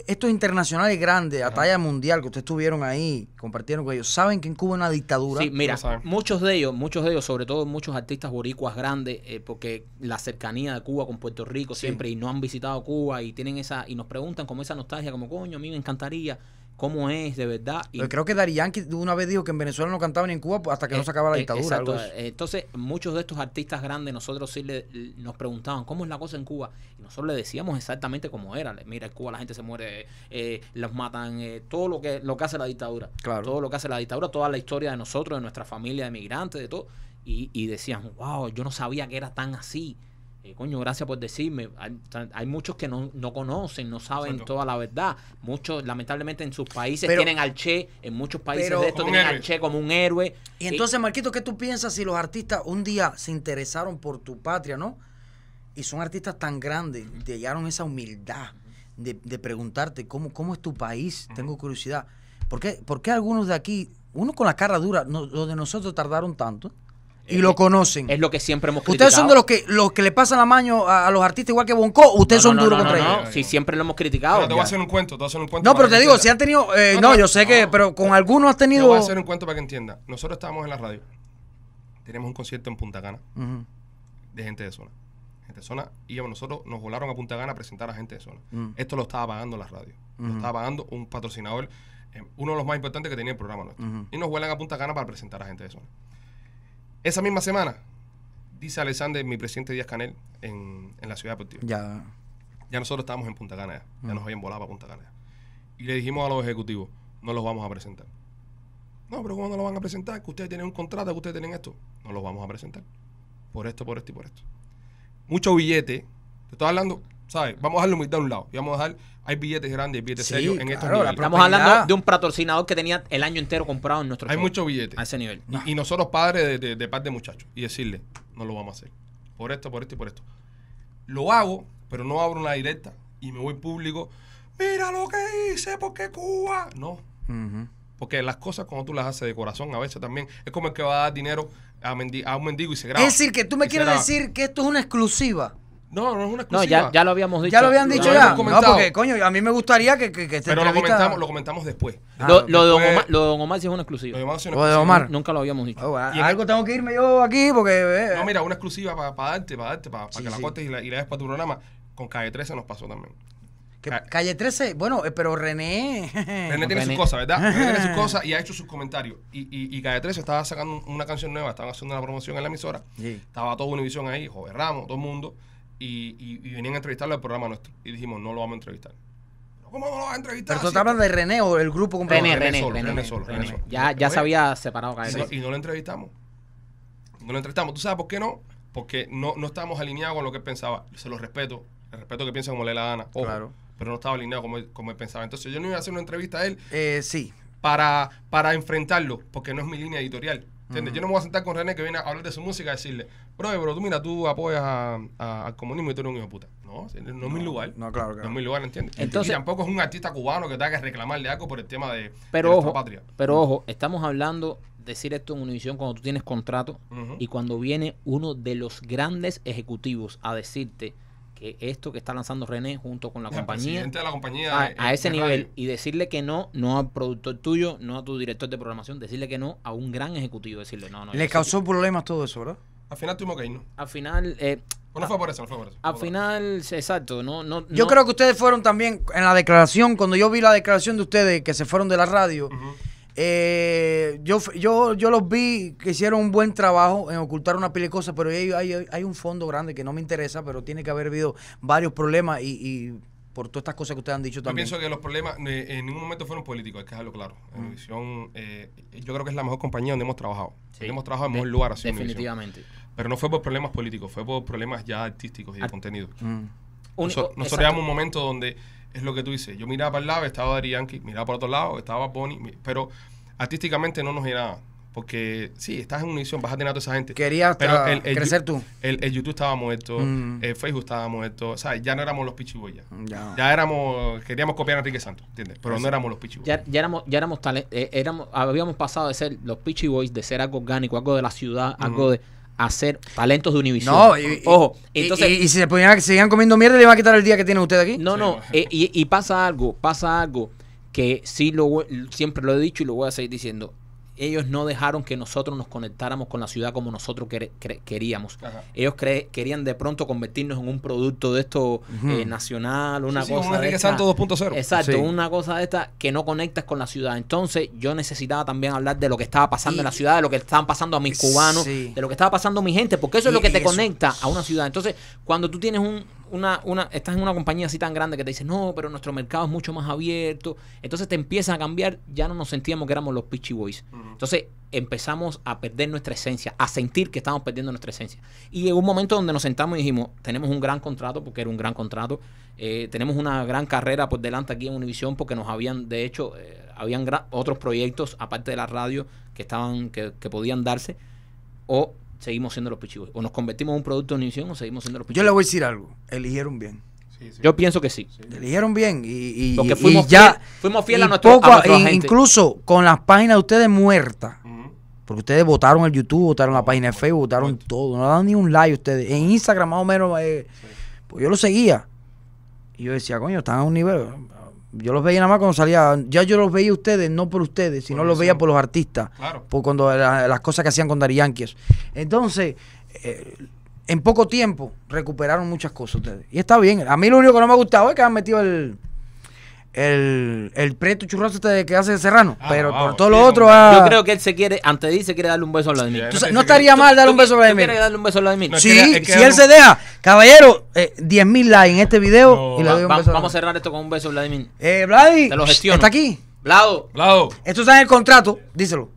estos internacionales grandes, a talla mundial, que ustedes estuvieron ahí, compartieron con ellos, saben que en Cuba hay una dictadura. Sí, mira, muchos de ellos, muchos de ellos, sobre todo muchos artistas boricuas grandes, eh, porque la cercanía de Cuba con Puerto Rico siempre, y no han visitado Cuba, y tienen esa, y nos preguntan como esa nostalgia, como coño, a mí me encantaría cómo es de verdad. creo que Dari una vez dijo que en Venezuela no cantaban en Cuba hasta que no eh, se acaba la eh, dictadura. Eh, entonces, muchos de estos artistas grandes, nosotros sí nos preguntaban cómo es la cosa en Cuba. Y nosotros le decíamos exactamente cómo era. Mira, en Cuba la gente se muere, los matan, todo lo que, lo que hace la dictadura. Claro. Todo lo que hace la dictadura, toda la historia de nosotros, de nuestra familia de migrantes, de todo. Y, y decían, wow, yo no sabía que era tan así. Eh, coño, gracias por decirme. Hay, muchos que no, no, conocen, no saben toda la verdad. Muchos, lamentablemente, en sus países tienen al Che, en muchos países de esto tienen al Che como un héroe. Y eh, entonces, Marquito, ¿qué tú piensas si los artistas un día se interesaron por tu patria, no? Y son artistas tan grandes, te esa humildad de, preguntarte cómo, cómo es tu país. Tengo curiosidad. ¿Por qué, algunos de aquí, uno con la cara dura, no, los de nosotros tardaron tanto? Y lo conocen. Es lo que siempre hemos criticado. Ustedes son de los que los que le pasan la mano a, los artistas igual que Bonco. Ustedes son duro duros contra ellos. sí, siempre lo hemos criticado. Pero te voy a hacer un cuento, te voy a hacer un cuento. No, pero te digo, si han tenido. Eh, no, yo sé que. Pero con algunos has tenido. Te voy a hacer un cuento para que entienda. Nosotros estábamos en la radio. Tenemos un concierto en Punta Cana de gente de zona. Gente de zona. Y nosotros nos volaron a Punta Cana a presentar a gente de zona. Mm. Esto lo estaba pagando la radio. Lo estaba pagando un patrocinador, eh, uno de los más importantes que tenía el programa nuestro. Y nos vuelan a Punta Cana para presentar a gente de zona. Esa misma semana, dice Alexander, mi presidente Díaz Canel, en, la ciudad deportiva. Ya. Ya nosotros estábamos en Punta Cana, ya, mm. nos habían volado para Punta Cana. Y le dijimos a los ejecutivos, no los vamos a presentar. No, pero ¿cómo no lo van a presentar? Que ustedes tienen un contrato, que ustedes tienen esto. No los vamos a presentar. Por esto, por esto y por esto. Mucho billete. Te estoy hablando, ¿sabes? Vamos a dejarlo la a un lado. Y vamos a dejar hay billetes grandes, hay billetes serios en estos niveles. Estamos hablando de un patrocinador que tenía el año entero comprado en nuestro Hay muchos billetes. A ese nivel. Y, nosotros padres de, de, de par de muchachos. Y decirle, no lo vamos a hacer. Por esto, por esto y por esto. Lo hago, pero no abro una directa y me voy público. Mira lo que hice porque Cuba. No. Porque las cosas cuando tú las haces de corazón, a veces también es como el que va a dar dinero a, a un mendigo y se graba. Es decir, que tú me quieres decir que esto es una exclusiva. No, no es una exclusiva. No, ya, ya lo habíamos dicho. Ya lo habían dicho ya. No, porque coño, a mí me gustaría que, que, Pero lo comentamos, lo comentamos después. Ah, lo, de Omar, lo sí es una exclusiva. Lo de Omar. Nunca lo habíamos dicho. Oh, algo tengo que irme yo aquí porque. Eh. No, mira, una exclusiva para darte, para darte, para que la cortes y la, y la des para tu programa. Con Calle 13 nos pasó también. calle 13. Bueno, eh, pero René. René tiene sus cosas, ¿verdad? René tiene sus cosas y ha hecho sus comentarios. Y, y, y Calle 13 estaba sacando una canción nueva, estaban haciendo una promoción en la emisora. Estaba todo Univision ahí, Joder, Ramos, todo el mundo y, venían a entrevistarlo al programa nuestro. Y dijimos, no lo vamos a entrevistar. ¿Cómo no a entrevistar? Pero tú de René o el grupo con René, solo, René, Ya, se había separado y no lo entrevistamos. No lo entrevistamos. ¿Tú sabes por qué no? Porque no, no estábamos alineados con lo que él pensaba. Se lo respeto. El respeto que piensa como le la gana. claro. Pero no estaba alineado como como él pensaba. Entonces yo no iba a hacer una entrevista a él. Eh, sí. Para, para enfrentarlo, porque no es mi línea editorial. Yo no me voy a sentar con René que viene a hablar de su música y decirle, pero tú mira, tú apoyas a, al comunismo y tú eres un hijo de puta. No, no, es mi lugar. No, claro, No es mi lugar, ¿entiendes? Entonces, y tampoco es un artista cubano que tenga que reclamarle algo por el tema de, pero patria. Pero ojo, estamos hablando decir esto en Univision cuando tú tienes contrato y cuando viene uno de los grandes ejecutivos a decirte que esto que está lanzando René junto con la el compañía, de la compañía a, ese nivel y decirle que no no al productor tuyo no a tu director de programación decirle que no a un gran ejecutivo decirle no no le causó problemas todo eso verdad al final tuvimos que ¿no? Al final. Eh, no, fue por eso, no fue por eso. Al final, exacto, no, no. Yo creo que ustedes fueron también en la declaración, cuando yo vi la declaración de ustedes que se fueron de la radio, eh, yo, yo, yo los vi que hicieron un buen trabajo en ocultar una pila de cosas, pero hay, un fondo grande que no me interesa, pero tiene que haber habido varios problemas y, por todas estas cosas que ustedes han dicho también. Yo pienso que los problemas eh, en ningún momento fueron políticos, hay que dejarlo claro. Eh, yo creo que es la mejor compañía donde hemos trabajado. hemos trabajado en el mejor lugar. Así, definitivamente. Pero no fue por problemas políticos, fue por problemas ya artísticos y de ah. contenido. Mm. nosotros llegamos un momento donde es lo que tú dices. Yo miraba para el lado, estaba Dari miraba para otro lado, estaba Bonnie, pero artísticamente no nos llenaba. Porque sí, estás en munición, vas a tener a toda esa gente. Querías el, crecer tú. El, YouTube estaba muerto, mm. el Facebook estaba muerto. O sea, ya no éramos los Boys mm, Ya. ya. éramos, queríamos copiar a Enrique Santos, ¿entiendes? Pero no pues, éramos los pichiboyas. Ya, ya éramos, ya éramos, eh, éramos, habíamos pasado de ser los Boys de ser algo orgánico, algo de la ciudad, algo de hacer talentos de Univision. No, ojo. Y, entonces, y, si se que comiendo mierda, le va a quitar el día que tiene usted aquí. No, no. Eh, y, pasa algo, pasa algo que sí lo siempre lo he dicho y lo voy a seguir diciendo ellos no dejaron que nosotros nos conectáramos con la ciudad como nosotros queríamos. Ellos querían de pronto convertirnos en un producto de esto eh, nacional, una cosa. de esta, 2.0. Exacto, una cosa de esta que no conectas con la ciudad. Entonces, yo necesitaba también hablar de lo que estaba pasando en la ciudad, de lo que estaban pasando a mis cubanos, de lo que estaba pasando a mi gente, porque eso es lo que te conecta a una ciudad. Entonces, cuando tú tienes un una, una, estás en una compañía así tan grande que te dice, no, pero nuestro mercado es mucho más abierto. Entonces te empiezan a cambiar, ya no nos sentíamos que éramos los Pitchy Boys. Entonces empezamos a perder nuestra esencia, a sentir que estábamos perdiendo nuestra esencia. Y en un momento donde nos sentamos y dijimos, tenemos un gran contrato, porque era un gran contrato, eh, tenemos una gran carrera por delante aquí en Univision porque nos habían, de hecho, eh, habían otros proyectos, aparte de la radio, que, estaban, que, que podían darse, o seguimos siendo los pichibos. O nos convertimos en un producto de Univision o seguimos siendo los pichibos. Yo le voy a decir algo. Eligieron bien. Yo pienso que sí. Eligieron bien. Y, y, fuimos ya. fuimos fieles a nuestro poco, Incluso con las páginas de ustedes muertas. Porque ustedes votaron el YouTube, votaron la página de Facebook, votaron todo. No dan ni un like ustedes. En Instagram más o menos. Eh, pues yo lo seguía. Y yo decía, coño, están a un nivel. Yo los veía nada más cuando salía. Ya yo los veía ustedes, no por ustedes, sino los veía por los artistas. Claro. Por cuando las cosas que hacían con Dari Yankees. Entonces, eh, en poco tiempo recuperaron muchas cosas ustedes. Y está bien. A mí lo único que no me ha gustado es que han metido el, el, el preto churroso este de que hace Serrano, ah, pero por todo lo otro Yo creo que él se quiere, antes de irse, quiere darle un beso a Vladimir. no estaría mal darle un beso a Vladimir. ¿Quiere darle un beso a Vladimir? si él se deja. Caballero, 10.000 eh, likes en este video y Vamos a cerrar esto con un beso a Vladimir. Eh, Vladi, te lo gestiono. está aquí. Vlado. Esto está en el contrato, díselo.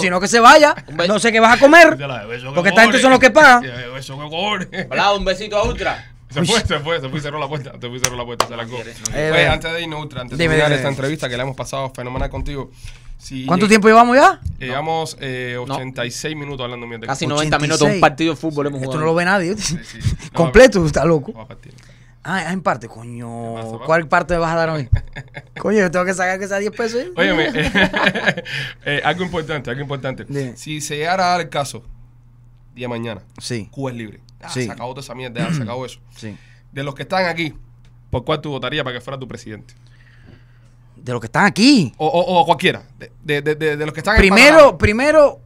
Si no que se vaya. No sé qué vas a comer. porque esta gente son los que pagan. Blado, un besito a Ultra. Se fue, se fue, se fue y cerró la puerta. Se fue y cerró la puerta, se la Eh, antes de irnos, antes de terminar esta entrevista que la hemos pasado fenomenal contigo. ¿Cuánto tiempo llevamos ya? Eh, llevamos 86 eh, minutos hablando mierda. Casi 90 minutos, un partido de fútbol hemos Esto no lo ve nadie. Completo, está loco. Ah, en parte, coño. ¿Cuál parte me vas a dar hoy? coño, yo tengo que sacar que sea 10 pesos. Óyeme, eh, algo importante, algo importante. Si se llegara a dar el caso día mañana. Sí. Cuba es libre. Ah, sí. toda esa mierda, se acabó eso. De los que están aquí, ¿por cuál tú votarías para que fuera tu presidente? De los que están aquí. O, cualquiera. De, los que están Primero, primero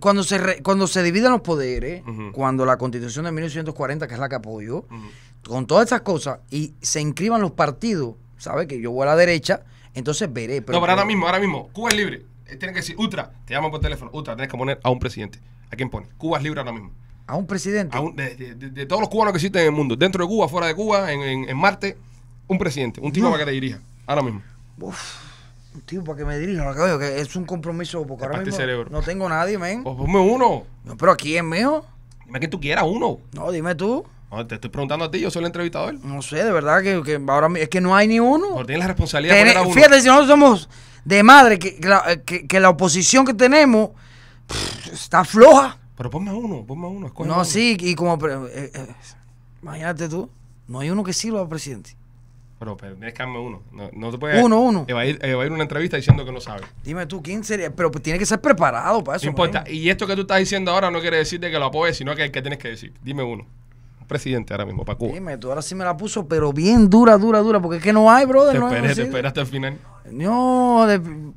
cuando se cuando se dividan los poderes, cuando la constitución de 1940, que es la que apoyo, con todas esas cosas, y se inscriban los partidos, ¿sabes? Que yo voy a la derecha, entonces veré. Pero no, pero ahora mismo, ahora mismo, Cuba es libre. Eh, tienen que decir, Ultra, te llaman por teléfono, Ultra, tienes que poner a un presidente. ¿A quién pone? Cuba es libre ahora mismo. ¿A un presidente? de, todos los cubanos que existen en el mundo, dentro de Cuba, fuera de Cuba, en, Marte, un presidente, un tipo para que te dirija, ahora mismo. Uf, un tipo para que me dirija, es un compromiso, porque ahora mismo no tengo nadie, men. Pues ponme uno. No, pero aquí es mío. Dime que tú quieras uno. No, dime tú te estoy preguntando a ti, yo soy el entrevistador. No sé, de verdad que, ahora es que no hay ni uno. tienes la responsabilidad de poner uno. Fíjate, si nosotros somos de madre, que, que, la, eh, oposición que tenemos está floja. Pero ponme a uno, ponme a uno. No, sí, y como. Eh, eh, imagínate tú, no hay uno que sirva al presidente. Pero, pero uno. No, no te puedes. Uno, uno. a ir una entrevista diciendo que no sabe. Dime tú, ¿quién sería? Pero pues tiene que ser preparado para eso. No importa. Y esto que tú estás diciendo ahora no quiere decirte que lo apoyes, sino que que tienes que decir. Dime uno presidente ahora mismo para Cuba. ahora sí me la puso, pero bien dura, dura, dura, porque es que no hay, brother. no final. No,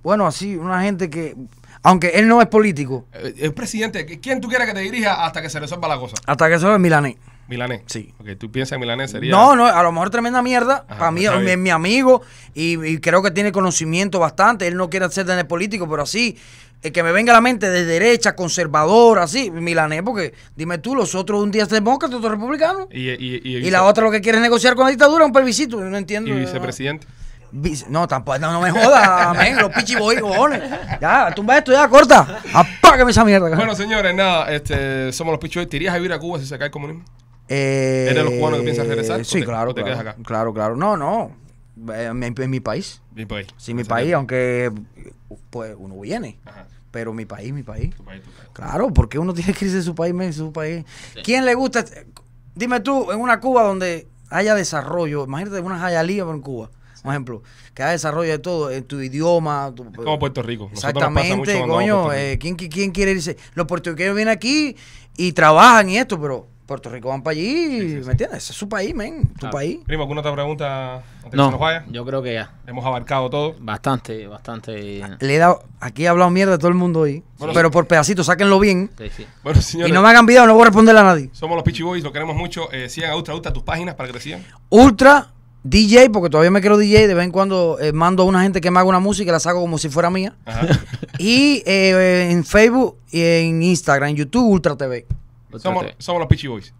bueno, así, una gente que. Aunque él no es político. Eh, es el presidente, ¿quién tú quieres que te dirija hasta que se resuelva la cosa? Hasta que se resuelva Milanés. Milanés. Sí. Ok, tú piensas en Milanés sería. No, no, a lo mejor tremenda mierda. para mí, mi, mi, amigo, y, creo que tiene conocimiento bastante. Él no quiere hacer tener político, pero así, el eh, que me venga a la mente de derecha, conservador, así, milanés, porque dime tú, los otros un día son demócrata, otro republicanos, Y, y, y, la otra lo que quiere es negociar con la dictadura, un yo no entiendo. ¿Y vicepresidente? No, tampoco, no, me jodas, amén, los pichiboy, cojones. Ya, tumba esto, ya, corta. Apágame esa mierda. Bueno, señores, nada, este, somos los pichiboy. ¿Te irías a vivir a Cuba si se cae el comunismo? Eh, ¿Eres de los cubanos que piensas regresar? Eh, sí, claro. Te quedas acá? Claro, claro. No, no. En, mi país. Mi país. Sí, mi país, aunque pues uno viene. Pero mi país, mi país. Claro, porque uno tiene que irse de su país, su país. ¿Quién le gusta? Dime tú, en una Cuba donde haya desarrollo, imagínate una jayalía en Cuba. Por ejemplo, que haya desarrollo de todo, en tu idioma. Tu, como Puerto Rico. exactamente, coño. Eh, ¿quién, ¿Quién quiere irse? Los puertorriqueños vienen aquí y trabajan y esto, pero Puerto Rico van para allí, ¿me entiendes? es su país, men, tu ah, país. Primo, ¿alguna otra pregunta no, Yo creo que ya. Hemos abarcado todo. Bastante, bastante. Le he dado, aquí he hablado mierda de todo el mundo ahí. pero por pedacitos, sáquenlo bien. Bueno, señores, y no me hagan video, no voy a responder a nadie. Somos los Pichi Boys, lo queremos mucho. Eh, sigan a Ultra Ultra tus páginas para que te sigan. Ultra DJ, porque todavía me quiero DJ, de vez en cuando eh, mando a una gente que me haga una música y la saco como si fuera mía. Y eh, en Facebook, y en Instagram, en YouTube, Ultra TV. Samalla, Samalla piti pois.